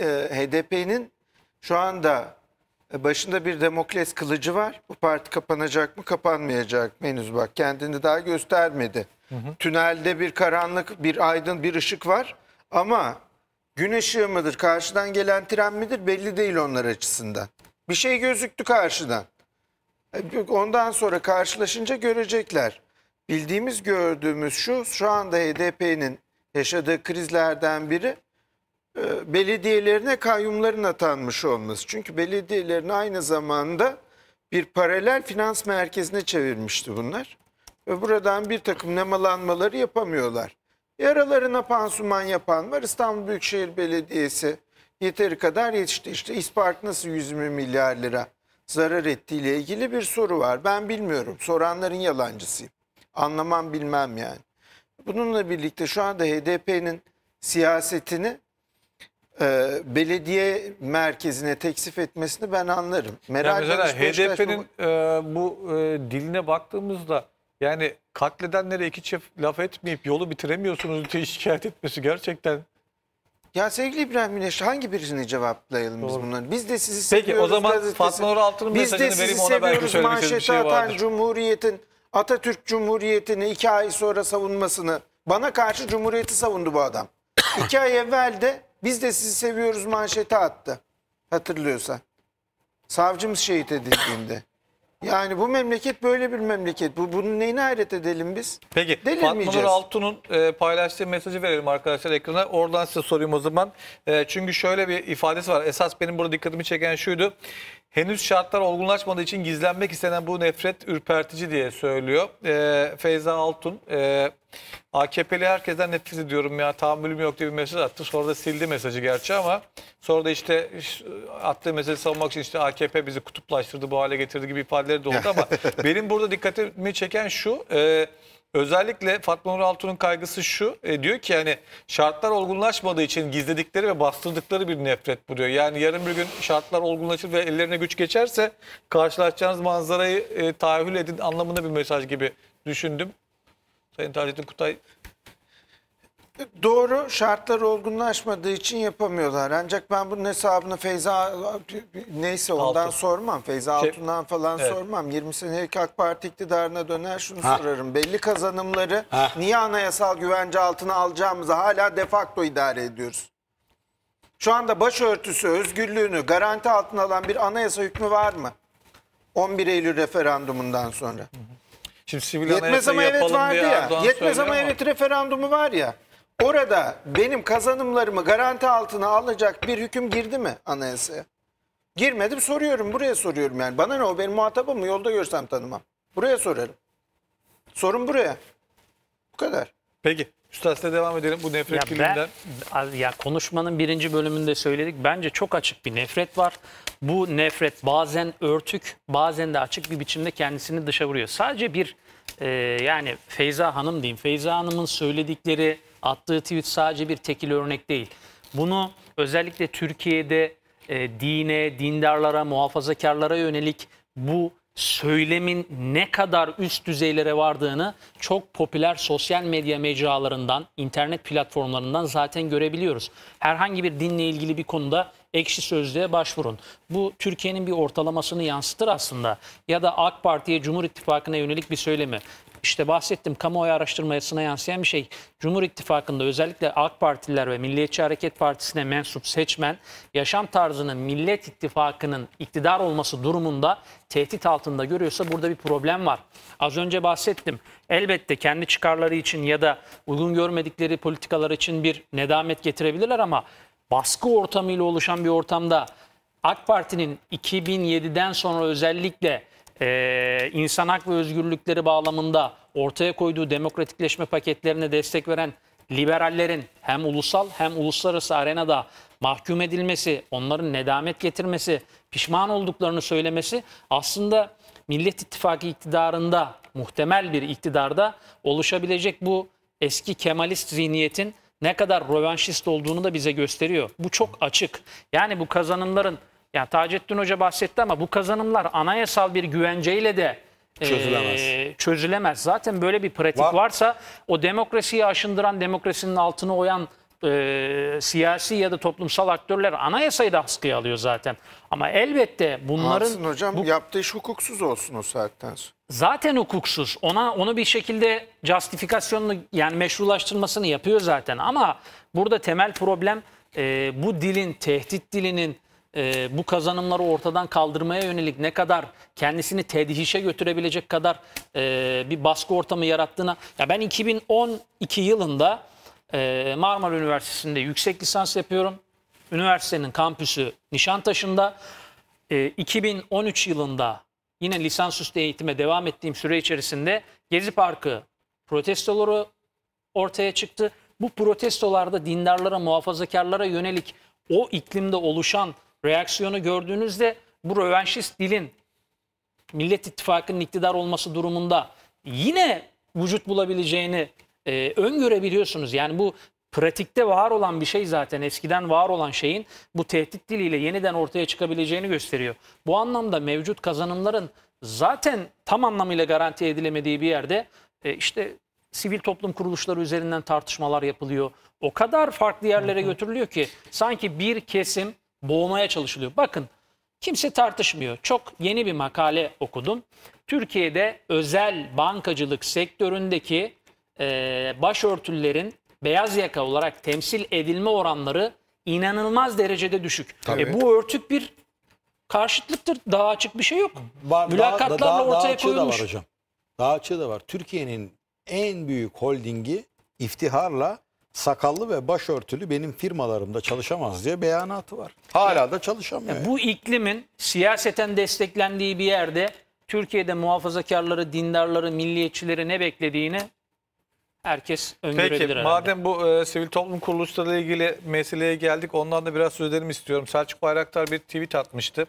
S2: Ee, HDP'nin şu anda başında bir demokles kılıcı var. Bu parti kapanacak mı kapanmayacak mı henüz bak kendini daha göstermedi. Hı hı. Tünelde bir karanlık bir aydın bir ışık var ama gün ışığı mıdır karşıdan gelen tren midir belli değil onlar açısından. Bir şey gözüktü karşıdan. Ondan sonra karşılaşınca görecekler bildiğimiz gördüğümüz şu şu anda HDP'nin yaşadığı krizlerden biri e, belediyelerine kayyumların atanmış olması. Çünkü belediyelerini aynı zamanda bir paralel finans merkezine çevirmişti bunlar. Ve buradan bir takım nemalanmaları yapamıyorlar. Yaralarına pansuman yapan var. İstanbul Büyükşehir Belediyesi yeteri kadar yetişti. İşte İspark nasıl 120 milyar lira zarar ettiğiyle ilgili bir soru var. Ben bilmiyorum. Soranların yalancısıyım anlamam bilmem yani. Bununla birlikte şu anda HDP'nin siyasetini e, belediye merkezine teksif etmesini ben anlarım. Meral yani mesela HDP'nin e, bu e,
S1: diline baktığımızda yani katledenlere iki çift laf etmeyip yolu bitiremiyorsunuz diye şikayet etmesi
S2: gerçekten ya sevgili İbrahim Güneş hangi birini cevaplayalım biz bunları? Biz de sizi Peki, seviyoruz. Peki o zaman gazetesi. Fatma Nur Altun'un mesajını vereyim ona belki söylemek istediğim şey vardır. Biz de sizi seviyoruz manşete atan Cumhuriyet'in Atatürk Cumhuriyeti'ni iki ay sonra savunmasını bana karşı Cumhuriyeti savundu bu adam. İki ay evvel de biz de sizi seviyoruz manşeti attı. hatırlıyorsa Savcımız şehit edildiğinde. Yani bu memleket böyle bir memleket. Bu, bunun neyine hayret edelim biz?
S1: Peki Fatma Altun'un e, paylaştığı mesajı verelim arkadaşlar ekrana. Oradan size sorayım o zaman. E, çünkü şöyle bir ifadesi var. Esas benim burada dikkatimi çeken şuydu. Henüz şartlar olgunlaşmadığı için gizlenmek istenen bu nefret ürpertici diye söylüyor. E, Feyza Altun, e, AKP'li herkesten nefret ediyorum ya tahammülüm yok diye bir mesaj attı. Sonra da sildi mesajı gerçi ama sonra da işte attığı mesajı savunmak için işte AKP bizi kutuplaştırdı bu hale getirdi gibi ifadeleri de oldu ama benim burada dikkatimi çeken şu... E, Özellikle Fatma Nur Altun'un kaygısı şu. E, diyor ki yani şartlar olgunlaşmadığı için gizledikleri ve bastırdıkları bir nefret bu diyor. Yani yarın bir gün şartlar olgunlaşır ve ellerine güç geçerse karşılaşacağınız manzarayı e, tahayyül edin anlamında bir mesaj gibi düşündüm. Sayın Taceddin Kutay
S2: Doğru şartlar olgunlaşmadığı için yapamıyorlar. Ancak ben bunun hesabını Feyza neyse ondan Altın. sormam. Feyza şey, Altun'dan falan evet. sormam. 20 senelik AK Parti iktidarına döner şunu ha. sorarım. Belli kazanımları ha. niye anayasal güvence altına alacağımızı hala defakto idare ediyoruz. Şu anda başörtüsü özgürlüğünü garanti altına alan bir anayasa hükmü var mı? 11 Eylül referandumundan sonra. Hı hı. Şimdi sivil Yetmez ama evet vardı ya. Yetmez ama evet referandumu var ya. Orada benim kazanımlarımı garanti altına alacak bir hüküm girdi mi anayasaya? Girmedim soruyorum buraya soruyorum yani. Bana ne o benim muhatabım mı yolda görsem tanımam. Buraya sorarım. Sorun buraya.
S3: Bu kadar. Peki. Üstad'la devam edelim bu nefret ya filminden. Ben, ya konuşmanın birinci bölümünde söyledik. Bence çok açık bir nefret var. Bu nefret bazen örtük, bazen de açık bir biçimde kendisini dışa vuruyor. Sadece bir e, yani Feyza Hanım diyeyim. Feyza Hanım'ın söyledikleri attığı tweet sadece bir tekil örnek değil. Bunu özellikle Türkiye'de e, dine, dindarlara, muhafazakarlara yönelik bu söylemin ne kadar üst düzeylere vardığını çok popüler sosyal medya mecralarından, internet platformlarından zaten görebiliyoruz. Herhangi bir dinle ilgili bir konuda ekşi sözlüğe başvurun. Bu Türkiye'nin bir ortalamasını yansıtır aslında. Ya da AK Parti'ye, Cumhur İttifakı'na yönelik bir söylemi işte bahsettim kamuoyu araştırmasına yansıyan bir şey. Cumhur İttifakı'nda özellikle AK Partililer ve Milliyetçi Hareket Partisi'ne mensup seçmen yaşam tarzını Millet İttifakı'nın iktidar olması durumunda tehdit altında görüyorsa burada bir problem var. Az önce bahsettim. Elbette kendi çıkarları için ya da uygun görmedikleri politikalar için bir nedamet getirebilirler ama baskı ortamıyla oluşan bir ortamda AK Parti'nin 2007'den sonra özellikle e, insan hak ve özgürlükleri bağlamında ortaya koyduğu demokratikleşme paketlerine destek veren liberallerin hem ulusal hem uluslararası arenada mahkum edilmesi, onların nedamet getirmesi, pişman olduklarını söylemesi aslında Millet İttifakı iktidarında muhtemel bir iktidarda oluşabilecek bu eski Kemalist zihniyetin ne kadar rövanşist olduğunu da bize gösteriyor. Bu çok açık. Yani bu kazanımların ya Taceddin Hoca bahsetti ama bu kazanımlar anayasal bir güvenceyle de çözülemez. E, çözülemez. Zaten böyle bir pratik Var. varsa o demokrasiyi aşındıran, demokrasinin altını oyan e, siyasi ya da toplumsal aktörler anayasayı da askıya alıyor zaten. Ama elbette bunların... Hansın hocam
S2: bu, yaptığı iş hukuksuz olsun o saatten sonra.
S3: Zaten hukuksuz. Ona onu bir şekilde justifikasyonunu yani meşrulaştırmasını yapıyor zaten. Ama burada temel problem e, bu dilin, tehdit dilinin e, bu kazanımları ortadan kaldırmaya yönelik ne kadar kendisini tedhişe götürebilecek kadar e, bir baskı ortamı yarattığına. Ya ben 2012 yılında e, Marmara Üniversitesi'nde yüksek lisans yapıyorum. Üniversitenin kampüsü Nişantaşı'nda. E, 2013 yılında yine lisansüstü eğitime devam ettiğim süre içerisinde Gezi Parkı protestoları ortaya çıktı. Bu protestolarda dindarlara, muhafazakarlara yönelik o iklimde oluşan reaksiyonu gördüğünüzde bu rövanşist dilin Millet İttifakı'nın iktidar olması durumunda yine vücut bulabileceğini e, öngörebiliyorsunuz. Yani bu pratikte var olan bir şey zaten eskiden var olan şeyin bu tehdit diliyle yeniden ortaya çıkabileceğini gösteriyor. Bu anlamda mevcut kazanımların zaten tam anlamıyla garanti edilemediği bir yerde e, işte sivil toplum kuruluşları üzerinden tartışmalar yapılıyor. O kadar farklı yerlere götürülüyor ki sanki bir kesim boğmaya çalışılıyor. Bakın kimse tartışmıyor. Çok yeni bir makale okudum. Türkiye'de özel bankacılık sektöründeki e, başörtülerin beyaz yaka olarak temsil edilme oranları inanılmaz derecede düşük. E, bu örtük bir karşıtlıktır. Daha açık bir şey yok. Var, Mülakatlarla daha, daha, ortaya daha koyulmuş. Da var hocam.
S5: Daha açığı da var. Türkiye'nin en büyük holdingi iftiharla sakallı ve başörtülü benim firmalarımda çalışamaz diye beyanatı var. Hala da çalışamıyor. Yani
S3: bu iklimin siyaseten desteklendiği bir yerde Türkiye'de muhafazakarları, dindarları, milliyetçileri ne beklediğini herkes öngörebilir Peki herhalde.
S1: madem bu e, sivil toplum kuruluşlarıyla ilgili meseleye geldik ondan da biraz söz edelim istiyorum. Selçuk Bayraktar bir tweet atmıştı.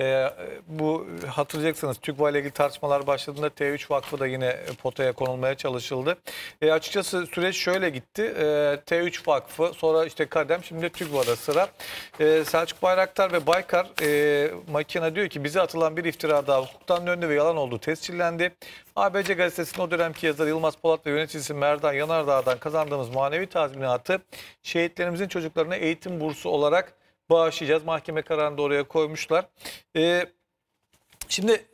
S1: E, bu hatırlayacaksınız TÜGVA ile ilgili tartışmalar başladığında T3 Vakfı da yine potaya konulmaya çalışıldı. E, açıkçası süreç şöyle gitti. E, T3 Vakfı sonra işte Kadem şimdi TÜGVA'da sıra. E, Selçuk Bayraktar ve Baykar e, makina diyor ki bize atılan bir iftira daha hukuktan döndü ve yalan oldu, tescillendi. ABC gazetesinin o dönemki yazarı Yılmaz Polat ve yöneticisi Mer Erdal Yanardağ'dan kazandığımız manevi tazminatı şehitlerimizin çocuklarına eğitim bursu olarak bağışlayacağız. Mahkeme kararını da oraya koymuşlar. Ee, şimdi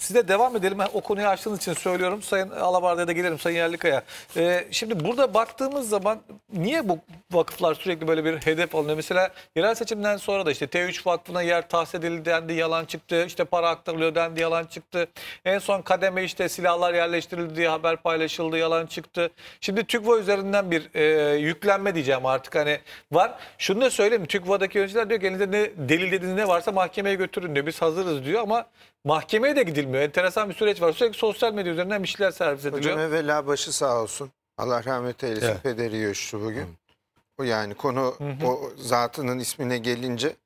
S1: Size devam edelim. O konuyu açtığınız için söylüyorum. Sayın Alabarda'ya da gelirim. Sayın Yerlikaya. Ee, şimdi burada baktığımız zaman niye bu vakıflar sürekli böyle bir hedef alınıyor? Mesela yerel seçimden sonra da işte T3 Vakfı'na yer tahsis edildi dendi yalan çıktı. İşte para aktarılıyor dendi yalan çıktı. En son kademe işte silahlar yerleştirildi diye haber paylaşıldı yalan çıktı. Şimdi TÜGVA üzerinden bir e, yüklenme diyeceğim artık hani var. Şunu da söyleyeyim. TÜGVA'daki yöneticiler diyor ki elinizde ne delil dediğiniz ne varsa mahkemeye götürün diyor. Biz hazırız diyor ama Mahkemeye de gidilmiyor. Enteresan bir süreç var. Sürekli sosyal medya üzerinden işler
S2: servis ediliyor. Hocam evvela başı sağ olsun. Allah rahmet eylesin. Evet. Pederi göçtü bugün. O yani konu hı hı. o zatının ismine gelince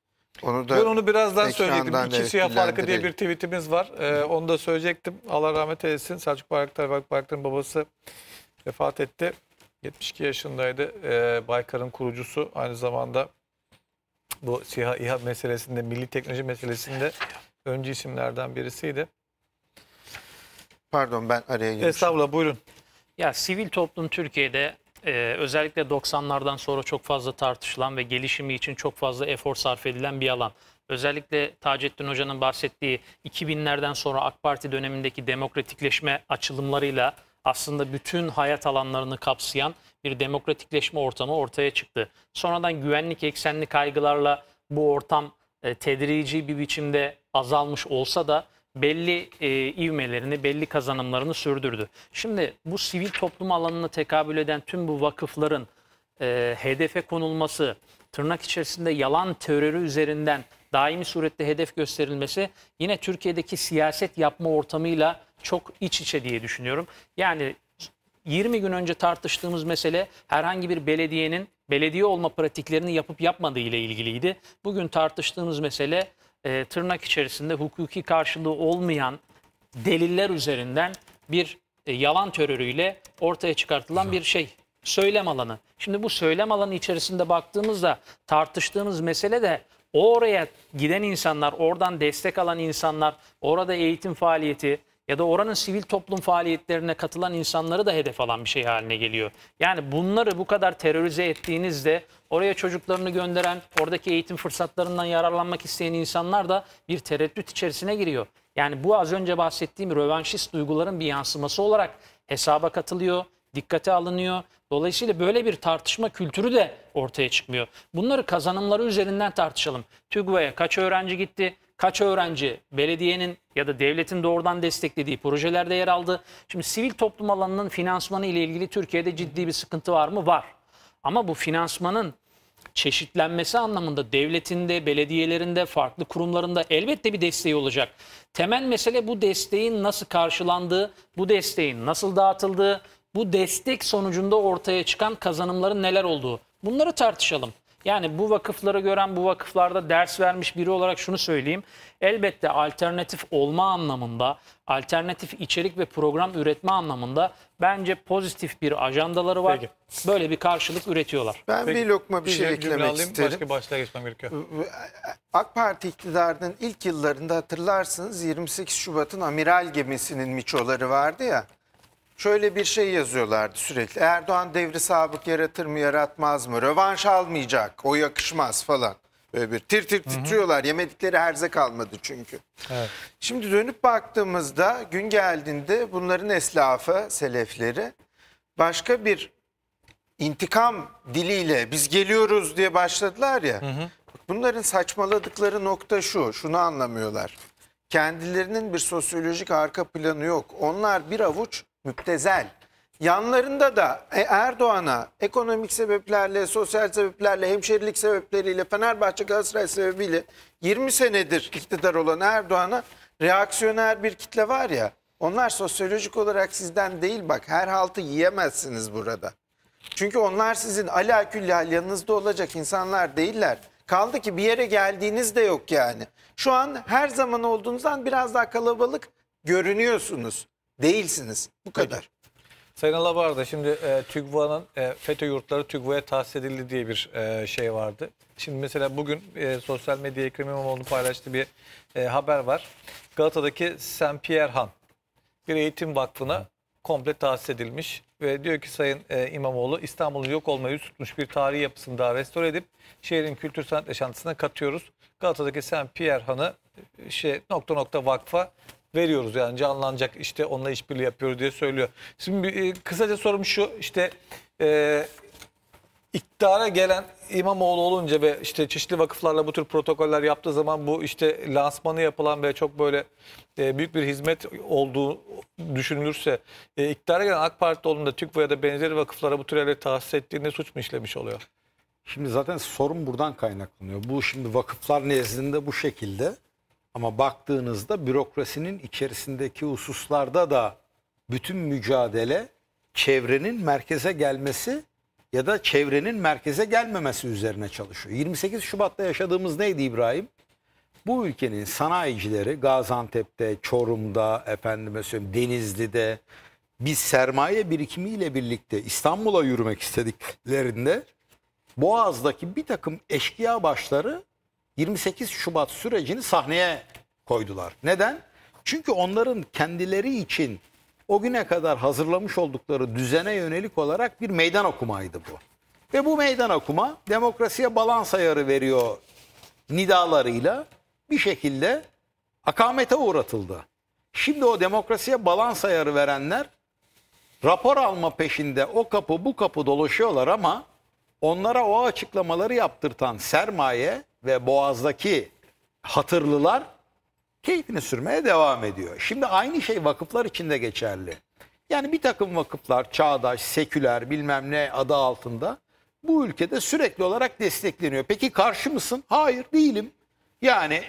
S2: onu da ben onu birazdan söyledim. İki siyah farkı diye
S1: bir tweetimiz var. Ee, onu da söyleyecektim. Allah rahmet eylesin. Selçuk Bayraktar, Bayraktar'ın babası vefat etti. 72 yaşındaydı. Ee, Baykar'ın kurucusu aynı zamanda bu siyah İHA meselesinde, milli teknoloji meselesinde öncü isimlerden birisiydi.
S2: Pardon ben araya
S3: girmişim.
S1: Estağfurullah buyurun.
S3: Ya sivil toplum Türkiye'de e, özellikle 90'lardan sonra çok fazla tartışılan ve gelişimi için çok fazla efor sarf edilen bir alan. Özellikle Taceddin Hoca'nın bahsettiği 2000'lerden sonra AK Parti dönemindeki demokratikleşme açılımlarıyla aslında bütün hayat alanlarını kapsayan bir demokratikleşme ortamı ortaya çıktı. Sonradan güvenlik eksenli kaygılarla bu ortam e, tedrici bir biçimde azalmış olsa da belli e, ivmelerini, belli kazanımlarını sürdürdü. Şimdi bu sivil toplum alanına tekabül eden tüm bu vakıfların e, hedefe konulması, tırnak içerisinde yalan terörü üzerinden daimi surette hedef gösterilmesi yine Türkiye'deki siyaset yapma ortamıyla çok iç içe diye düşünüyorum. Yani 20 gün önce tartıştığımız mesele herhangi bir belediyenin belediye olma pratiklerini yapıp yapmadığı ile ilgiliydi. Bugün tartıştığımız mesele e, tırnak içerisinde hukuki karşılığı olmayan deliller üzerinden bir e, yalan terörüyle ortaya çıkartılan bir şey söylem alanı. Şimdi bu söylem alanı içerisinde baktığımızda tartıştığımız mesele de oraya giden insanlar, oradan destek alan insanlar, orada eğitim faaliyeti, ya da oranın sivil toplum faaliyetlerine katılan insanları da hedef alan bir şey haline geliyor. Yani bunları bu kadar terörize ettiğinizde oraya çocuklarını gönderen, oradaki eğitim fırsatlarından yararlanmak isteyen insanlar da bir tereddüt içerisine giriyor. Yani bu az önce bahsettiğim rövanşist duyguların bir yansıması olarak hesaba katılıyor, dikkate alınıyor. Dolayısıyla böyle bir tartışma kültürü de ortaya çıkmıyor. Bunları kazanımları üzerinden tartışalım. TÜGVA'ya kaç öğrenci gitti? kaç öğrenci belediyenin ya da devletin doğrudan desteklediği projelerde yer aldı. Şimdi sivil toplum alanının finansmanı ile ilgili Türkiye'de ciddi bir sıkıntı var mı? Var. Ama bu finansmanın çeşitlenmesi anlamında devletinde, belediyelerinde, farklı kurumlarında elbette bir desteği olacak. Temel mesele bu desteğin nasıl karşılandığı, bu desteğin nasıl dağıtıldığı, bu destek sonucunda ortaya çıkan kazanımların neler olduğu. Bunları tartışalım. Yani bu vakıfları gören, bu vakıflarda ders vermiş biri olarak şunu söyleyeyim. Elbette alternatif olma anlamında, alternatif içerik ve program üretme anlamında bence pozitif bir ajandaları var. Peki. Böyle bir karşılık üretiyorlar. Ben Peki. bir lokma bir şey eklemek alayım, isterim. Başka başlığa geçmem gerekiyor. Ee, e,
S2: AK Parti iktidarının ilk yıllarında hatırlarsınız 28 Şubat'ın amiral gemisinin miçoları vardı ya şöyle bir şey yazıyorlardı sürekli. Erdoğan devri sabık yaratır mı yaratmaz mı? Rövanş almayacak o yakışmaz falan. Böyle bir tir tir titriyorlar. Hı hı. Yemedikleri herze kalmadı çünkü. Evet. Şimdi dönüp baktığımızda gün geldiğinde bunların eslafı, selefleri başka bir intikam diliyle biz geliyoruz diye başladılar ya. Hı hı. Bunların saçmaladıkları nokta şu, şunu anlamıyorlar. Kendilerinin bir sosyolojik arka planı yok. Onlar bir avuç müptezel. Yanlarında da e, Erdoğan'a ekonomik sebeplerle, sosyal sebeplerle, hemşerilik sebepleriyle, Fenerbahçe Galatasaray sebebiyle 20 senedir iktidar olan Erdoğan'a reaksiyoner bir kitle var ya. Onlar sosyolojik olarak sizden değil bak her haltı yiyemezsiniz burada. Çünkü onlar sizin alakülli yanınızda olacak insanlar değiller. Kaldı ki bir yere geldiğiniz de yok yani. Şu an her zaman olduğunuzdan biraz daha kalabalık görünüyorsunuz değilsiniz. Bu kadar. Peki.
S1: Sayın Alabarda şimdi e, TÜGVA'nın e, FETÖ yurtları TÜGVA'ya tahsis edildi diye bir e, şey vardı. Şimdi mesela bugün e, sosyal medya Ekrem İmamoğlu'nun paylaştığı bir e, haber var. Galata'daki Saint Pierre Han bir eğitim vakfına komple tahsis edilmiş ve diyor ki Sayın e, İmamoğlu İstanbul'un yok olmayı tutmuş bir tarihi yapısını daha restore edip şehrin kültür sanat yaşantısına katıyoruz. Galata'daki Saint Pierre Han'ı e, şey, nokta nokta vakfa veriyoruz yani canlanacak işte onunla işbirliği yapıyoruz diye söylüyor. Şimdi e, kısaca sorum şu işte e, iktidara gelen İmamoğlu olunca ve işte çeşitli vakıflarla bu tür protokoller yaptığı zaman bu işte lansmanı yapılan ve çok böyle e, büyük bir hizmet olduğu düşünülürse e, iktidara gelen AK Parti olduğunda TÜKVA ya da benzeri vakıflara bu tür yerleri tahsis ettiğinde suç mu işlemiş oluyor?
S5: Şimdi zaten sorun buradan kaynaklanıyor. Bu şimdi vakıflar nezdinde bu şekilde. Ama baktığınızda bürokrasinin içerisindeki hususlarda da bütün mücadele çevrenin merkeze gelmesi ya da çevrenin merkeze gelmemesi üzerine çalışıyor. 28 Şubat'ta yaşadığımız neydi İbrahim? Bu ülkenin sanayicileri Gaziantep'te, Çorum'da, efendime söyleyeyim Denizli'de biz sermaye birikimiyle birlikte İstanbul'a yürümek istediklerinde Boğaz'daki bir takım eşkıya başları 28 Şubat sürecini sahneye koydular. Neden? Çünkü onların kendileri için o güne kadar hazırlamış oldukları düzene yönelik olarak bir meydan okumaydı bu. Ve bu meydan okuma demokrasiye balans ayarı veriyor nidalarıyla bir şekilde akamete uğratıldı. Şimdi o demokrasiye balans ayarı verenler rapor alma peşinde o kapı bu kapı dolaşıyorlar ama onlara o açıklamaları yaptırtan sermaye ve Boğaz'daki hatırlılar keyfini sürmeye devam ediyor. Şimdi aynı şey vakıflar için de geçerli. Yani bir takım vakıflar çağdaş, seküler bilmem ne adı altında bu ülkede sürekli olarak destekleniyor. Peki karşı mısın? Hayır değilim. Yani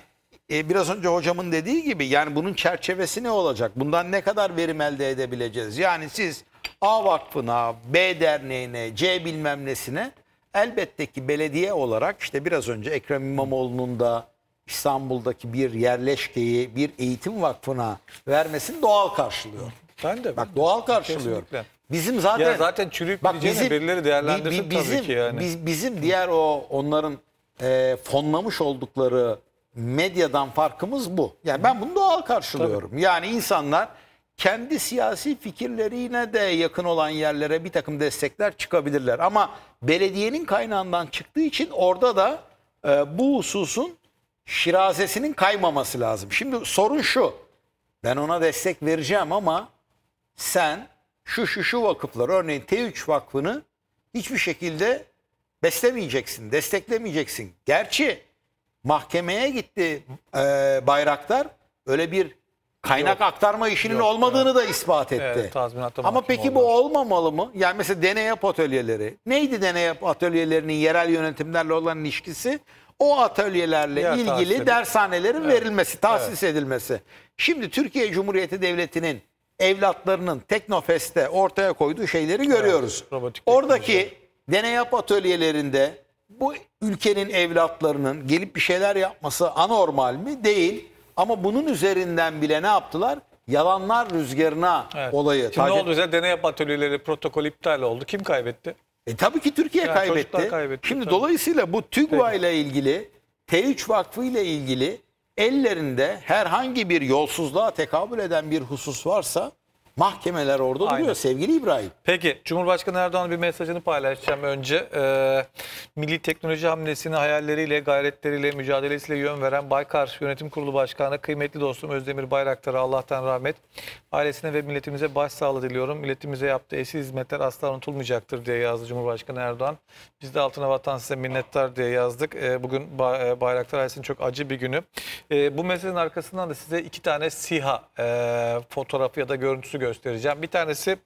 S5: e, biraz önce hocamın dediği gibi yani bunun çerçevesi ne olacak? Bundan ne kadar verim elde edebileceğiz? Yani siz A vakfına, B derneğine, C bilmem nesine Elbette ki belediye olarak işte biraz önce Ekrem İmamoğlu'nun da İstanbul'daki bir yerleşkeyi bir eğitim vakfına vermesini doğal karşılıyor. Ben de. Bak doğal karşılıyor. Bizim zaten ya zaten
S1: çürüyüp bak bizim, birileri değerlendirsin bi, bizim, tabii ki yani. Biz,
S5: bizim diğer o onların e, fonlamış oldukları medyadan farkımız bu. Yani ben bunu doğal karşılıyorum. Tabii. Yani insanlar kendi siyasi fikirlerine de yakın olan yerlere bir takım destekler çıkabilirler. Ama belediyenin kaynağından çıktığı için orada da e, bu hususun şirazesinin kaymaması lazım. Şimdi sorun şu. Ben ona destek vereceğim ama sen şu şu şu vakıfları örneğin T3 vakfını hiçbir şekilde beslemeyeceksin, desteklemeyeceksin. Gerçi mahkemeye gitti e, Bayraktar öyle bir Kaynak Yok. aktarma işinin Yok, olmadığını evet. da ispat etti. Evet, Ama peki oldu. bu olmamalı mı? Yani mesela deney atölyeleri. Neydi deney atölyelerinin yerel yönetimlerle olan ilişkisi? O atölyelerle ya, ilgili tahsili. dershanelerin evet. verilmesi, tahsis evet. edilmesi. Şimdi Türkiye Cumhuriyeti Devleti'nin evlatlarının Teknofest'te ortaya koyduğu şeyleri görüyoruz. Evet, Oradaki deney atölyelerinde bu ülkenin evlatlarının gelip bir şeyler yapması anormal mi? Değil. Ama bunun üzerinden bile ne yaptılar? Yalanlar rüzgarına Evet. olayı. Şimdi ne oldu? Mesela
S1: deney atölyeleri protokol iptal oldu. Kim kaybetti? E tabii ki Türkiye Yani kaybetti. kaybetti, Şimdi
S5: tabii. dolayısıyla bu TÜGVA ile ilgili, T3 Vakfı ile ilgili ellerinde herhangi bir yolsuzluğa tekabül eden bir husus varsa Mahkemeler orada Aynen. duruyor sevgili İbrahim.
S1: Peki Cumhurbaşkanı Erdoğan'ın bir mesajını paylaşacağım önce. Ee, milli teknoloji hamlesini hayalleriyle, gayretleriyle, mücadelesiyle yön veren Baykar Yönetim Kurulu Başkanı, kıymetli dostum Özdemir Bayraktar'a Allah'tan rahmet. Ailesine ve milletimize başsağlığı diliyorum. Milletimize yaptığı eşsiz hizmetler asla unutulmayacaktır diye yazdı Cumhurbaşkanı Erdoğan. Biz de altına vatan size minnettar diye yazdık. Ee, bugün e, Bayraktar ailesinin çok acı bir günü. Ee, bu mesajın arkasından da size iki tane SİHA e, fotoğrafı ya da görüntüsü göstereceğim. Bir tanesi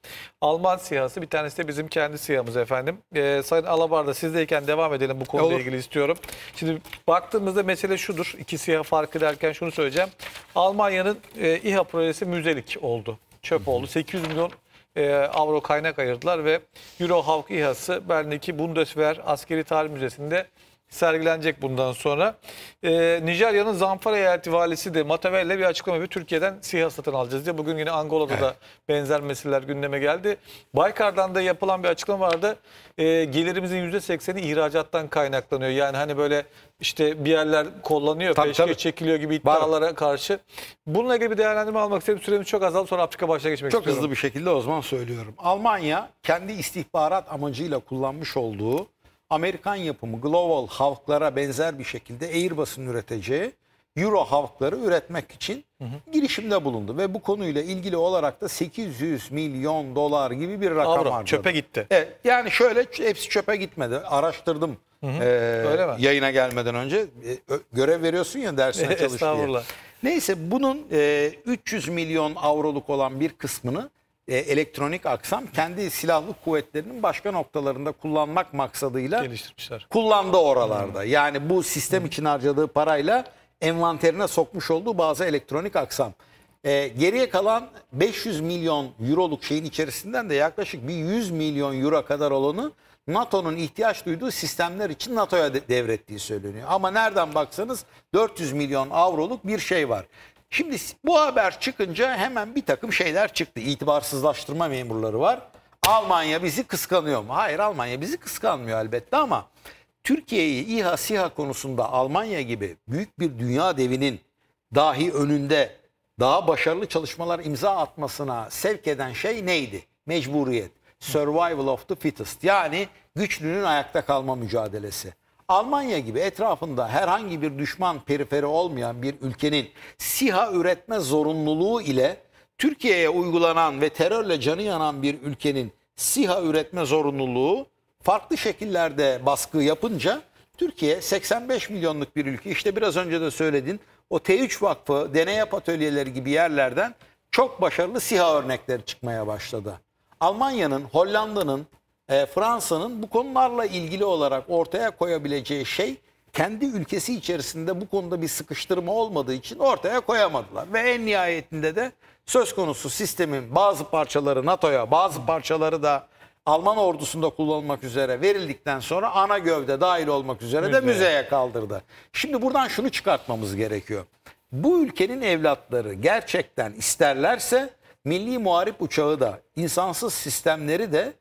S1: Alman siyası, bir tanesi de bizim kendi siyamız efendim. Ee, Sayın Alabar'da sizdeyken devam edelim bu konuyla Olur. ilgili istiyorum. Şimdi baktığımızda mesele şudur. İki siyah farkı derken şunu söyleyeceğim. Almanya'nın e, İHA projesi müzelik oldu. Çöp oldu. 800 milyon e, avro kaynak ayırdılar ve Eurohawk İHA'sı Berlin'deki Bundeswehr Askeri Tarih Müzesi'nde sergilenecek bundan sonra. Ee, Nijerya'nın Zamfara eyaleti valisi de Matavelle bir açıklama yapıyor. Türkiye'den siyah satın alacağız diye. Bugün yine Angola'da evet. da benzer meseleler gündeme geldi. Baykar'dan da yapılan bir açıklama vardı. Ee, gelirimizin %80'i ihracattan kaynaklanıyor. Yani hani böyle işte bir yerler kollanıyor, tabii, peşke çekiliyor gibi iddialara Var. karşı. Bununla ilgili bir değerlendirme almak istedim. Süremiz çok azaldı. Sonra Afrika başına geçmek çok istiyorum. Çok hızlı bir
S5: şekilde o zaman söylüyorum. Almanya kendi istihbarat amacıyla kullanmış olduğu Amerikan yapımı Global Hawk'lara benzer bir şekilde Airbus'un üreteceği Euro Hawk'ları üretmek için hı hı. girişimde bulundu. Ve bu konuyla ilgili olarak da 800 milyon dolar gibi bir rakam Avro, harcadı. çöpe gitti. Evet, yani şöyle hepsi çöpe gitmedi. Araştırdım hı hı. E, Öyle mi? yayına gelmeden önce. E, görev veriyorsun ya dersine çalış diye. Neyse bunun e, 300 milyon avroluk olan bir kısmını e, elektronik aksam kendi silahlı kuvvetlerinin başka noktalarında kullanmak maksadıyla geliştirmişler. Kullandı oralarda. Yani bu sistem için harcadığı parayla envanterine sokmuş olduğu bazı elektronik aksam. E, geriye kalan 500 milyon euroluk şeyin içerisinden de yaklaşık bir 100 milyon euro kadar olanı NATO'nun ihtiyaç duyduğu sistemler için NATO'ya devrettiği söyleniyor. Ama nereden baksanız 400 milyon avroluk bir şey var. Şimdi bu haber çıkınca hemen bir takım şeyler çıktı. İtibarsızlaştırma memurları var. Almanya bizi kıskanıyor mu? Hayır Almanya bizi kıskanmıyor elbette ama Türkiye'yi İHA SİHA konusunda Almanya gibi büyük bir dünya devinin dahi önünde daha başarılı çalışmalar imza atmasına sevk eden şey neydi? Mecburiyet. Survival of the fittest. Yani güçlünün ayakta kalma mücadelesi. Almanya gibi etrafında herhangi bir düşman periferi olmayan bir ülkenin siha üretme zorunluluğu ile Türkiye'ye uygulanan ve terörle canı yanan bir ülkenin siha üretme zorunluluğu farklı şekillerde baskı yapınca Türkiye 85 milyonluk bir ülke işte biraz önce de söyledin o T3 Vakfı, deney yap atölyeleri gibi yerlerden çok başarılı siha örnekleri çıkmaya başladı. Almanya'nın, Hollanda'nın, e, Fransa'nın bu konularla ilgili olarak ortaya koyabileceği şey kendi ülkesi içerisinde bu konuda bir sıkıştırma olmadığı için ortaya koyamadılar. Ve en nihayetinde de söz konusu sistemin bazı parçaları NATO'ya bazı parçaları da Alman ordusunda kullanılmak üzere verildikten sonra ana gövde dahil olmak üzere Müze. de müzeye kaldırdı. Şimdi buradan şunu çıkartmamız gerekiyor. Bu ülkenin evlatları gerçekten isterlerse milli muharip uçağı da insansız sistemleri de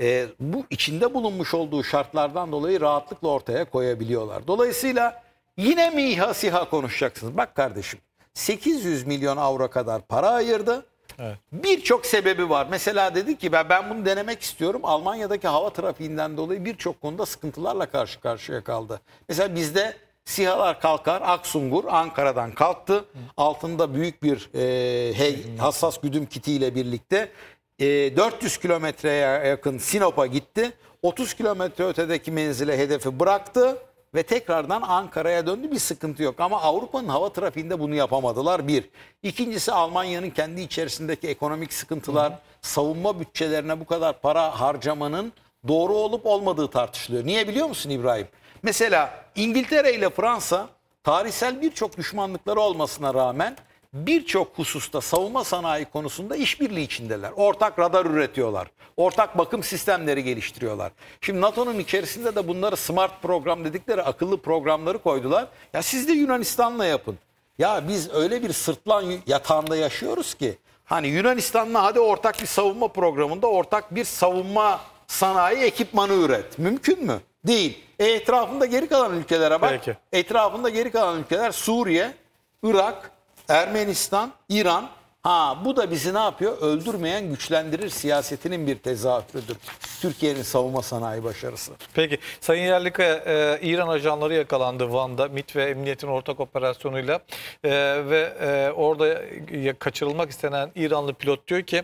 S5: e, bu içinde bulunmuş olduğu şartlardan dolayı rahatlıkla ortaya koyabiliyorlar. Dolayısıyla yine mi İHA konuşacaksınız? Bak kardeşim 800 milyon avro kadar para ayırdı. Evet. Birçok sebebi var. Mesela dedi ki ben, ben bunu denemek istiyorum. Almanya'daki hava trafiğinden dolayı birçok konuda sıkıntılarla karşı karşıya kaldı. Mesela bizde sihalar kalkar. Aksungur Ankara'dan kalktı. Altında büyük bir e, hey, hassas güdüm kitiyle birlikte 400 ee, kilometreye yakın Sinop'a gitti. 30 kilometre ötedeki menzile hedefi bıraktı ve tekrardan Ankara'ya döndü bir sıkıntı yok. Ama Avrupa'nın hava trafiğinde bunu yapamadılar bir. İkincisi Almanya'nın kendi içerisindeki ekonomik sıkıntılar, savunma bütçelerine bu kadar para harcamanın doğru olup olmadığı tartışılıyor. Niye biliyor musun İbrahim? Mesela İngiltere ile Fransa tarihsel birçok düşmanlıkları olmasına rağmen birçok hususta savunma sanayi konusunda işbirliği içindeler. Ortak radar üretiyorlar. Ortak bakım sistemleri geliştiriyorlar. Şimdi NATO'nun içerisinde de bunları smart program dedikleri akıllı programları koydular. Ya siz de Yunanistan'la yapın. Ya biz öyle bir sırtlan yatağında yaşıyoruz ki hani Yunanistan'la hadi ortak bir savunma programında ortak bir savunma sanayi ekipmanı üret. Mümkün mü? Değil. E, etrafında geri kalan ülkelere bak. Peki. Etrafında geri kalan ülkeler Suriye, Irak, Ermenistan, İran ha bu da bizi ne yapıyor? Öldürmeyen güçlendirir siyasetinin bir tezahürüdür. Türkiye'nin savunma sanayi başarısı.
S1: Peki Sayın Yerlikaya e, İran ajanları yakalandı Van'da MIT ve Emniyet'in ortak operasyonuyla e, ve e, orada kaçırılmak istenen İranlı pilot diyor ki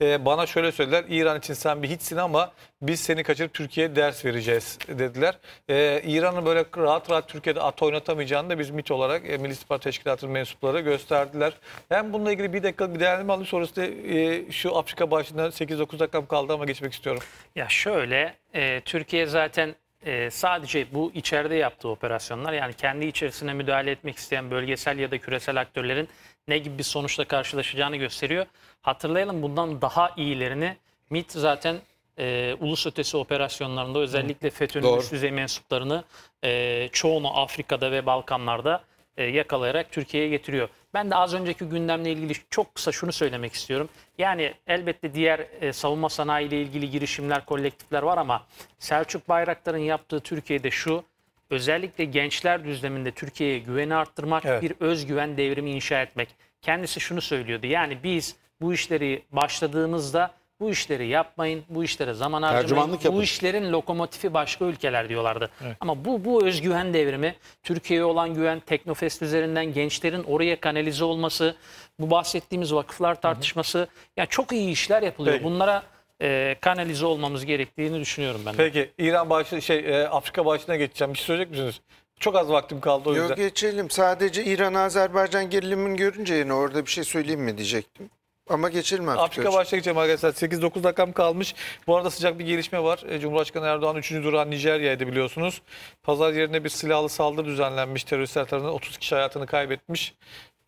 S1: e, bana şöyle söylediler İran için sen bir hiçsin ama biz seni kaçırıp Türkiye'ye ders vereceğiz dediler. Ee, İran'ı böyle rahat rahat Türkiye'de at oynatamayacağını da biz MIT olarak e, Milli İstihbarat Teşkilatı'nın mensupları gösterdiler. Hem bununla ilgili bir dakikalık bir değerlendirme alayım sonrasında e, şu Afrika başında 8-9 dakikam kaldı ama geçmek istiyorum.
S3: Ya şöyle e, Türkiye zaten e, sadece bu içeride yaptığı operasyonlar yani kendi içerisine müdahale etmek isteyen bölgesel ya da küresel aktörlerin ne gibi bir sonuçla karşılaşacağını gösteriyor. Hatırlayalım bundan daha iyilerini MIT zaten e, ulus ötesi operasyonlarında özellikle FETÖ'nün üst düzey mensuplarını e, çoğunu Afrika'da ve Balkanlar'da e, yakalayarak Türkiye'ye getiriyor. Ben de az önceki gündemle ilgili çok kısa şunu söylemek istiyorum. Yani elbette diğer e, savunma sanayi ile ilgili girişimler, kolektifler var ama Selçuk Bayraktar'ın yaptığı Türkiye'de şu, özellikle gençler düzleminde Türkiye'ye güveni arttırmak, evet. bir özgüven devrimi inşa etmek. Kendisi şunu söylüyordu. Yani biz bu işleri başladığımızda bu işleri yapmayın, bu işlere zaman harcamayın. Bu işlerin lokomotifi başka ülkeler diyorlardı. Evet. Ama bu bu özgüven devrimi, Türkiye'ye olan güven, Teknofest üzerinden gençlerin oraya kanalize olması, bu bahsettiğimiz vakıflar tartışması, Hı yani çok iyi işler yapılıyor. Peki. Bunlara e, kanalize olmamız gerektiğini düşünüyorum ben. De.
S1: Peki İran başı, şey e, Afrika başına geçeceğim. Bir şey söyleyecek misiniz? Çok az vaktim kaldı o yüzden. Yok
S2: geçelim. Sadece İran-Azerbaycan gerilimini görünce yine orada bir şey söyleyeyim mi diyecektim. Ama geçelim artık. Afrika başta
S1: geçelim arkadaşlar. 8-9 dakikam kalmış. Bu arada sıcak bir gelişme var. E, Cumhurbaşkanı Erdoğan 3. durağı Nijerya'ydı biliyorsunuz. Pazar yerine bir silahlı saldırı düzenlenmiş. Teröristler tarafından 30 kişi hayatını kaybetmiş.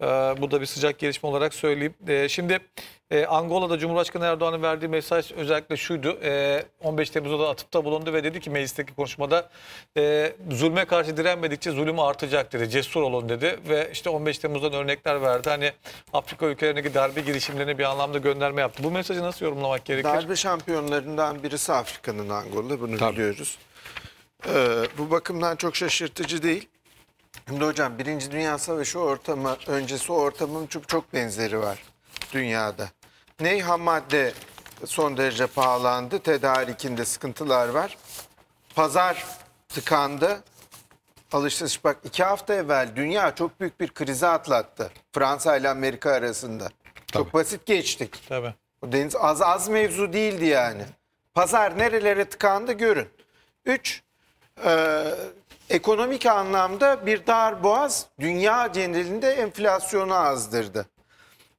S1: Ee, bu da bir sıcak gelişme olarak söyleyeyim. Ee, şimdi e, Angola'da Cumhurbaşkanı Erdoğan'ın verdiği mesaj özellikle şuydu. 15 ee, Temmuz'da da atıfta bulundu ve dedi ki meclisteki konuşmada zulme karşı direnmedikçe zulüm artacak dedi. Cesur olun dedi ve işte 15 Temmuz'dan örnekler verdi. Hani Afrika ülkelerindeki darbe girişimlerine bir anlamda gönderme yaptı. Bu mesajı nasıl yorumlamak gerekir? Darbe
S2: şampiyonlarından birisi Afrika'nın Angola bunu Tabii. biliyoruz. bu bakımdan çok şaşırtıcı değil. Şimdi hocam Birinci Dünya Savaşı ortamı öncesi ortamın çok çok benzeri var dünyada. Ney ham madde son derece pahalandı. Tedarikinde sıkıntılar var. Pazar tıkandı. Alışveriş bak iki hafta evvel dünya çok büyük bir krize atlattı. Fransa ile Amerika arasında. Tabii. Çok basit geçtik. Tabii. O deniz az az mevzu değildi yani. Pazar nerelere tıkandı görün. Üç, ekonomik anlamda bir dar boğaz dünya genelinde enflasyonu azdırdı.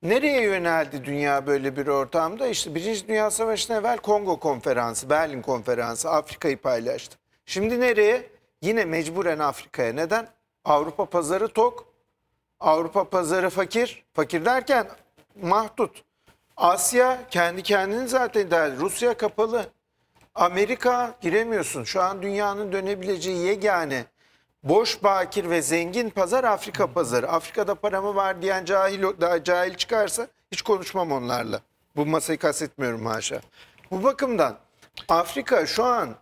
S2: Nereye yöneldi dünya böyle bir ortamda? İşte Birinci Dünya Savaşı'ndan evvel Kongo konferansı, Berlin konferansı Afrika'yı paylaştı. Şimdi nereye? Yine mecburen Afrika'ya. Neden? Avrupa pazarı tok, Avrupa pazarı fakir. Fakir derken mahdut. Asya kendi kendini zaten der. Rusya kapalı. Amerika giremiyorsun. Şu an dünyanın dönebileceği yegane boş bakir ve zengin pazar Afrika pazarı. Afrika'da paramı var diyen cahil daha cahil çıkarsa hiç konuşmam onlarla. Bu masayı kastetmiyorum haşa. Bu bakımdan Afrika şu an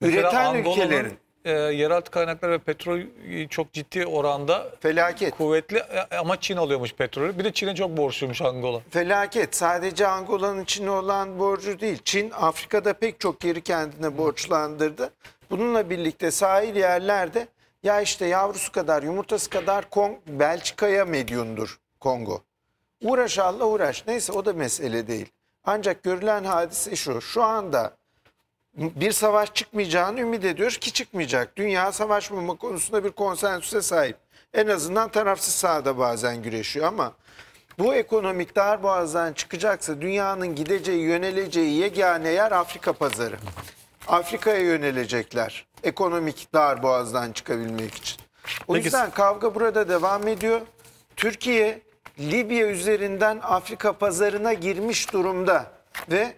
S2: Mesela üreten Angola'nın ülkelerin
S1: e, yeraltı kaynakları ve petrol e, çok ciddi oranda felaket. Kuvvetli e, ama Çin alıyormuş petrolü. Bir de Çin'e çok borçluymuş Angola.
S2: Felaket. Sadece Angola'nın Çin'e olan borcu değil. Çin Afrika'da pek çok yeri kendine borçlandırdı. Bununla birlikte sahil yerlerde ya işte yavrusu kadar, yumurtası kadar Kong, Belçika'ya medyundur Kongo. Uğraş Allah uğraş. Neyse o da mesele değil. Ancak görülen hadise şu. Şu anda bir savaş çıkmayacağını ümit ediyor ki çıkmayacak. Dünya savaşmama konusunda bir konsensüse sahip. En azından tarafsız sahada bazen güreşiyor ama bu ekonomik darboğazdan çıkacaksa dünyanın gideceği, yöneleceği yegane yer Afrika pazarı. Afrika'ya yönelecekler ekonomik darboğazdan çıkabilmek için. O Peki. yüzden kavga burada devam ediyor. Türkiye Libya üzerinden Afrika pazarına girmiş durumda ve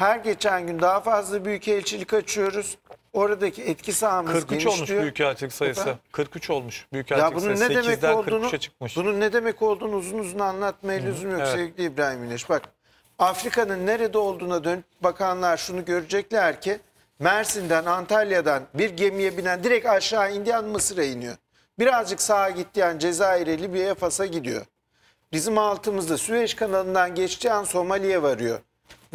S2: her geçen gün daha fazla büyükelçilik açıyoruz. Oradaki etki sahamız 43 genişliyor. olmuş büyükelçilik sayısı. Efendim?
S1: 43 olmuş büyükelçilik ya bunun sayısı. Ne demek olduğunu, çıkmış.
S2: Bunun ne demek olduğunu uzun uzun anlatmaya Hı, lüzum yok evet. sevgili İbrahim Güneş. Bak Afrika'nın nerede olduğuna dönüp bakanlar şunu görecekler ki Mersin'den Antalya'dan bir gemiye binen direkt aşağı indiyen Mısır'a iniyor. Birazcık sağa gittiyen Cezayir'e Libya'ya Fas'a gidiyor. Bizim altımızda Süveyş kanalından geçtiği an Somali'ye varıyor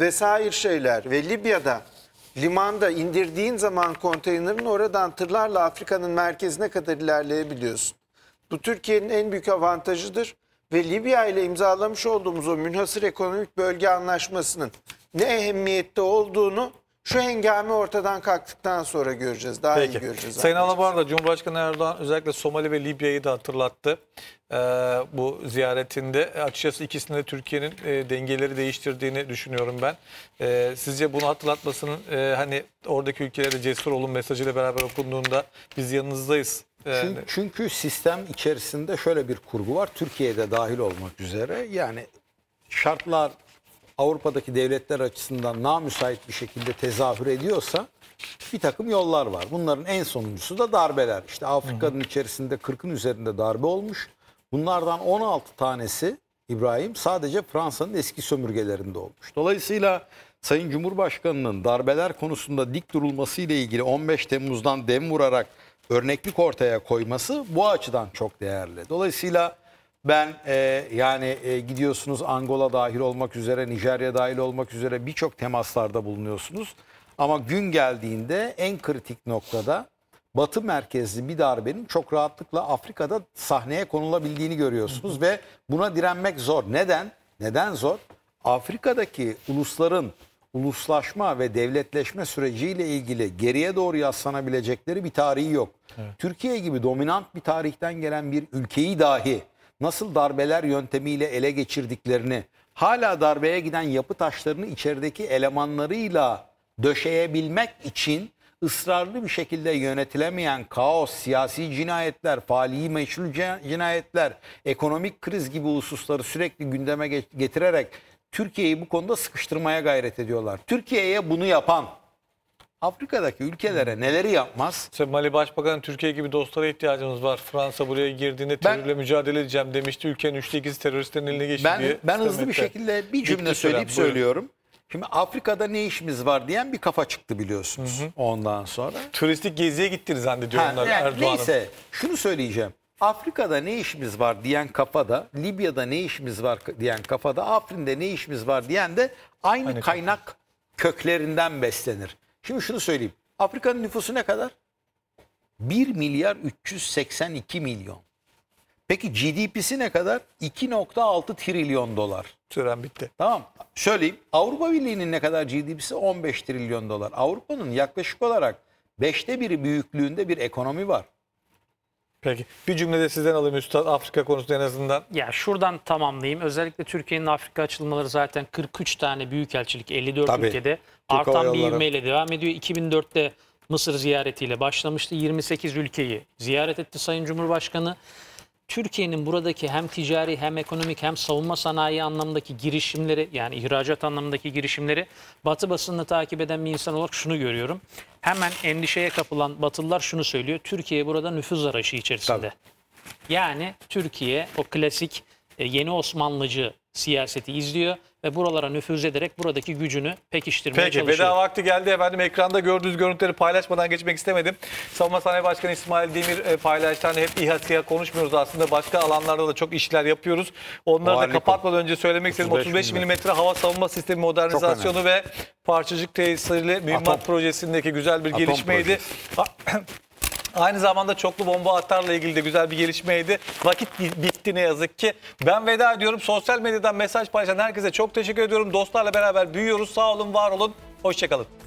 S2: vesaire şeyler ve Libya'da limanda indirdiğin zaman konteynerin oradan tırlarla Afrika'nın merkezine kadar ilerleyebiliyorsun. Bu Türkiye'nin en büyük avantajıdır ve Libya ile imzalamış olduğumuz o münhasır ekonomik bölge anlaşmasının ne ehemmiyette olduğunu şu hengame ortadan kalktıktan sonra göreceğiz. Daha Peki. iyi göreceğiz. Sayın
S1: Alabar da Cumhurbaşkanı Erdoğan özellikle Somali ve Libya'yı da hatırlattı. Ee, bu ziyaretinde e, açıkçası ikisinde Türkiye'nin e, dengeleri değiştirdiğini düşünüyorum ben. E, sizce bunu hatırlatmasının e, hani oradaki ülkelere cesur olun mesajıyla beraber okunduğunda biz yanınızdayız yani. Ee, çünkü,
S5: çünkü sistem içerisinde şöyle bir kurgu var. Türkiye'de dahil olmak üzere yani şartlar Avrupa'daki devletler açısından na müsait bir şekilde tezahür ediyorsa bir takım yollar var. Bunların en sonuncusu da darbeler. İşte Afrika'nın içerisinde 40'ın üzerinde darbe olmuş. Bunlardan 16 tanesi İbrahim sadece Fransa'nın eski sömürgelerinde olmuş. Dolayısıyla Sayın Cumhurbaşkanı'nın darbeler konusunda dik durulması ile ilgili 15 Temmuz'dan dem vurarak örneklik ortaya koyması bu açıdan çok değerli. Dolayısıyla ben e, yani e, gidiyorsunuz Angola dahil olmak üzere, Nijerya dahil olmak üzere birçok temaslarda bulunuyorsunuz. Ama gün geldiğinde en kritik noktada Batı merkezli bir darbenin çok rahatlıkla Afrika'da sahneye konulabildiğini görüyorsunuz ve buna direnmek zor. Neden? Neden zor? Afrika'daki ulusların uluslaşma ve devletleşme süreciyle ilgili geriye doğru yaslanabilecekleri bir tarihi yok. Evet. Türkiye gibi dominant bir tarihten gelen bir ülkeyi dahi nasıl darbeler yöntemiyle ele geçirdiklerini, hala darbeye giden yapı taşlarını içerideki elemanlarıyla döşeyebilmek için ısrarlı bir şekilde yönetilemeyen kaos, siyasi cinayetler, faali meşru cinayetler, ekonomik kriz gibi hususları sürekli gündeme getirerek Türkiye'yi bu konuda sıkıştırmaya gayret ediyorlar.
S1: Türkiye'ye bunu yapan Afrika'daki ülkelere neleri yapmaz? İşte Mali Başbakanı Türkiye gibi dostlara ihtiyacımız var. Fransa buraya girdiğinde terörle ben, mücadele edeceğim demişti. Ülkenin üçte ikisi teröristlerin eline geçti ben, diye. Ben hızlı bir şekilde bir cümle Bitti söyleyip süren, söylüyorum.
S5: Şimdi Afrika'da ne işimiz var diyen bir kafa çıktı biliyorsunuz hı hı. ondan sonra. Turistik geziye gittiniz zannediyorlar yani, Erdoğan'ın. Neyse şunu söyleyeceğim. Afrika'da ne işimiz var diyen kafada, Libya'da ne işimiz var diyen kafada, Afrin'de ne işimiz var diyen de aynı, aynı kaynak kafa. köklerinden beslenir. Şimdi şunu söyleyeyim. Afrika'nın nüfusu ne kadar? 1 milyar 382 milyon. Peki GDP'si ne kadar? 2.6 trilyon dolar. Süren bitti. Tamam. Söyleyeyim. Avrupa Birliği'nin ne kadar GDP'si? 15 trilyon dolar. Avrupa'nın yaklaşık olarak 5'te biri büyüklüğünde bir ekonomi
S3: var. Peki. Bir cümlede sizden alayım Üstad Afrika konusu en azından. Ya şuradan tamamlayayım. Özellikle Türkiye'nin Afrika açılmaları zaten 43 tane büyükelçilik 54 Tabii. ülkede artan bir ivmeyle devam ediyor. 2004'te Mısır ziyaretiyle başlamıştı. 28 ülkeyi ziyaret etti Sayın Cumhurbaşkanı. Türkiye'nin buradaki hem ticari hem ekonomik hem savunma sanayi anlamındaki girişimleri yani ihracat anlamındaki girişimleri Batı basınını takip eden bir insan olarak şunu görüyorum. Hemen endişeye kapılan Batılılar şunu söylüyor. Türkiye burada nüfuz arayışı içerisinde. Tabii. Yani Türkiye o klasik e, yeni Osmanlıcı siyaseti izliyor ve buralara nüfuz ederek buradaki gücünü pekiştirmeye Peki, çalışıyor. Peki veda
S1: vakti geldi efendim. Ekranda gördüğünüz görüntüleri paylaşmadan geçmek istemedim. Savunma Sanayi Başkanı İsmail Demir e, paylaştı. Hani hep İHA SİHA konuşmuyoruz aslında. Başka alanlarda da çok işler yapıyoruz. Onları Muharlik da kapatmadan önce söylemek istedim. 35 mm hava savunma sistemi modernizasyonu ve parçacık tesirli mühimmat Atom. projesindeki güzel bir Atom gelişmeydi. Projesi. Aynı zamanda çoklu bomba atarla ilgili de güzel bir gelişmeydi. Vakit bitti ne yazık ki. Ben veda ediyorum. Sosyal medyadan mesaj paylaşan herkese çok teşekkür ediyorum. Dostlarla beraber büyüyoruz. Sağ olun, var olun. Hoşçakalın.